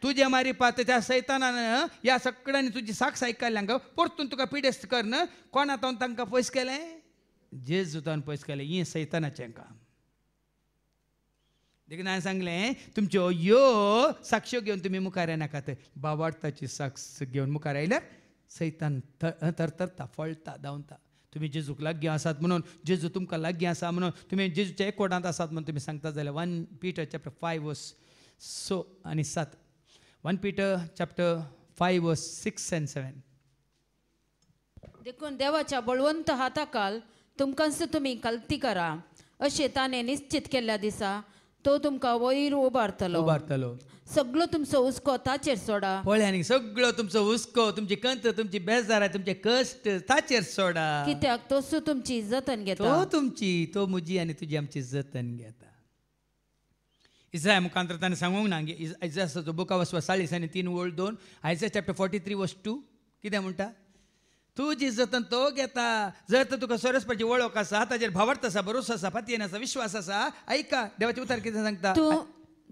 Speaker 3: तुझी मारी पात त्या सैतानानं या सगळ्यांनी तुझी साक्ष ऐकायला ग परतून तुका पिडेस्त करणं कोणा तांकां पयस केलें जेजुतान पयस केलें हे सैतानाचें का देखील हांवें सांगलें तुमच्यो यो साक्ष घेवन तुमी मुखार येनाकात बाबार्थाची साक्ष घेवन मुखार आयल्यार सैतान तरतरता फळता धांवता तुम्ही जेजूक लागीं आसात म्हणून जेजू तुमकां लागीं आसा म्हणून तुमी जेजूच्या एकोडांत आसात म्हणून तुमी सांगता जाल्यार वन पिटर चॅप्टर फायव्ह वर्स सो आणि सात one Peter chapter five six and seven
Speaker 4: देखून देवाच्या बळवंत हाताकाल तुमकांच तुम्ही कल्ती करा असे ताणें निश्चित केल्या दिसा तो तुमकां वयर उभारतलो उभारतलो सगळो तुमचो हुस्को ताचेर सोडा पळय
Speaker 3: आनी सगळो तुमचो हुस्को तुमची कंत तुमची आहे तुमचे कश्ट ताचेर सोडा
Speaker 4: कित्याक तसो तुमची जतन घेता तो
Speaker 3: तुमची तो मुजी आनी तुजी आमची जतन घेता Isaiah मुखांतर ताणें सांगूंक ना इजासाचो बुक ऑफ तीन ओल्ड दोन Isaiah chapter forty three verse two म्हणटा तूं तो घेता जर तर तुका सोरसपाची वळख आसा ताजेर भावार्थ आसा भरोसा आसा पातयेन विश्वास आसा ऐका देवाचें उतार कितें सांगता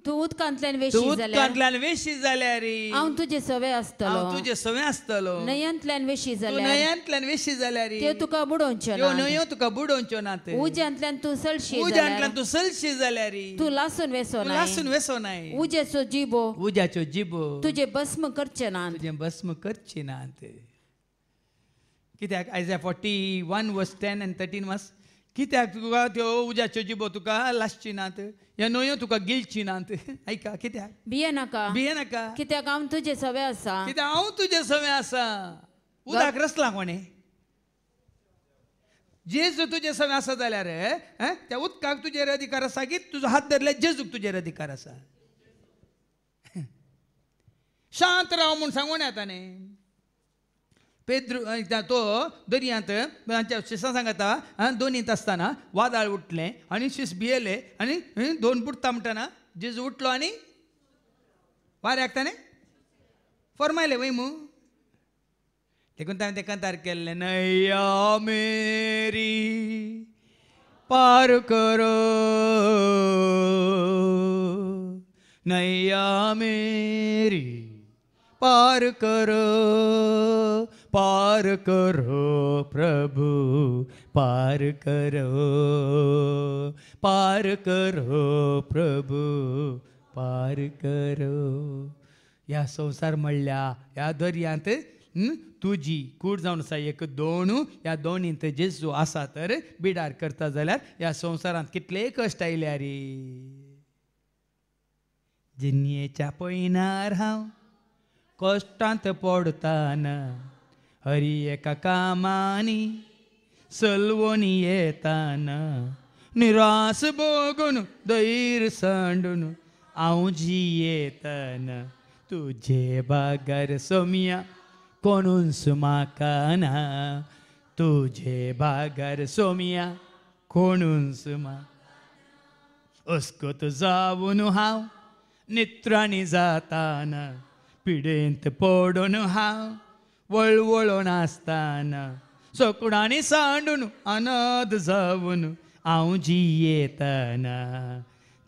Speaker 3: तू
Speaker 4: उदकांतल्यान वेशी उदकांतल्यान जाल्यार
Speaker 3: वेशी जाल्या रे हांव
Speaker 4: तुजे सवे आसतलो हांव
Speaker 3: तुजे आसतलो
Speaker 4: न्हंयांतल्यान वेशी जाल्या जाल्यार नयांतल्यान वेशी जाल्या रे तुका बुडोवच्यो ना न्हंयो
Speaker 3: तुका बुडोवच्यो ना ते
Speaker 4: उज्यांतल्यान तू सळशी उज्यांतल्यान
Speaker 3: तू सलशी जाल्या रे
Speaker 4: तू लासून वेसो लासून वेसो
Speaker 3: ना उज्याचो जिबो उज्याचो जिबो तुझे भस्म करचे ना तुझे भस्म करचे ना ते कित्याक Isaiah forty one verse ten and thirteen verse कित्याक तुका त्यो उज्याच्यो जिबो तुका लासची नात ह्या न्हंयो तुका गिळची नात आयका कित्याक
Speaker 4: भिये नाका भिये नाका कित्याक हांव तुजे सव्या आसा
Speaker 3: कित्याक हांव तुजे सवें आसा उदक रसला कोणे जेजू तुजे सवे आसा जाल्यार त्या उदकाक तुजेर अधिकार आसा की तुजो हात धरल्यार जेजूक तुजेर अधिकार आसा शांत राव म्हूण सांगून येता न्ही पेद्र तो दर्यांत सांगाता दोनींत असताना वादळ उठले आणि शीस भियेले आणि दोन बुडता तामटना जीज उठलो आणि वाऱ्याक ताणें फर्मायलें वय मू देखून ताणें ते कंतार केल्लें नया मेरी पार करो नैया मेरी पार करो पार करो प्रभु पार करो पार करो प्रभु पार करो या संसार म्हणल्या या दर्यांत तुजी कूड जावन आसा एक दोन ह्या दोनींत जेजू आसा तर बिडार करता जाल्यार ह्या संवसारांत कितले कश्ट आयल्या रे जिन्येच्या पयनार हांव कश्टांत पडताना हरी एका कामानी सलवोनी येताना निरास भोगून दैर सांडून आऊजी येताना तुझे बागर सोमिया कोणून सुमाकाना तुझे बागर सोमिया कोणून सुमा अस्को जाऊन हाव नित्राणी जाताना पिडेंत पडून हाव वळवळो नासताना सोकुडांनी सांडून अनाद जावून हांव जियेतना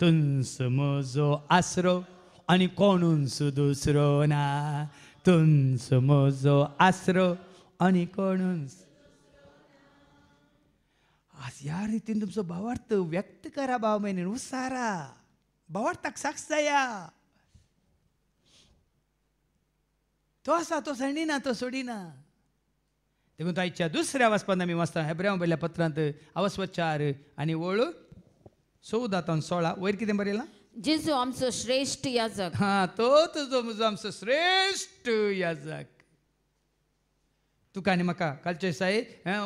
Speaker 3: तुंस म्हजो आसरो आनी सु दुसरो ना तुंस म्हजो आसरो आनी आज ह्या रितीन तुमचो भावार्थ व्यक्त करा भाव भयणीन उसारा भावार्थाक साक्ष जाया तो असा तो सणीना तो सोडिना देखून आईच्या दुसऱ्या वाचपांना मी वाचता हेब्रेव बेल्या पत्रांत अवस्व चार आणि ओळ चौदा तो सोळा वयर कितें बरयलां जेजू आमचो श्रेष्ठ याजक हा तोच जो आमचो श्रेष्ठ याजक तुका म्हाका कालचे साई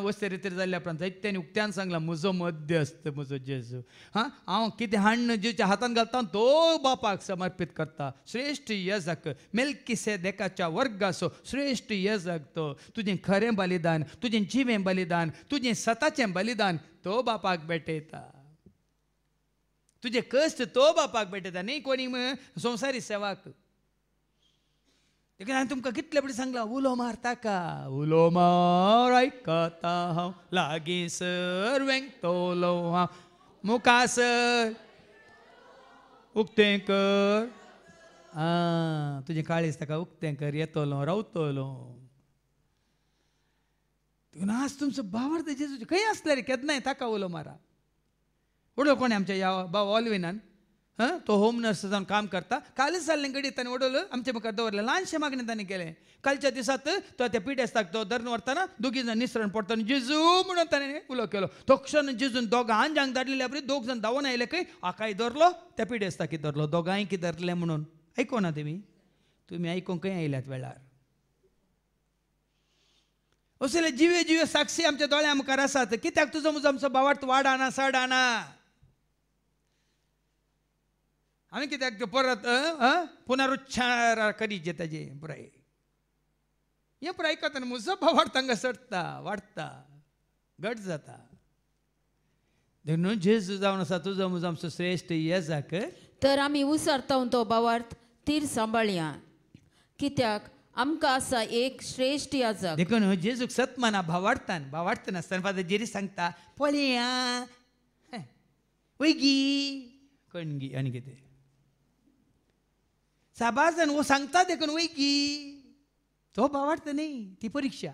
Speaker 3: वस्ते रितीर जाल्ल्या उपरांत जायत्यानी उक्त्यान सांगलां म्हजो मध्यस्त म्हजो जेजू हां हांव कितें हाण जेच्या हातान घालता तो बापाक समर्पीत करता श्रेष्ठ मेलकी से देकाच्या वर्गाचो श्रेष्ठ यजक तो तुजें खरें बलिदान तुजें जिवें बलिदान तुजें स्वताचें बलिदान तो बापाक भेटयता तुजे कश्ट तो बापाक भेटयता न्ही कोणी संवसारी सेवाक देखील हांवें तुमकां कितले फावटी सांगलां उलो मारता का उलो मार आयकता हांव लागीं सर वेंकतलो हांव मुखा सर उक्तें कर आं तुजें काळीज ताका उक्तें कर येतलो रावतलो आज तुमचो बावार्थ जेजूचे खंय आसले रे केन्नाय ताका उलो मारा उडो कोणी आमच्या या भाव ऑलविनान तो होम नर्स जाऊन काम करता कालच जाल्ले गडी ताणें ओढवलं आमचे मुखार दवरलें ल्हानशे मागणी ताणें केलें कालच्या दिवसात तो त्या पिढ्यास तो धरण वरताना दोगी जाण निसरण पडतो जिजू म्हणून ताणें उलो केलो तो क्षण जेजून दोगांक जांग धाडलेल्या बरी दोग जाण धावून आयले खंय आकाय धरलो त्या पिडेस्ताकी धरलो की धरलें म्हणून ऐको ना तुम्ही तुम्ही आयकूंक खंय आयल्यात वेळार असले जिवे जिवे साक्षी आमच्या दोळ्या मुखार आसात कित्याक तुजो म्हजो आमचो बावार्थ वाडाना सडाना आम्ही कित्याक परत पुनरुच्चार करीत जे ताजे पुराय हे पुराय कथन मुजब वाडतांगा सडटा वाढता गट जाता धनु जेजू जावन आसा तुजो श्रेष्ठ आमचो श्रेश्ठ कर
Speaker 4: तर आमी उसरता तो बावार्थ तीर सांभाळया कित्याक आमकां आसा एक श्रेश्ठ
Speaker 3: याजक देखून हो जेजूक सतमाना भावार्थान भावार्थ आसतना फादर जेरी सांगता पळया वैगी कणगी आणि कितें शाबाजन वो सांगता देखून वय की तो आवडतं नाही ती परीक्षा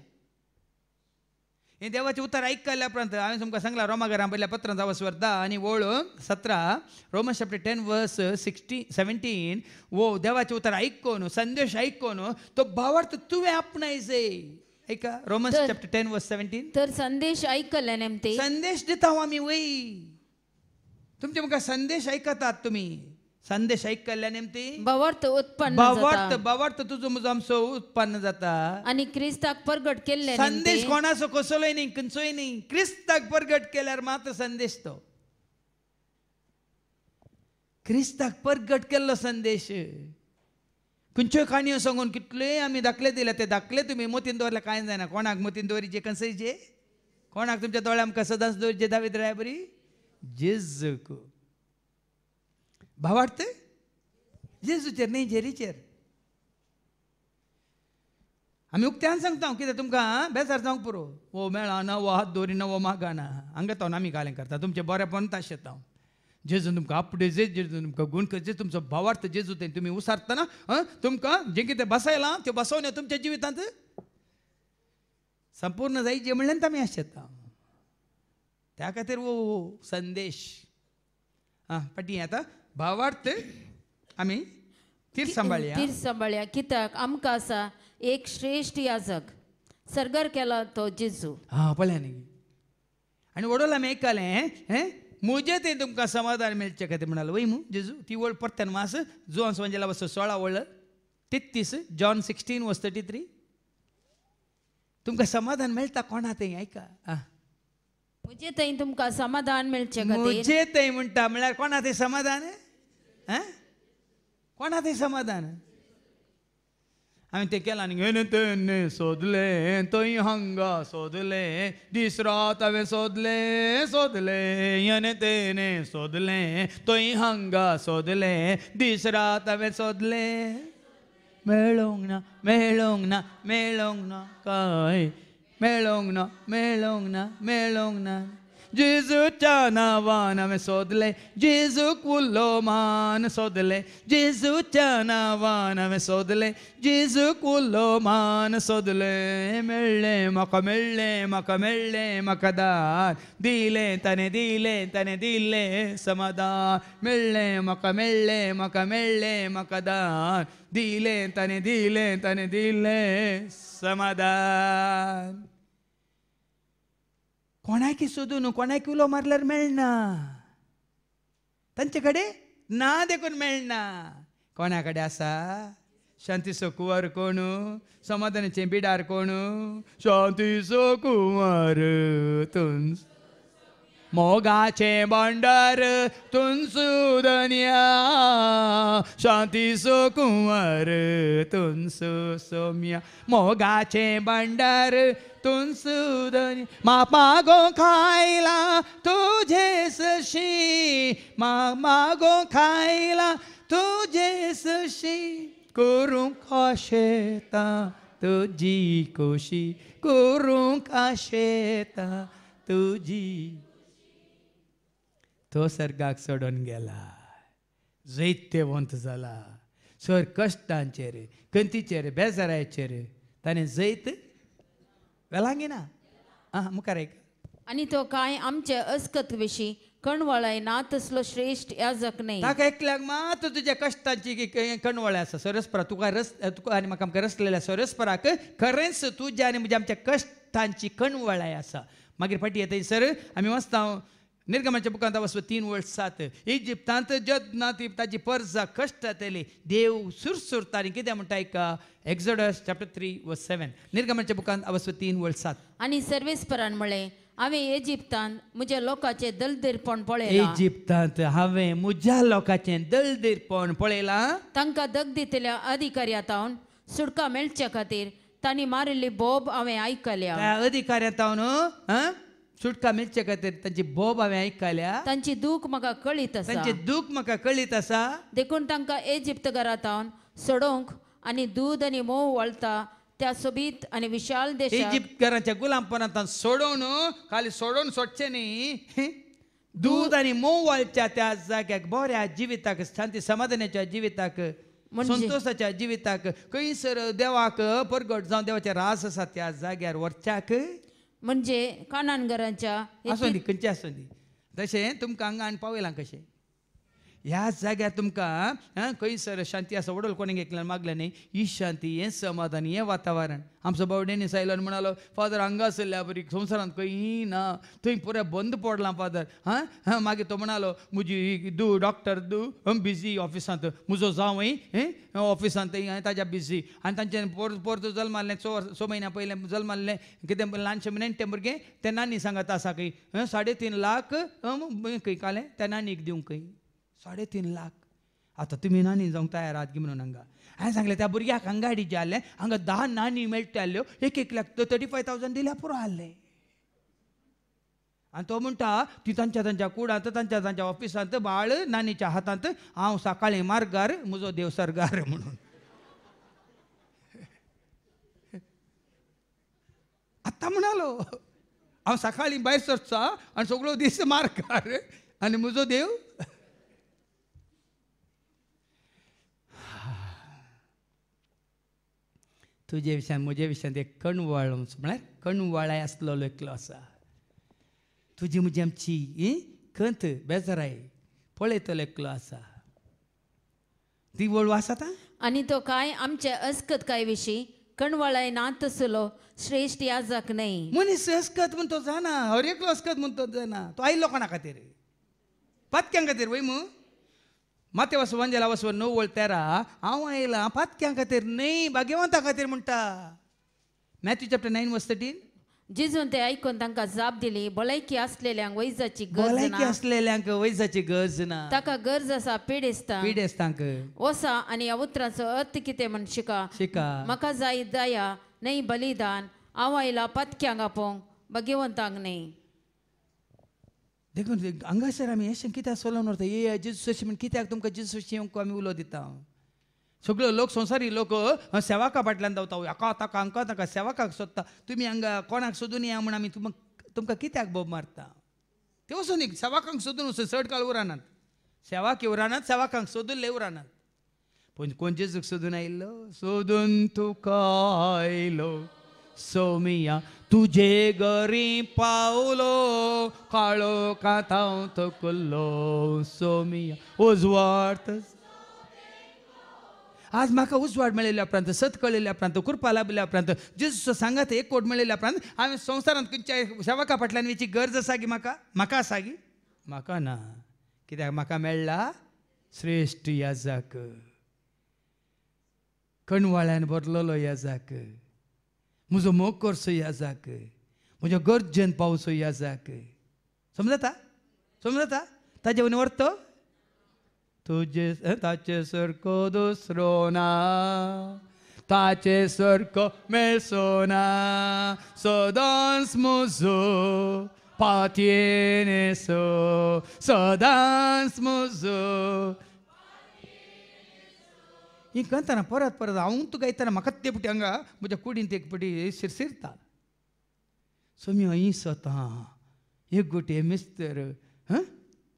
Speaker 3: हे देवाचे उत्तर ऐकल्या उपरांत हांवें तुमकां सांगला रोमागराम पयल्या पत्र जावं वर्धा आनी ओळ सतरा Rome chapter ten verse sixty seventeen वो देवाचे उतार ऐकून संदेश ऐकून तो भावार्थ तुवें आपणायचे ऐका Roman chapter ten verse seventeen तर संदेश ऐकले नेमते संदेश दिता आम्ही वय तुमचे मुखार संदेश ऐकतात तुम्ही संदेश ऐकल्या नेमती बवर्त उत्पन्न बवर्त बवर्त तुझं आमचं उत्पन्न जाता आणि
Speaker 4: क्रिस्ताक परगट
Speaker 3: केले संदेश कोणाचो कसलोय न्ही खंयचोय न्ही क्रिस्ताक परगट केल्यार मात्र संदेश तो क्रिस्ताक परगट केल्लो संदेश खंयच्यो काणयो सांगून कितले आमी दाखले दिले ते दाखले तुमी मतीन दोरला कांय जायना कोणाक मतीन दवरीचे जे कोणाक तुमच्या दोळ्या आमकां सदांच दवरचे दावीत राय बरी जेजूक भाव वाटते जेजूचेर न्ही जेरीचेर आमी उक्त्यान सांगता हांव तुमकां बेजार जावंक पुरो वो मेळा ना वो हात दवरिना वो मागाना हांगा तो आमी घालें करता तुमचे बरेंपण ताशेता हांव जेजून तुमकां जे जेजून तुमकां गुण करचे तुमचो भावार्थ जेजू ते तुमी उसारतना तुमकां जें कितें बसयलां त्यो बसोवन तुमच्या जिवितांत संपूर्ण जायचे म्हणल्यान आमी आशेता त्या खातीर वो संदेश आं पटी येता भावार्थ आम्ही तीर्थ सांबाळया तीर्थ
Speaker 4: सांबाळया कित्याक आमकां आसा एक श्रेश्ठ याजक सरगर केला तो जेजू
Speaker 3: हा पळ्या न्ही आणि वडोला मेळटालें हे मुजे ते तुमकां समाधान मेळचें खातीर म्हणाले वय मू जेजू ती वळ परत्यान मास जोन म्हणजे बस सोळा वळ तेत्तीस John sixteen verse thirty three तुमकां समाधान मेळटा कोणा थंय आयका आं
Speaker 4: मुजे थंय तुमकां
Speaker 3: समाधान मेळचें मुजे थंय म्हणटा म्हळ्यार कोणा थंय समाधान कोणातही समाधान हांवें तें केलां न्ही घेवन तेन्ने सोदलें थंय हंगा सोदलें दीस रात हांवें सोदलें सोदलें येणे तेने सोदलें थंय हंगा सोदलें दीस रात हांवें सोदलें मेळोंक ना मेळोंक ना मेळोंक ना काय मेळोंक ना मेळोंक ना मेळोंक ना Jesu Tanavana me sodle, Jesu Kuloman sodle, Jesu Tanavana me sodle, Jesu Kuloman sodle, Mille Makamille Makamille Makadar, Dile Tane Dile Tane Dile Samadar, Mille Makamille Makamille Makadar, Dile Tane Dile Tane Dile Samadar. कोणाकी सोदून कोणाकी उलो मारल्यार मेळना तांचे कडेन ना देखून मेळना कोणा कडेन आसा शांती कुंवर कोण समाधानाचे बिडार कोण शांतीचो कुंवर तुमचो मोगाचे बंडर तुंसुदनिया शांती सुकुंवर तुंसु सोम्या मोगाचे बंडर मापा मागो खायला तुझे सशी मागो खायला तुझे सशी करू कशेता तुझी कोशी करू कशेता तुझी तो सर्गाक सोडून गेला जैत्यवंत झाला सर कष्टांचे रे कंतीचेर रे ताणें जैत वेलांगिना आं मुखार एक
Speaker 4: आनी तो काय आमचे अस्कत विशीं कणवळाय ना तसलो श्रेश्ठ ह्या जखणे ताका
Speaker 3: एकल्याक मात तुज्या कश्टांची कणवळ आसा सरस्परा तुका रस तुका आनी म्हाका आमकां रसलेल्या सरस्पराक खरेंच तुज्या आनी म्हज्या आमच्या कष्टांची कणवळाय असा मागीर फाटी येता सर आमी वाचता ನಿರ್ಗಮನ ಮುಖಾಂತರ तीन ವರ್ಷ सात इजिप्तांत जद ती ताची पर्जा कश्ट जातली देव सुरसुरताली कितें म्हणटा एक एक्झोडस चॅप्टर थ्री वर्स सेवन निर्गमनच्या बुकांत अवस्व तीन वर्स सात
Speaker 4: आनी सर्वेस्परान म्हळें हांवें इजिप्तांत म्हज्या लोकांचे दलदीरपण पळयलां
Speaker 3: इजिप्तांत हांवें म्हज्या लोकांचे दलदीरपण पळयलां
Speaker 4: तांकां दग दितल्या अधिकाऱ्या तावन सुटका मेळच्या खातीर तांणी मारिल्ली बोब हांवें आयकल्या
Speaker 3: अधिकाऱ्या तावन सुटका मेलचे खातीर तांची बोब हांवें ऐकल्या
Speaker 4: तांची दूख म्हाका
Speaker 3: कळीत आसा तांची दूख म्हाका कळीत आसा
Speaker 4: देखून तांकां इजिप्त घरांतावन सोडोंक आनी दूद आनी मोव वळता त्या सोबीत आणि विशाल देश गुलाम
Speaker 3: गुलामपणांतान सोडोवन खाली सोडोवन सोडचे न्ही दूध आणि मोव वळच्या त्या जाग्याक बऱ्या जिविताक शांती समाधानाच्या जिविताक संतोषाच्या जिविताक खंयसर देवाक परगट जावं देवाचे रास आसा त्या जाग्यार वरच्याक
Speaker 4: म्हणजे कानानगरांच्या असं नी
Speaker 3: खंयचे तसे तशें तुमकां हांगा पावयलां कशें ह्या जाग्यार तुमकां खंयसर शांती आसा वडोल कोणें एकल्यान मागलें न्ही ही शांती हें समाधान हें वातावरण आमचो बावडेनी सायलन म्हणालो फादर हांगा आसल्या बरी संवसारांत खंयी ना थंय पुरो बंद पडलां फादर हां मागीर तो म्हणालो म्हजी दू डॉक्टर दू बिजी ऑफिसांत म्हजो जावय ऑफिसात ऑफिसांत ताज्या बिजी आनी तांच्यान पोर जल्म मारलें सो सो म्हयन्या पयलें जल्माल्लें कितें ल्हानशें म्हयन्यान तें भुरगें तेन्ना न्ही सांगता आसा खंय साडे तीन लाख खंय कालें तेन्ना न्हीक दिवंक खंय साडेतीन लाख आता तुम्ही नानी जावंक तयार आहात की म्हणून हांगा हांवें सांगलें त्या भुरग्याक हांगा जे आले हांगा धा नानी मेळटाल्यो एक एक लाख थर्टी फाय थावजंड दिल्या पुरो आहले आनी तो म्हणटा ती तांच्या तांच्या कुडांत तांच्या तांच्या ऑफिसांत बाळ नानीच्या हातांत हांव सकाळीं मार्गार म्हजो देव सरगार म्हणून आत्तां म्हणालो हांव सकाळीं भायर सरचा आनी सगळो दीस मार्गार आनी म्हजो देव तुझे विशयान म्हजे विशयान एक कणवळ म्हळ्यार कणवळाय आसलेलो एकलो आसा तुजी म्हजी आमची ही खंत बेजाराय पळयतलो एकलो आसा ती वळू आसा आतां
Speaker 4: आनी तो काय अस्कत कांय विशीं कणवळाय ना तसलो श्रेश्ठ याजक जाक न्हय
Speaker 3: मनीस अस्कत म्हण तो जाना हर एकलो अस्कत म्हण तो जाना तो आयलो कोणा खातीर पातक्यां खातीर वय मू ಮಾತೇವಸ್ ಒಂಜಲ ವಸ್ವ ನೋವು ಒಳ್ತಾರ ಅವ ಇಲ್ಲ ಪಾತ್ಕ್ಯಾಂ ನೈ ಭಾಗ್ಯವಂತ ಕತೀರ್ ಮುಂಟ मॅथ्यू चॅप्टर नाईन वर्स
Speaker 4: जिजून ते तांकां जाप दिली भलायकी वैजाची गर्जना,
Speaker 3: भलायकी वैजाची गरज ना
Speaker 4: ताका गरज आसा पिडेस्ता ओसा आनी ह्या अर्थ कितें म्हण शिका
Speaker 3: शिका
Speaker 4: जाय न्हय बलिदान हांव आयला पत्क्यांक आपोवंक
Speaker 3: देखून हांगासर आमी अशें कित्याक सोलोन व्हरता ये जेजूस सोशी म्हण कित्याक तुमकां सोशी अशें आमी उलो दिता सगळो लोक संवसारी लोक सेवाका फाटल्यान धांवता हाका ताका हांकां ताका सेवाकाक सोदता तुमी हांगा कोणाक सोदून या म्हण आमी तुमकां तुमकां कित्याक बोब मारता ते वचून एक सेवाकांक सोदून वचून चड काळ उरानात सेवाक उरानात सेवाकांक सोदुल्ले उरानात पूण कोण जेजूक सोदून आयिल्लो सोदून तुका आयलो सोमिया तुझे गरी पावलो काळो काताव तकल्लो सोमिया उजवाड आज म्हाका उजवाड मेळिल्ल्या उपरांत सत कळिल्ल्या उपरांत कृपा लाभिल्ल्या उपरांत जेजूचो सांगात एक कोट मेळिल्ल्या उपरांत हांवें संवसारांत खंयच्या शेवका फाटल्यान वेची गरज आसा गी म्हाका म्हाका आसा गी म्हाका ना कित्याक म्हाका मेळ्ळा श्रेश्ठ याजाक कणवाळ्यान भरलेलो याजाक म्हजो मोकोर सयाजाक म्हजो गर्जन पाव सयाजाक समजता समजता ताजे उणे अर्थ तुजे ताचे सरको दुसरो ना ताचे सरको मेळसो ना सदांच म्हजो पातयेन सो सदांच म्हजो ಇಂಕಂತಾನ ಪರತ್ ಪರದ ಅವಂತು ಗೈತಾನ ಮಕತ್ತೆ ಬಿಟ್ಟು ಹಂಗ ಮುಜ ಕೂಡಿನ ತೆಗ್ಬಿಟ್ಟು ಸಿರ್ಸಿರ್ತಾನ ಸ್ವಾಮಿ ಐ ಸ್ವತಃ ಎಗ್ಗುಟೆ ಮಿಸ್ತರು ಹಾಂ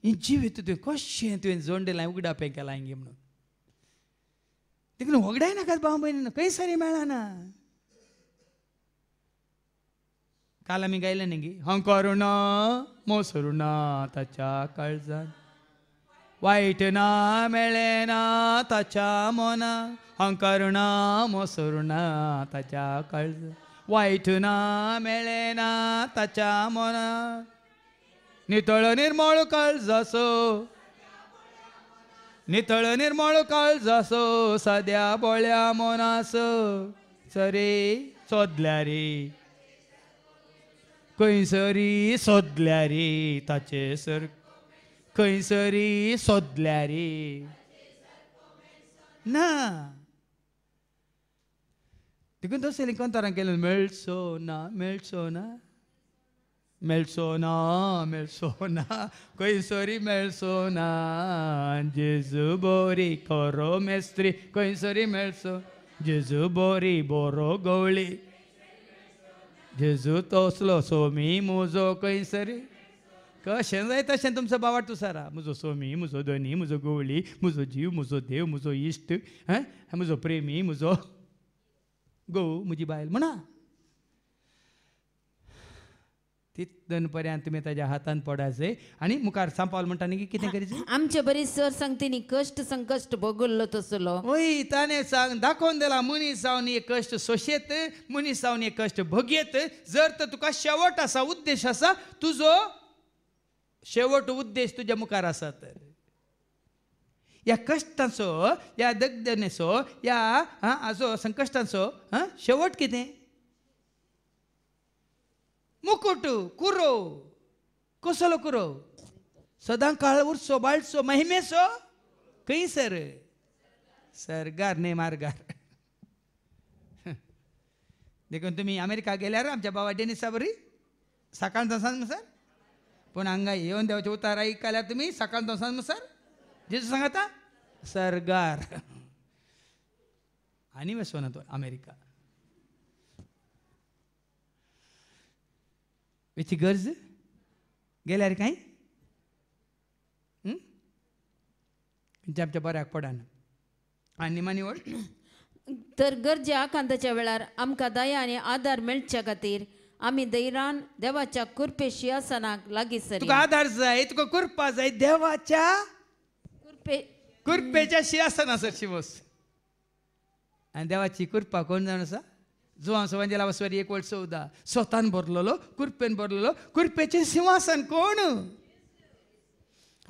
Speaker 3: ಈ ಜೀವಿತ್ತು ಕೊಶ್ಶಿ ಅಂತ ಜೋಂಡೆಲ್ಲ ಉಗಡಾಪೇಕಲ್ಲ ಹಂಗೆ ತಿಂಗಳು ಹೊಗಡಾಯ್ನ ಕದ ಬಾಂಬೈ ನೀನು ಕೈ ಸರಿ ಮೇಳಾನ ಕಾಲಮಿಗೈಲ ನಿಂಗೆ ಹಂಕಾರುಣ ಮೊಸರುಣ ತಚ್ಚ ಕಳ್ಸ वाईट ना ना ताच्या मोना हंकरुणा ना ताच्या कळज वाईट ना ना ताच्या मोना नितळ निर्मळ कळज जसो नितळ निर्मळ काळ जसो सद्या बोळ्या मोनास सरी सोदल्या रे खंयसरी सोदल्या रे ताचे सर खंयसरी सोदल्या रे ना देखून तो सेलिंग कोंतारांक केलें मेळचो ना मेळचो ना मेळचो ना मेळचो ना खंयसरी मेळचो ना जेजू बोरी खरो मेस्त्री खंयसरी मेळचो जेजू बोरी बोरो गवळी जेजू तसलो सोमी मोजो खंयसरी शेण जायत अशें तुमचो बाबा तुसारा म्हजो सोमी म्हजो धनी म्हजो गवळी म्हजो जीव म्हजो देव म्हजो इश्ट म्हजो प्रेमी म्हजो गोव म्हजी बायल म्हणा तितन पर्यंत तुम्ही ताज्या हातान पडायचे आणि मुखार सांपावल म्हणटा न्ही की कितें करीचे
Speaker 4: आमचे बरी सर सांगते कष्ट संकष्ट भोगल्लो तसलो
Speaker 3: ओय ताने सांग दाखोवन दिला मनीस जावन हे कष्ट सोशेत मनीस जावन हे कष्ट भोगेत जर तर तुका शेवट आसा उद्देश आसा तुजो शेवट उद्देश तुझ्या मुखार आसा तर या कश्टांचो या दगदनेचो या हाचो संकश्टांचो शेवट कितें मुकुट कुरो कसलो कुरो सदां काळ उरचो बाळचो महिमेचो सर गार ने मार्गार देखून तुम्ही अमेरिका गेल्यार आमच्या बाबा डेनिसा बरी सकाळचा सांग सर पण हंगा येवन देवाचे उतार ऐकायला तुम्ही सकाळ संसार सांगा सांगता सरगार आणि वेसवन तो अमेरिका याची गरज गेल्या रे काही आमच्या बऱ्याक पडान आणि निवड
Speaker 4: तर गरजे आकांताच्या वेळार आमकां दया आनी आदार मेळच्या खातीर आमी दैरान देवाच्या कृपेशी आसनाक लागीं तुका आधार जाय
Speaker 3: तुका कृपा जाय देवाच्या कृपे कुर्पेच्या शिरासन सर शिवस आनी देवाची कृपा कोण जाण आसा जुवा सवांजेला वसवारी एक वर्ड चवदा स्वतान भरलेलो कुरपेन भरलेलो कुरपेचें सिंहासन कोण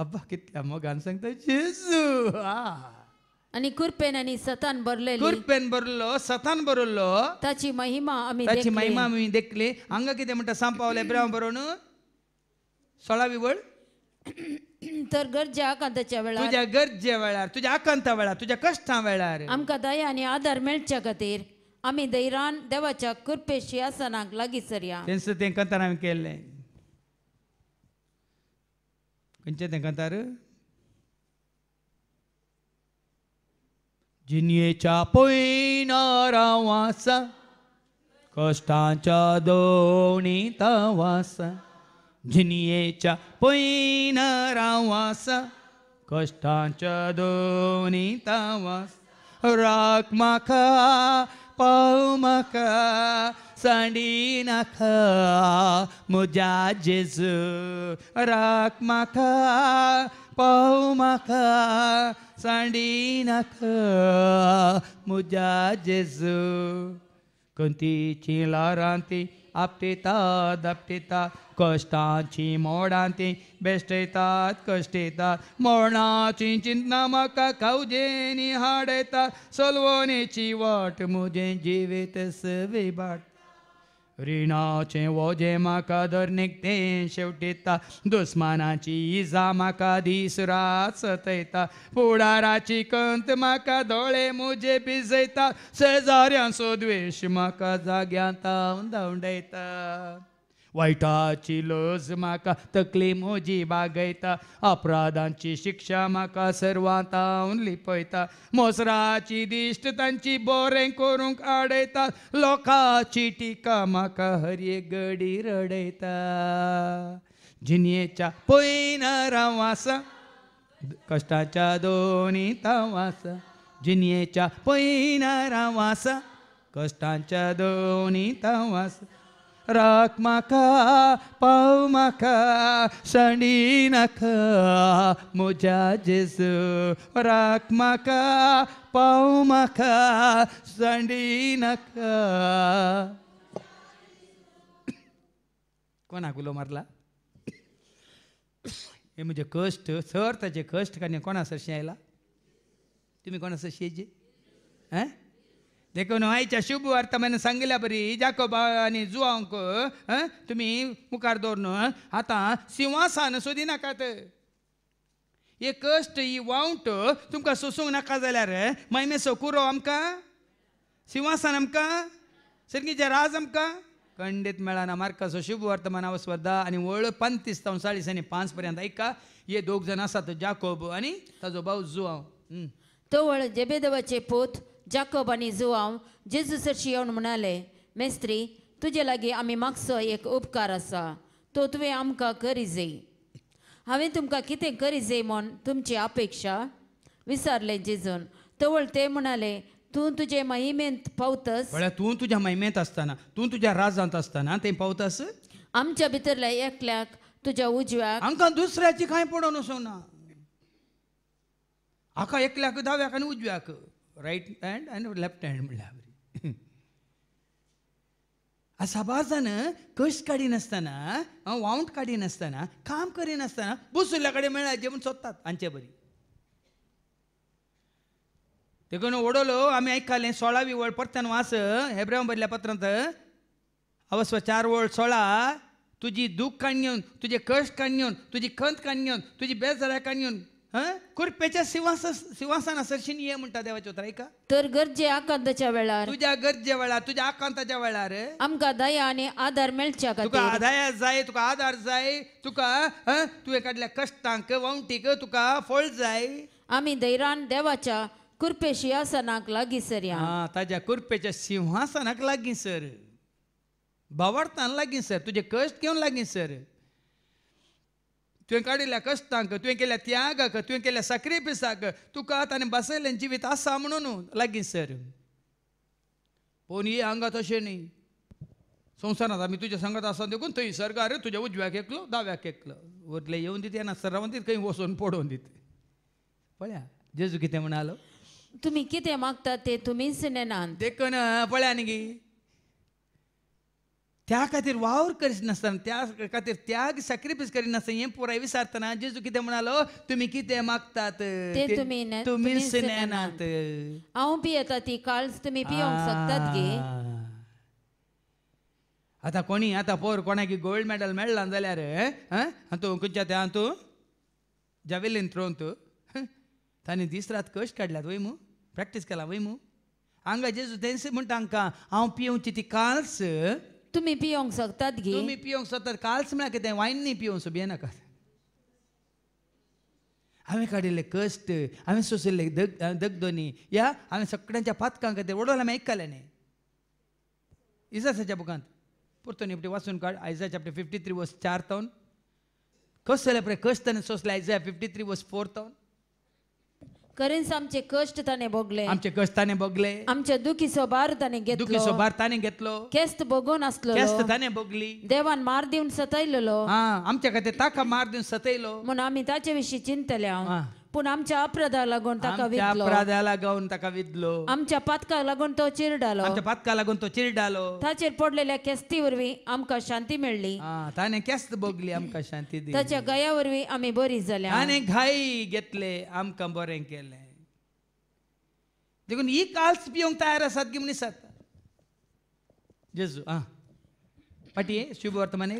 Speaker 3: अब्बा कितल्या मोगान सांगता जेजू आ आणि
Speaker 4: कृपेन सतान बरले कृपेन
Speaker 3: बरलो सतान बरलो
Speaker 4: ताची महिमा आम्ही ताची महिमा
Speaker 3: आम्ही देखली हांगा कितें म्हणटा सांपावले ब्राव बरोवन सोळावी वळ
Speaker 4: तर गरजा आकांताच्या वेळार तुझ्या
Speaker 3: गरजे वेळार तुझ्या आकांता वेळार तुझ्या कष्टा वेळार
Speaker 4: आमकां दया आनी आदार मेळच्या खातीर आम्ही दैरान देवाच्या कृपेशी आसनाक लागीं सरया
Speaker 3: तेंच तें कंतार हांवें केल्लें खंयचें तें कंतार जिन्येच्या पोईनारा वासा कष्टांच्या दोणी वासा जिन्येच्या पोईनारा वासा कष्टांच्या दोणी वास राख माखा पाऊ माखा सांडी नाखा मुजा जेजू राख माखा पाऊ माका सांडी नाक मुजा जेजू कुंतीची लारांती आपटेता दपटेता कष्टांची मोडांती बेश्टेतात कष्टेतात मोडाची चिंता म्हाका खावजेनी हाडयतात सोलवणेची वाट मुजे जिवेत सवे रिणाचे वोजे माका दर निघते शेवटीता दुस्मानाची इजा माका दिसरा सतयता पुडाराची कंत माका दोळे मुजे भिजयता शेजाऱ्यांचो द्वेष माका जाग्याता धावडयता वाईटाची लज माका तकली मोजी बागयता अपराधांची शिक्षा माका सर्वांतावन लिपयता मोसराची दिश्ट तांची बोरें करूंक आडयता लोकाची टिका माका हरये गडी रडयता जिनयेच्या पयन वासा कष्टाच्या दोनी तावासा जिनयेच्या पयन वासा कष्टांच्या दोनी तावासा राक माका पाव माका सणी नाका मोजा जेजू राक माका पाव माका सणी नाका कोणा गुलो मारला हे म्हणजे कष्ट सर ताचे कष्ट काणी कोणा सरशी आयला तुम्ही कोणा सरशी येजे देखून आईच्या शुभ वर्तमान सांगल्या बरी जाकोबा आणि जुवांक तुम्ही मुखार दोन आता सिंहासान सोदी नाकात हे कष्ट ही वावंट तुमकां सोसूंक नाका जाल्यार मैमेसो कुरो आमकां सिंहासान आमकां सर्गीचे राज आमकां खंडीत मेळाना मार्काचो शुभ वर्तमान स्पर्धा आनी व्हड पंतीस चाळीस आनी पांच पर्यंत ऐका हे दोग जाण आसात जाकोब आनी ताजो भाऊ जुआ
Speaker 4: तो वळ जेबेदवाचे पोत जाकोब आणि जुआव जेजूसरशी येवन म्हणाले मेस्त्री तुजे लागीं आम्ही मागसो एक उपकार असा तो तुवें आमकां करी जाय हांवें तुमकां कितें करी जाय म्हूण तुमची अपेक्षा विचारलें जेजून तवळ ते म्हणाले तू तुजे महिमेंत पावतस म्हळ्यार
Speaker 3: तुज्या महिमेंत आसतना तूं तुज्या राजांत आसतना ते पावतस
Speaker 4: आमच्या भितरल्या एकल्याक तुज्या उजव्याक आमकां दुसऱ्याची
Speaker 3: कांय पडोन वचूंक ना हाका एकल्याक दाव्याक आनी उजव्याक राईट हँड आणि लेफ्ट हँड म्हणल्यावर असा भासानं कश काडिनासतना वावंट काडिनासतना काम करिनासतना बसुल्ल्या कडेन मेळायचे म्हण सोदतात आमच्या बरी ते कोण ओडोलो आम्ही ऐकले सोळावी वळ परत्यान वास हेब्राम बदल्या पत्रांत अवस्व चार वळ सोळा तुझी दूख काण घेऊन तुझे कष्ट काण घेऊन तुझी खंत काण घेऊन तुझी बेजाऱ्या काण घेऊन कुरपेच्या सिंहासना सिंहासनासरशीन ये म्हणटा देवाच्या उतराय का
Speaker 4: तर गरजे आकांताच्या वेळार
Speaker 3: तुझ्या गरजे वेळार तुझ्या आकांताच्या वेळार
Speaker 4: आमकां दया आनी आदार मेळच्या तुका
Speaker 3: खातीर जाय तुका आदार जाय तुका हं, तुवें काडल्या
Speaker 4: कश्टांक वंटीक तुका फळ जाय आमी धैरान देवाच्या कुर्पे
Speaker 3: आसनाक लागीं सर हा ताज्या कुर्पेच्या सिंहासनाक लागीं सर भवार्थान लागीं सर तुझे कश्ट घेवन लागीं सर तुवें काडिल्ल्या कश्टांक तुवें केल्या त्यागाक तुवें केल्या सक्रिपिसाक तुका ताणें बसयलें जिवीत आसा म्हणून लागीं सर पूण ही हांगा तशें न्ही संवसारांत आमी तुज्या संगत आसा देखून थंय सरकार तुज्या उजव्याक एकलो दाव्याक एकलो व्हरले येवन दिता येना सरावन दित खंय वचून पडोवन दिता पळया जेजू कितें म्हणालो तुम्ही
Speaker 4: कितें मागतात ते तुमीच नेनात
Speaker 3: देखून पळया न्ही त्या खातीर वावर करीत नासतना त्या खातीर त्याग सॅक्रिफायस करिनासतना हें पुराय विसारतना जेजू कितें म्हणालो तुमी कितें मागतात ते तुमी तुमी सिनेनात
Speaker 4: हांव पियेता ती काल तुमी पियोंक शकतात की
Speaker 3: आतां कोणी आतां पोर कोणाकी गोल्ड मॅडल मेळ्ळां जाल्यार हं? तूं खंयच्या त्या तूं जावेलीन थ्रोन तूं तांणी दीस रात कश्ट काडल्यात वय मू प्रॅक्टीस केला वय मू हांगा जेजू तेंस म्हणटा हांकां हांव पियेवची ती काल्स तुम्ही पिवंक शकतात गे तुम्ही पिवंक सोदतात कालच म्हळ्यार कितें वायन न्ही पिवंक सोबी नाका हांवें काडिल्ले कश्ट हांवें सोंसिल्ले दग दगदोनी या हांवें सगळ्यांच्या पातकांक खातीर वडोल हांवें ऐकलें न्ही इजासाच्या बुकांत पुरतो निपटी वाचून काड आयजाच्या चॅप्टर फिफ्टी थ्री वर्स चार तावन कसले पळय कश्ट ताणें सोसले Isaiah fifty three verse four तावन
Speaker 4: करेन्स आमचे कष्ट ताणे भोगले आमचे
Speaker 3: कष्ट ताणे भोगले
Speaker 4: आमचे दुखी सोबार ताणे घेतलो दुखी सोबार ताणे घेतलो केस्त भोगून असलो केस्त ताणे भोगली देवान मार देऊन सतयलो आमच्या खातीर ताका मार देऊन सतयलो म्हणून आम्ही ताचे विषयी चिंतले हांव पूण आमच्या अपराधा लागून ताका आमच्या अपराधा
Speaker 3: लागून ताका विदलो
Speaker 4: आमच्या पातका लागून तो चिरडालो आमच्या
Speaker 3: पातका लागून तो चिरडालो
Speaker 4: ताचेर पडलेल्या केस्ती वरवीं आमका शांती मेळ्ळी ताने केस्त भोगली आमकां शांती दिली ताच्या गया वरवीं आमी
Speaker 3: बरी आणि घाई घेतले आमका बरें केले देखून ही काल्स पिवंक तयार आसात की मनीसात जेजू आ फाटी शुभ वर्तमाने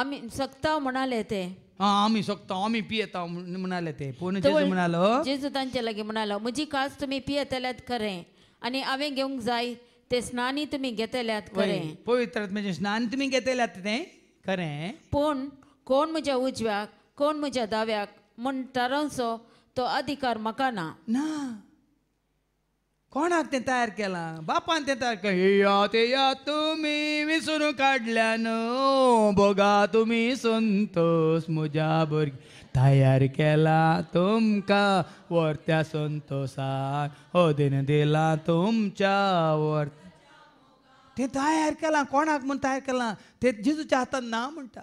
Speaker 3: आम्ही सक्ता म्हणाले ते आम्ही शकतो आम्ही पियत म्हणाले ते पूर्ण जेजू म्हणालो
Speaker 4: जेजू तांचे लगे म्हणालो म्हजी कास तुम्ही आल्यात खरें आणि हांवें घेवंक जाय ते स्नानी तुम्ही घेतल्यात खरें
Speaker 3: पवित्र म्हणजे स्नान तुम्ही घेतल्यात ते खरें
Speaker 4: पूण कोण म्हज्या उजव्याक कोण म्हज्या दाव्याक म्हण तो अधिकार म्हाका ना
Speaker 3: कोणाक ते तयार केला बापान ते तयार केला ते या तुम्ही विसरून काढल्यान बघा तुम्ही संतोष मुजा भुरगी तयार केला तुमका वरत्या संतोषा हो दिन दिला तुमच्या वर ते तयार केला कोणाक म्हणून तयार केला ते जिजूच्या हातात ना म्हणटा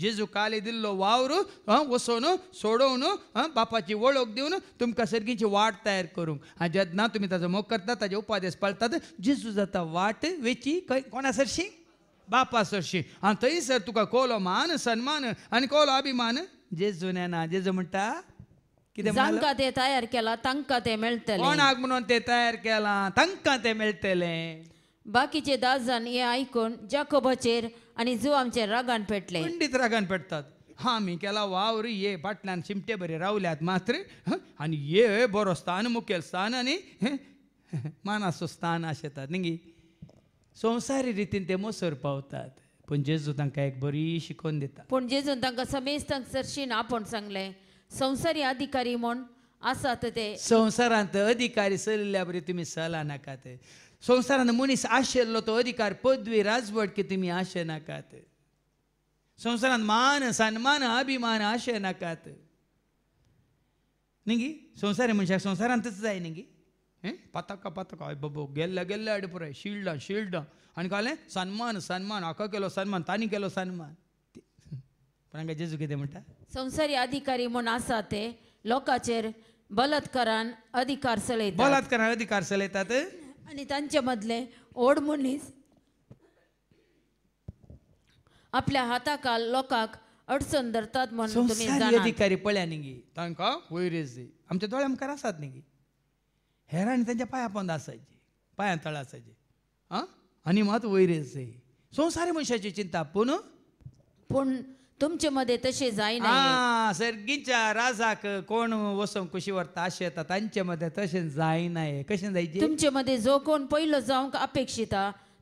Speaker 3: जेजू काले दिल्लो वावरू हां बापाची ओळख देऊन तुमका सर्गीची वाट तयार करूंक आनी जेदना तुम्ही ताजो मोग करता ताजे उपादेश पळतात जेजू जाता वाट वेची कोणा सरशी बापा सरशी थंय सर तुका कोलो मान सन्मान आणि कोलो अभिमान जेजून ना जेजू म्हणटा तांकां
Speaker 4: ते तयार केला तांकां ते मेळटले कोणाक
Speaker 3: म्हणून ते तयार केला तांकां ते मेळटले
Speaker 4: बाकीचे दास जाण
Speaker 3: हे आयकून जाकोबाचेर आणि जो आमचे रागान पेटले खंडित रागान पेटतात हा मी केला वावरी ये बाटल्यान शिमटे बरे रावल्यात मात्र आणि ये बरो स्थान मुखेल स्थान आणि मानासो स्थान आशेतात येतात न्ही संवसारी रितीन ते मोसर पावतात पूण जेजू तांकां एक बरी शिकोवन दिता
Speaker 4: पूण जेजून तांकां सरशी ना पण सांगले संवसारी अधिकारी म्हूण आसात ते
Speaker 3: संवसारांत अधिकारी सरल्या बरी तुम्ही सला ते संवसारान मनीस आशिल्लो तो अधिकार पदवी राजवट की तुमी आशे नाकात संवसारान मान सन्मान अभिमान आशे नाकात न्ही संसार मनशाक म्हणजे, संवसारांतच जाय न्ही हें पाताका हय बाबो गेल्ल्या गेल्ल्या आड पुराय शिल्डां शिल्डां आनी कहलें सन्मान सन्मान हाका केलो सन्मान तानी केलो सन्मान पण हांगा जेजू कितें म्हणटा
Speaker 4: संवसारी अधिकारी म्हूण आसा ते लोकांचेर बलात्कारान अधिकार चलयतात बलात्कारान
Speaker 3: अधिकार चलयतात
Speaker 4: आणि त्यांच्यामधले ओड मनीस आपल्या हाताकाल लोकांक अडचण धरतात म्हणून तुम्ही अधिकारी
Speaker 3: पळ्या निघी तांकां वयर आमच्या दोळ्या मुखार आसात निघी हेरांनी त्यांच्या पाया पोंद आसायची पाया तळ असायचे आं आनी मात वयर संसारी मनशाची चिंता पूण पूण मध्ये तसे
Speaker 4: जाई नाही हा
Speaker 3: सर्गीच्या राजाक कोण वसोंक कुशी वरता अशे येता तांचे मध्ये तशें जायना नाही कशें जायचे
Speaker 4: मध्ये जो कोण पहिलं जावंक अपेक्षित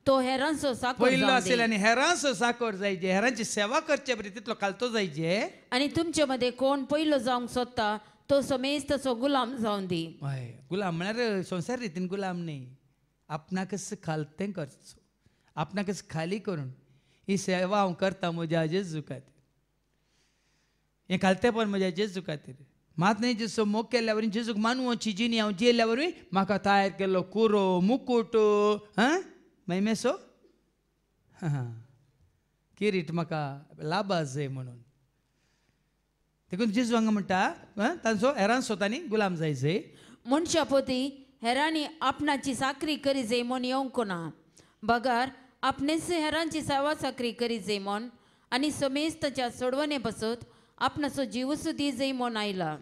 Speaker 4: तो हेरांचो साखर पयलो असेल आणि आसलेले
Speaker 3: आनी साकोर जायचे हेरांची सेवा करचे बरी तो कालतो जायचे
Speaker 4: आणि तुमच्यामध्ये कोण पहिलं जावंक सोदता तो समेज तसो गुलाम जावन दी
Speaker 3: गुलाम म्हळ्यार संसार रितीन गुलाम न्ही आपणाकच खालतें करचो आपणाकच खाली करून ही सेवा हांव करता म्हज्या झुकात हे घालते पण म्हज्या जेजुका तरी मात नाही जेसो मोग केल्यावर जेजूक मानू वची जिनी हांव जेल्यावर म्हाका तयार केलो कुरो मुकुट हैमेसो किरीट म्हाका लाबा जाय म्हणून देखून जेजू हांगा म्हणटा तांचो हेरान सोता गुलाम जाय जाय मनशा
Speaker 4: पोती हेरांनी आपणाची साकरी करी जाय म्हण येवं कोणा बगार आपणेच हेरांची सावा साकरी करी जाय म्हण आनी समेज ताच्या सोडवणे बसत आपणाचो जीव सुद्दी मन आयला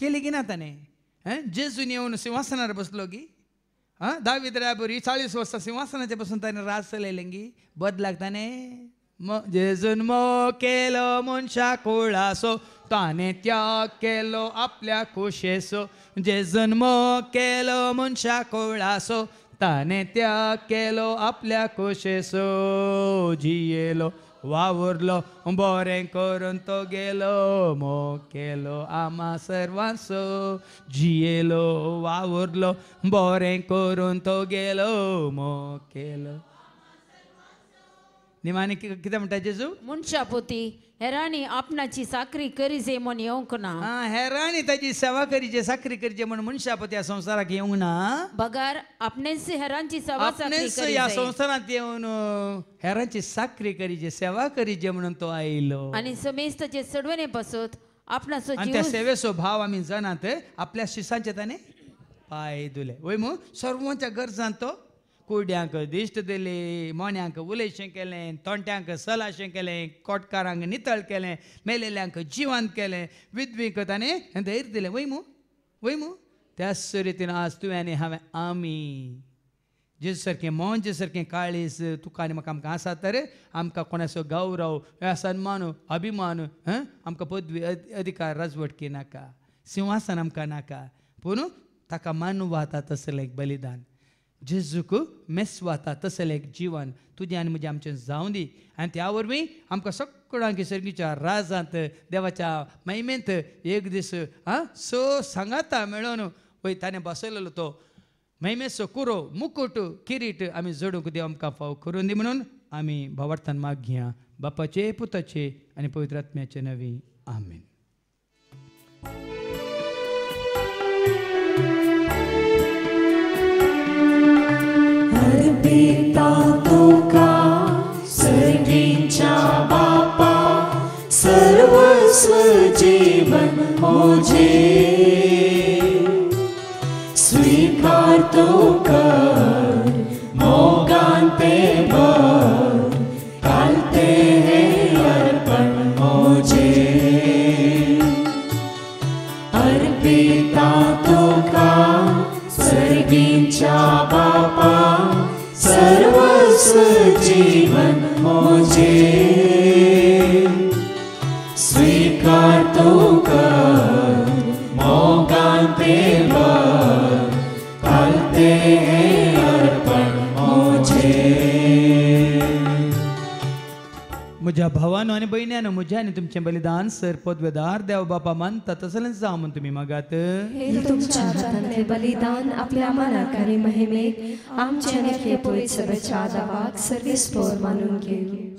Speaker 3: केली की ना त्याने जेजून येऊन सिंहासनावर बसलो की हा दहावी दऱ्यापुरी चाळीस वर्षा सिंहासनाच्या बसून त्याने रास चलयलें की बदलाक ताणे जेजून मो केलो मनशा कोळासो ताने त्या केलो आपल्या कोशेसो जेजून मो केलो मनशा कोळासो ताने त्या केलो आपल्या खुशेसो जियेलो वावुरलो बरें करून तो गेलो मोकेलो आमा सर्वांसो जियेलो वावुरलो बरें करून तो गेलो मोकेलो निमाने किधर मटा जेसु
Speaker 4: मुन्शा पोती हैरानी आपना ची साकरी
Speaker 3: करी जे मन योग कुना हाँ हैरानी ता जी करी जे साकरी करी जे मन मुन्शा पोती आसमंसार की योग ना बगार
Speaker 4: आपने से करी जे या आसमंसार
Speaker 3: आती है उन्हों साकरी करी जे सेवा करी जे मन तो आई लो
Speaker 4: अनि समेत ता जे सर्वने पसोत आपना सोचियो अंत्य सेवे
Speaker 3: सो भाव अमिन जानते अपने शिष्य चेतने पाए दुले वही मु सर्वों चकर जानतो कुर्ड्यांक दिश्ट दिली मोन्यांक उलयशें केलें तोंट्यांक सलाशें केलें कोटकारांक नितळ केलें मेलेल्यांक जिवंत केले विद्वीक ताने धैर्य दिलें वयमू वयमू त्याच रितीन आज आनी हांवें आमी जे सारकें मोन जे सारकें काळीज तुका आनी म्हाका आमकां आमकां आसा कोणाचो गौरव सन्मान अभिमान पदवी अधिकार राजवटकी नाका सिंहासन आमकां नाका पण ताका तसलें बलिदान जेजूक मेस वता तसलें एक जिवन तुजें आनी म्हजें आमचें जावं दी आनी त्या वरवीं आमकां सगळ्यांक निसर्गीच्या राजांत देवाच्या महिमेंत एक दीस आं स सांगाता मेळोन वय ताणें बसयलेलो तो महिमेचो कुरो मुकुट किरीट आमी जोडूंक देव आमकां फाव करून दी म्हणून आमी भावार्थान माग घेया बापाचे पुताचे आनी पवित्र आत्म्याचे नवी आमेन
Speaker 1: ीता तुका स्वगीचा बापा सर्वस्वजीवन मेता तोका
Speaker 3: या भावानो आणि मुझ्या मुज्याने तुमचे बलिदान वेदार देव बापा मानता तसलेच जा म्हण तुम्ही मागात
Speaker 2: हे बलिदान आपल्या मनाक आणि महिमेक आमचे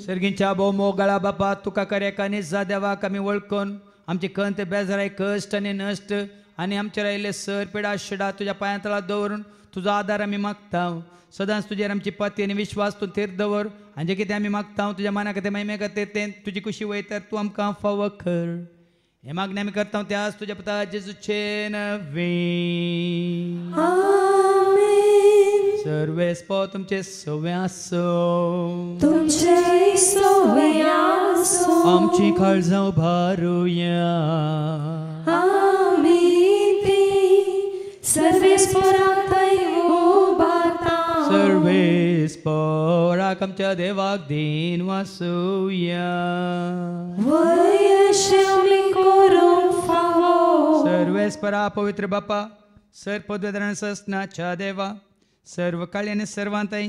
Speaker 3: सर्गींच्या भाऊ मोगळा बापा तुका कर्याकाने जा देवा कमी ओळखून आमचे कंत बेजराय कष्ट आणि नष्ट आणि आमचे राहिले सर पिडा शिडा तुझ्या पायांतळा दवरून तुझा आधार आम्ही मागताव सदांच तुझे आमची पती आणि विश्वास तू तेर दवर आणि जे किती आम्ही मागताव तुझ्या मना कथे ते तुझी खुशी तर तू आमकां फाव कर हे मागणे आम्ही करता ते आज तुझ्या पता जेजूचे नवे सर्वेस पो तुमचे सव्यासो
Speaker 1: तुमचे सव्यासो आमची
Speaker 3: काळजां भारूया
Speaker 1: सर्वेस्परा
Speaker 3: कमच्या देवाक दीन वासूया सर्वेस्परा पवित्र बापा सर्वोद्वेदन छा देवा सर्व काळी आणि जो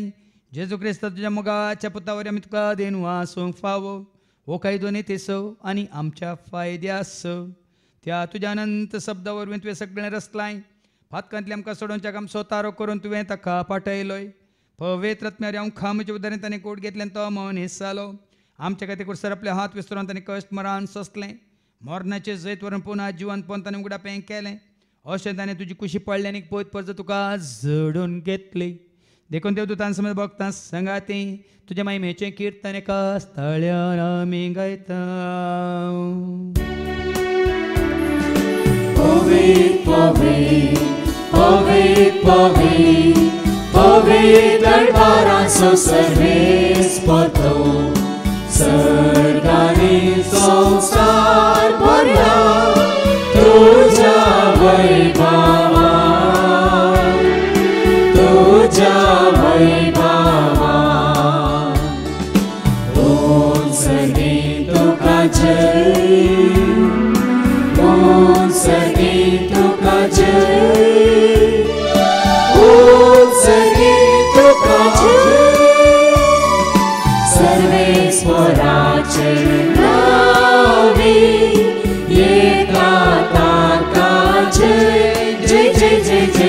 Speaker 3: जेजू क्रिस्त तुझ्या मुगाच्या पुतावर आम्ही तुका देन वासूंक फावो हो काही दोन्ही तेसो आणि आमच्या फायद्यास त्या तुझ्या अनंत शब्दावर मी तुवें सगळें रसलाय फातकांतले आमकां सोडोवच्या काम सोतारो करून तुवें ताका पाठयलोय पवेत रत्म्यार हांव खामीचे उदारीन ताणें कोट घेतलें तो मन हिस्सा जालो आमचे खातीर कुडसर आपले हात विसरून ताणें कश्ट मरान सोंसलें मरणाचें जैत व्हरून पुन्हा जिवंतपण ताणें उगडापें केलें अशें ताणें तुजी कुशी पडली आनी पयत परत तुका जडून घेतली देखून देवदूतान समज भक्तां सांगाती तुज्या महिमेचें किर्तन एका स्थळ्यान आमी गायता
Speaker 1: बारा सर्वे पठ सेव तो जा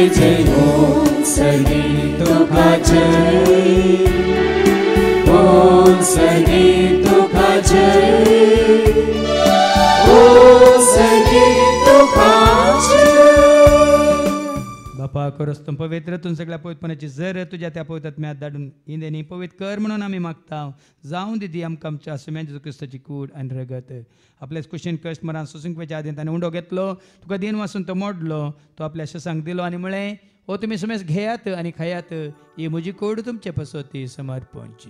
Speaker 1: सहि तु
Speaker 3: बापा करस्तम पवित्र तुम सगळ्या पवित्रपणाची जर तुझ्या त्या पवित्रात धाडून इंदेनी पवित कर म्हणून आम्ही मागता जाऊन दिदी आमकां आमच्या सुम्यांची क्रिस्ताची कूड आणि रगत आपल्याच कुशीन कस्टमरान मरा सुसिंकवेच्या आदीन ताणें उंडो घेतलो तुका दिन वाचून तो मोडलो तो आपल्या शसांग दिलो आणि म्हळें हो तुम्ही समेज घेयात आणि खयात ही म्हजी कोड तुमचे पसोती समर्पणची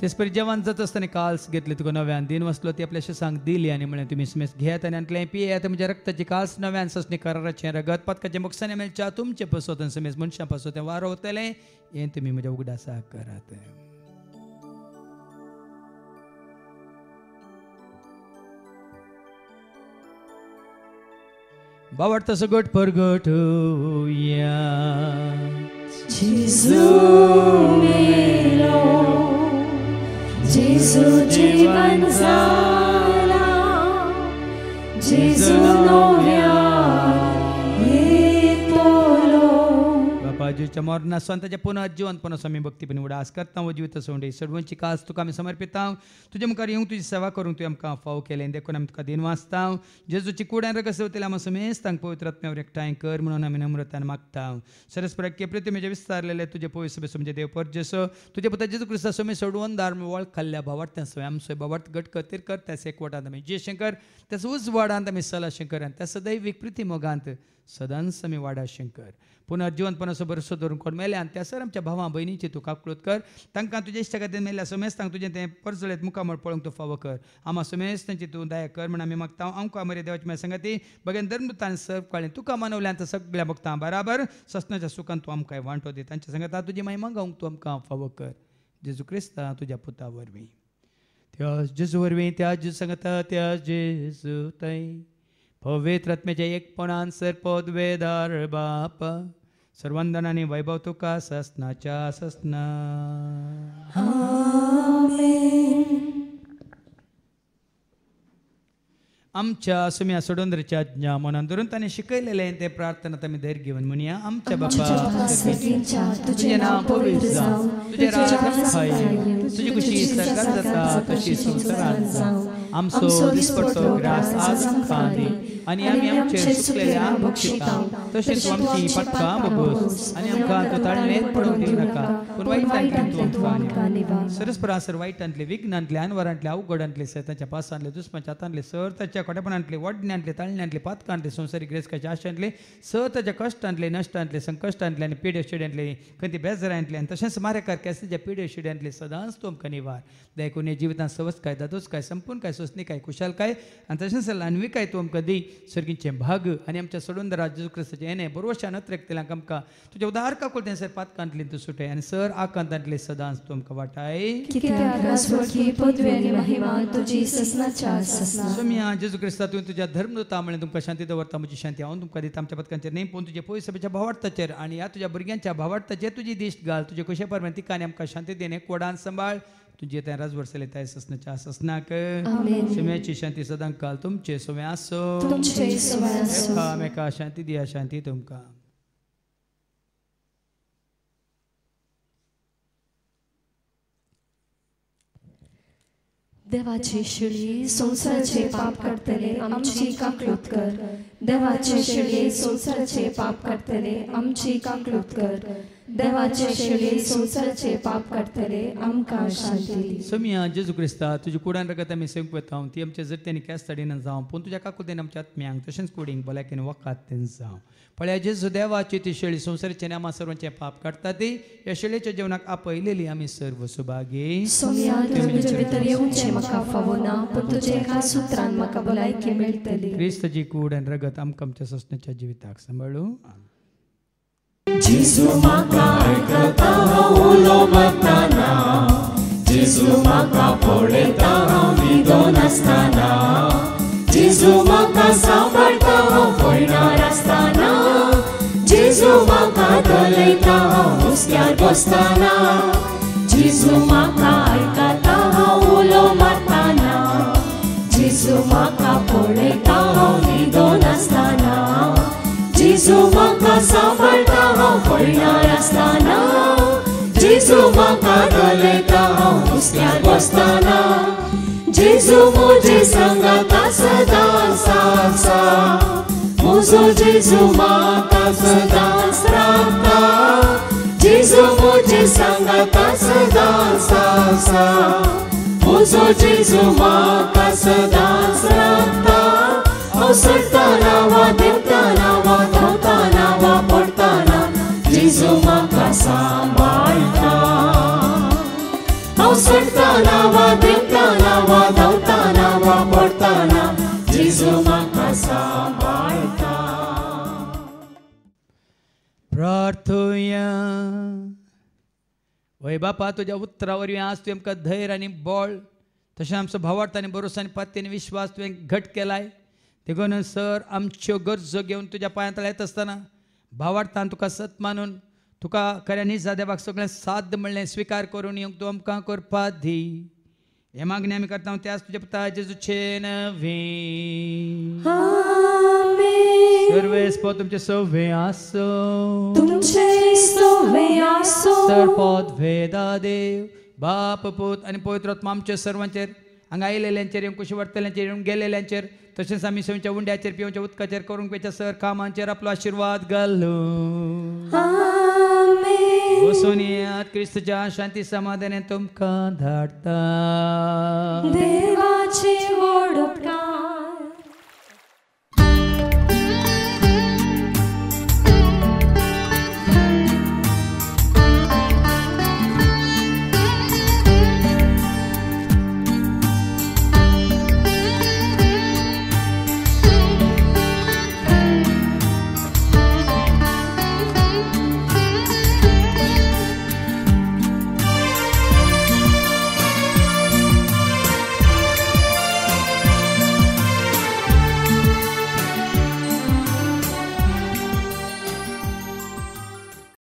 Speaker 3: ते जेवण जात असताना काल्स घेतली तुका नव्यान दिन वसलो ती आपल्याशी सांग दिली आणि म्हणे तुम्ही स्मेस घेयात पी आहे पियात म्हणजे रक्ताची काल्स नव्यान सस्ने कराराचे रगत पातकाचे मुखसाने चा तुमचे पसोतन समेस मनशा फसवते वारो वतलें हे तुम्ही म्हणजे उघडासा करत बावड तसो गट गट या
Speaker 1: जा
Speaker 3: राजूच्या मोरना स्वतःच्या पुनः जीवन पुनः स्वामी भक्ती पण उडा करता व जीवित सोंडे सडवंची कास तुका आम्ही समर्पिताव तुझ्या मुखार येऊ तुझी सेवा करूंक तुवें आमकां फाव केलें देखून आमी तुका दिन वाचता जेजूची कुड्यान रगस सेवतल्या आमा समेस पवित्र आत्म्यावर एकठांय कर म्हणून आमी नम्रतान के सरस्पराक म्हजे विस्तारलेले तुझे पोय सभे म्हणजे देव परजेसो तुझे पुता जेजू क्रिस्ता स्वामी सोडवून धार्म वळ खाल्ल्या भावार्थ सोय आम सोय भावार्थ गट कतीर कर एक एकवटांत आमी जे शंकर त्यास उजवाडांत आमी सला शंकर त्या सदैव विकृती मोगांत सदांसमी वाडा शंकर पुनर्जीवनपण असो बरसो धरून कोण मेले आणि त्या सर आमच्या भावा भयणीची तू काकलोत कर तांकां तुजे इश्ट खातीर मेल्या समेस तांक तुजें ते परजळेत मुखामळ पळोवंक तूं फावो कर आमा समेस तांची तूं दया कर म्हण आमी मागता आमकां मरे देवाची मागीर संगती बघेन धर्मतान सर्व काळें तुका का तर सगळ्या भक्तां बराबर सस्नाच्या सुखान तूं आमकां वांटो दी तांच्या सांगता तुजी मागीर मागावंक तूं आमकां फावो कर जेजू क्रिस्ता तुज्या पुता वरवीं त्या जेजू वरवीं त्या जेजू सांगता त्या जेजू પવિત્ર एक એક પણ આન્સર પોદવેદાર બાપ सर्वंदनाने वैभव तुका ससनाच्या ससना आमच्या सुम्या सोडून ज्ञा म्हणून त्याने शिकवलेले आहे ते प्रार्थना तुम्ही धैर्य घेऊन म्हणूया आमच्या बाबा तुझे नाव पवित्र जाऊ तुझे राज तुझी खुशी सरकार जाता तशी संसारात जाऊ आमचो दिसपडतो ग्रास आज खाने आणि आम्ही आमचे सुकलेल्या भक्षिता तसेच आमची पटका बघूस आणि आमका तो तळणेत पडून देऊ नका पण वाईटांतल्यान आणले आमकां निवार सरस्परासर आणले विघ्नांतले अनवरांतले अवघडांतले सैतांच्या पासांतले आणले सर आणले कोटेपणांतले आणले ताळण्यांतले पातकांतले संसारिक रेस्काच्या आशांतले सर नष्ट आणले संकष्ट आणले आणि पिढे आणले कधी आणले आणि तशेंच मारेकार केसल्या पिढे आणले सदांच तो आमकां निवार देखून हे जिवितांत सवस काय दादोस काय संपून काय सोसनी काय कुशाल काय आणि तशेंच लानवी काय तो आमकां सर्गींचे भाग आनी आमच्या सडून राजू क्रिस्ताचे येणे बरोवशा नत्रेक तेलांक आमकां तुज्या उदार काकुळतें सर पातकांतली तूं सुटे आनी सर आकांतांतले सदांच तूं आमकां वाटाय
Speaker 1: सोम्या
Speaker 3: जेजू क्रिस्ता तुवें तुज्या धर्मदूता म्हळें तुमकां शांती दवरता म्हजी शांती हांव तुमकां दिता आमच्या पदकांचेर नेम पोवन तुजे पयस सभेच्या भावार्थाचेर आनी ह्या तुज्या भुरग्यांच्या भावार्थाचेर तुजी दिश्ट घाल तुजे कशे परमेंत तिकांनी आमकां शांती देणे कोडान सांबाळ तुझे त्या राज ससना त्या ससनाच्या ससनाक शिम्याची शांती सदन काल तुमचे सोम्या आसो एका शांती दिया शांती तुमका
Speaker 1: देवाचे संसार संसारचे पाप करतले आमची क्लोत कर
Speaker 2: देवाचे संसार संसारचे पाप करतले आमची क्लोत कर देवाचे शरीर सोसाचे पाप करतले आमकां शांती
Speaker 3: सोमिया जेजू क्रिस्ता तुज्या कुडान रगत आमी सेवंक वेता ती आमच्या जर त्यांनी केस तडीन जावं पूण तुज्या काकू काकुदेन आमच्या आत्म्यांक तशेंच कुडींक भलायकेन वकात तें जावं पळया जेजू देवाची ती शेळी संवसाराचे नामा सर्वांचे पाप काडटा ती ह्या शेळीच्या जेवणाक आपयलेली आमी सर्व सुभागे सोमिया
Speaker 2: तुजे म्हाका फावो ना पूण तुजे एका म्हाका भलायकी
Speaker 1: मेळटली
Speaker 3: कूड आनी रगत आमकां आमच्या सस्नाच्या जिविताक सांबाळू
Speaker 1: Jésus maka aikata ulo matana Jésus maka poleta vidon astana Jésus maka sabarta poina rastana Jésus maka doleta uskiar gostana Jésus maka aikata ulo matana Jésus maka poleta vidon astana जिजोबांका सांबाळटा हांव पडणार आसतना जिजोबांका घालयता हांव हुस्क्यान बसतना जिजो म्हजे संगाता सदां आसा आसा म्हजो जिजो म्हाका सदांच राखता जिजो म्हजे संगाता आसा आसा म्हजो जिजो म्हाका सदांच राखता हांव सरतना वा देवतना वा Izumaka sambaita
Speaker 3: बापा तुझ्या उत्तरावर आज तू आमकां धैर्य आणि बळ तसे आमचं भावार्थ आणि भरोसा आणि विश्वास तुम्ही घट केलाय देखून सर आमच्यो गरजो घेऊन तुझ्या पायात येत आसतना भावार्थान तुका सत मानून तुका खऱ्यांनी जाद्या देवाक सगळें साद्य म्हणलें स्विकार करून येवंक तूं आमकां करपा दी हे मागणी आमी करता हांव त्याच तुज्या पुता जेजूचे नवी सर्वेस पद तुमचे सव्वे आसो तुमचे सव्वे आसो सर पद वेदा देव बाप पोत आणि पवित्र आत्मा आमचे सर्वांचेर हांगा येयलेल्यांचेर येवन कुशी वरतल्यांचेर येवन गेलेल्यांचेर तशेंच आमी सवयच्या उंड्याचेर पिवच्या उदकाचेर करून पेच्या सर कामांचेर आपलो आशिर्वाद घालो वसून क्रिस्त क्रिस्तच्या शांती समाधाने तुमकां धाडटा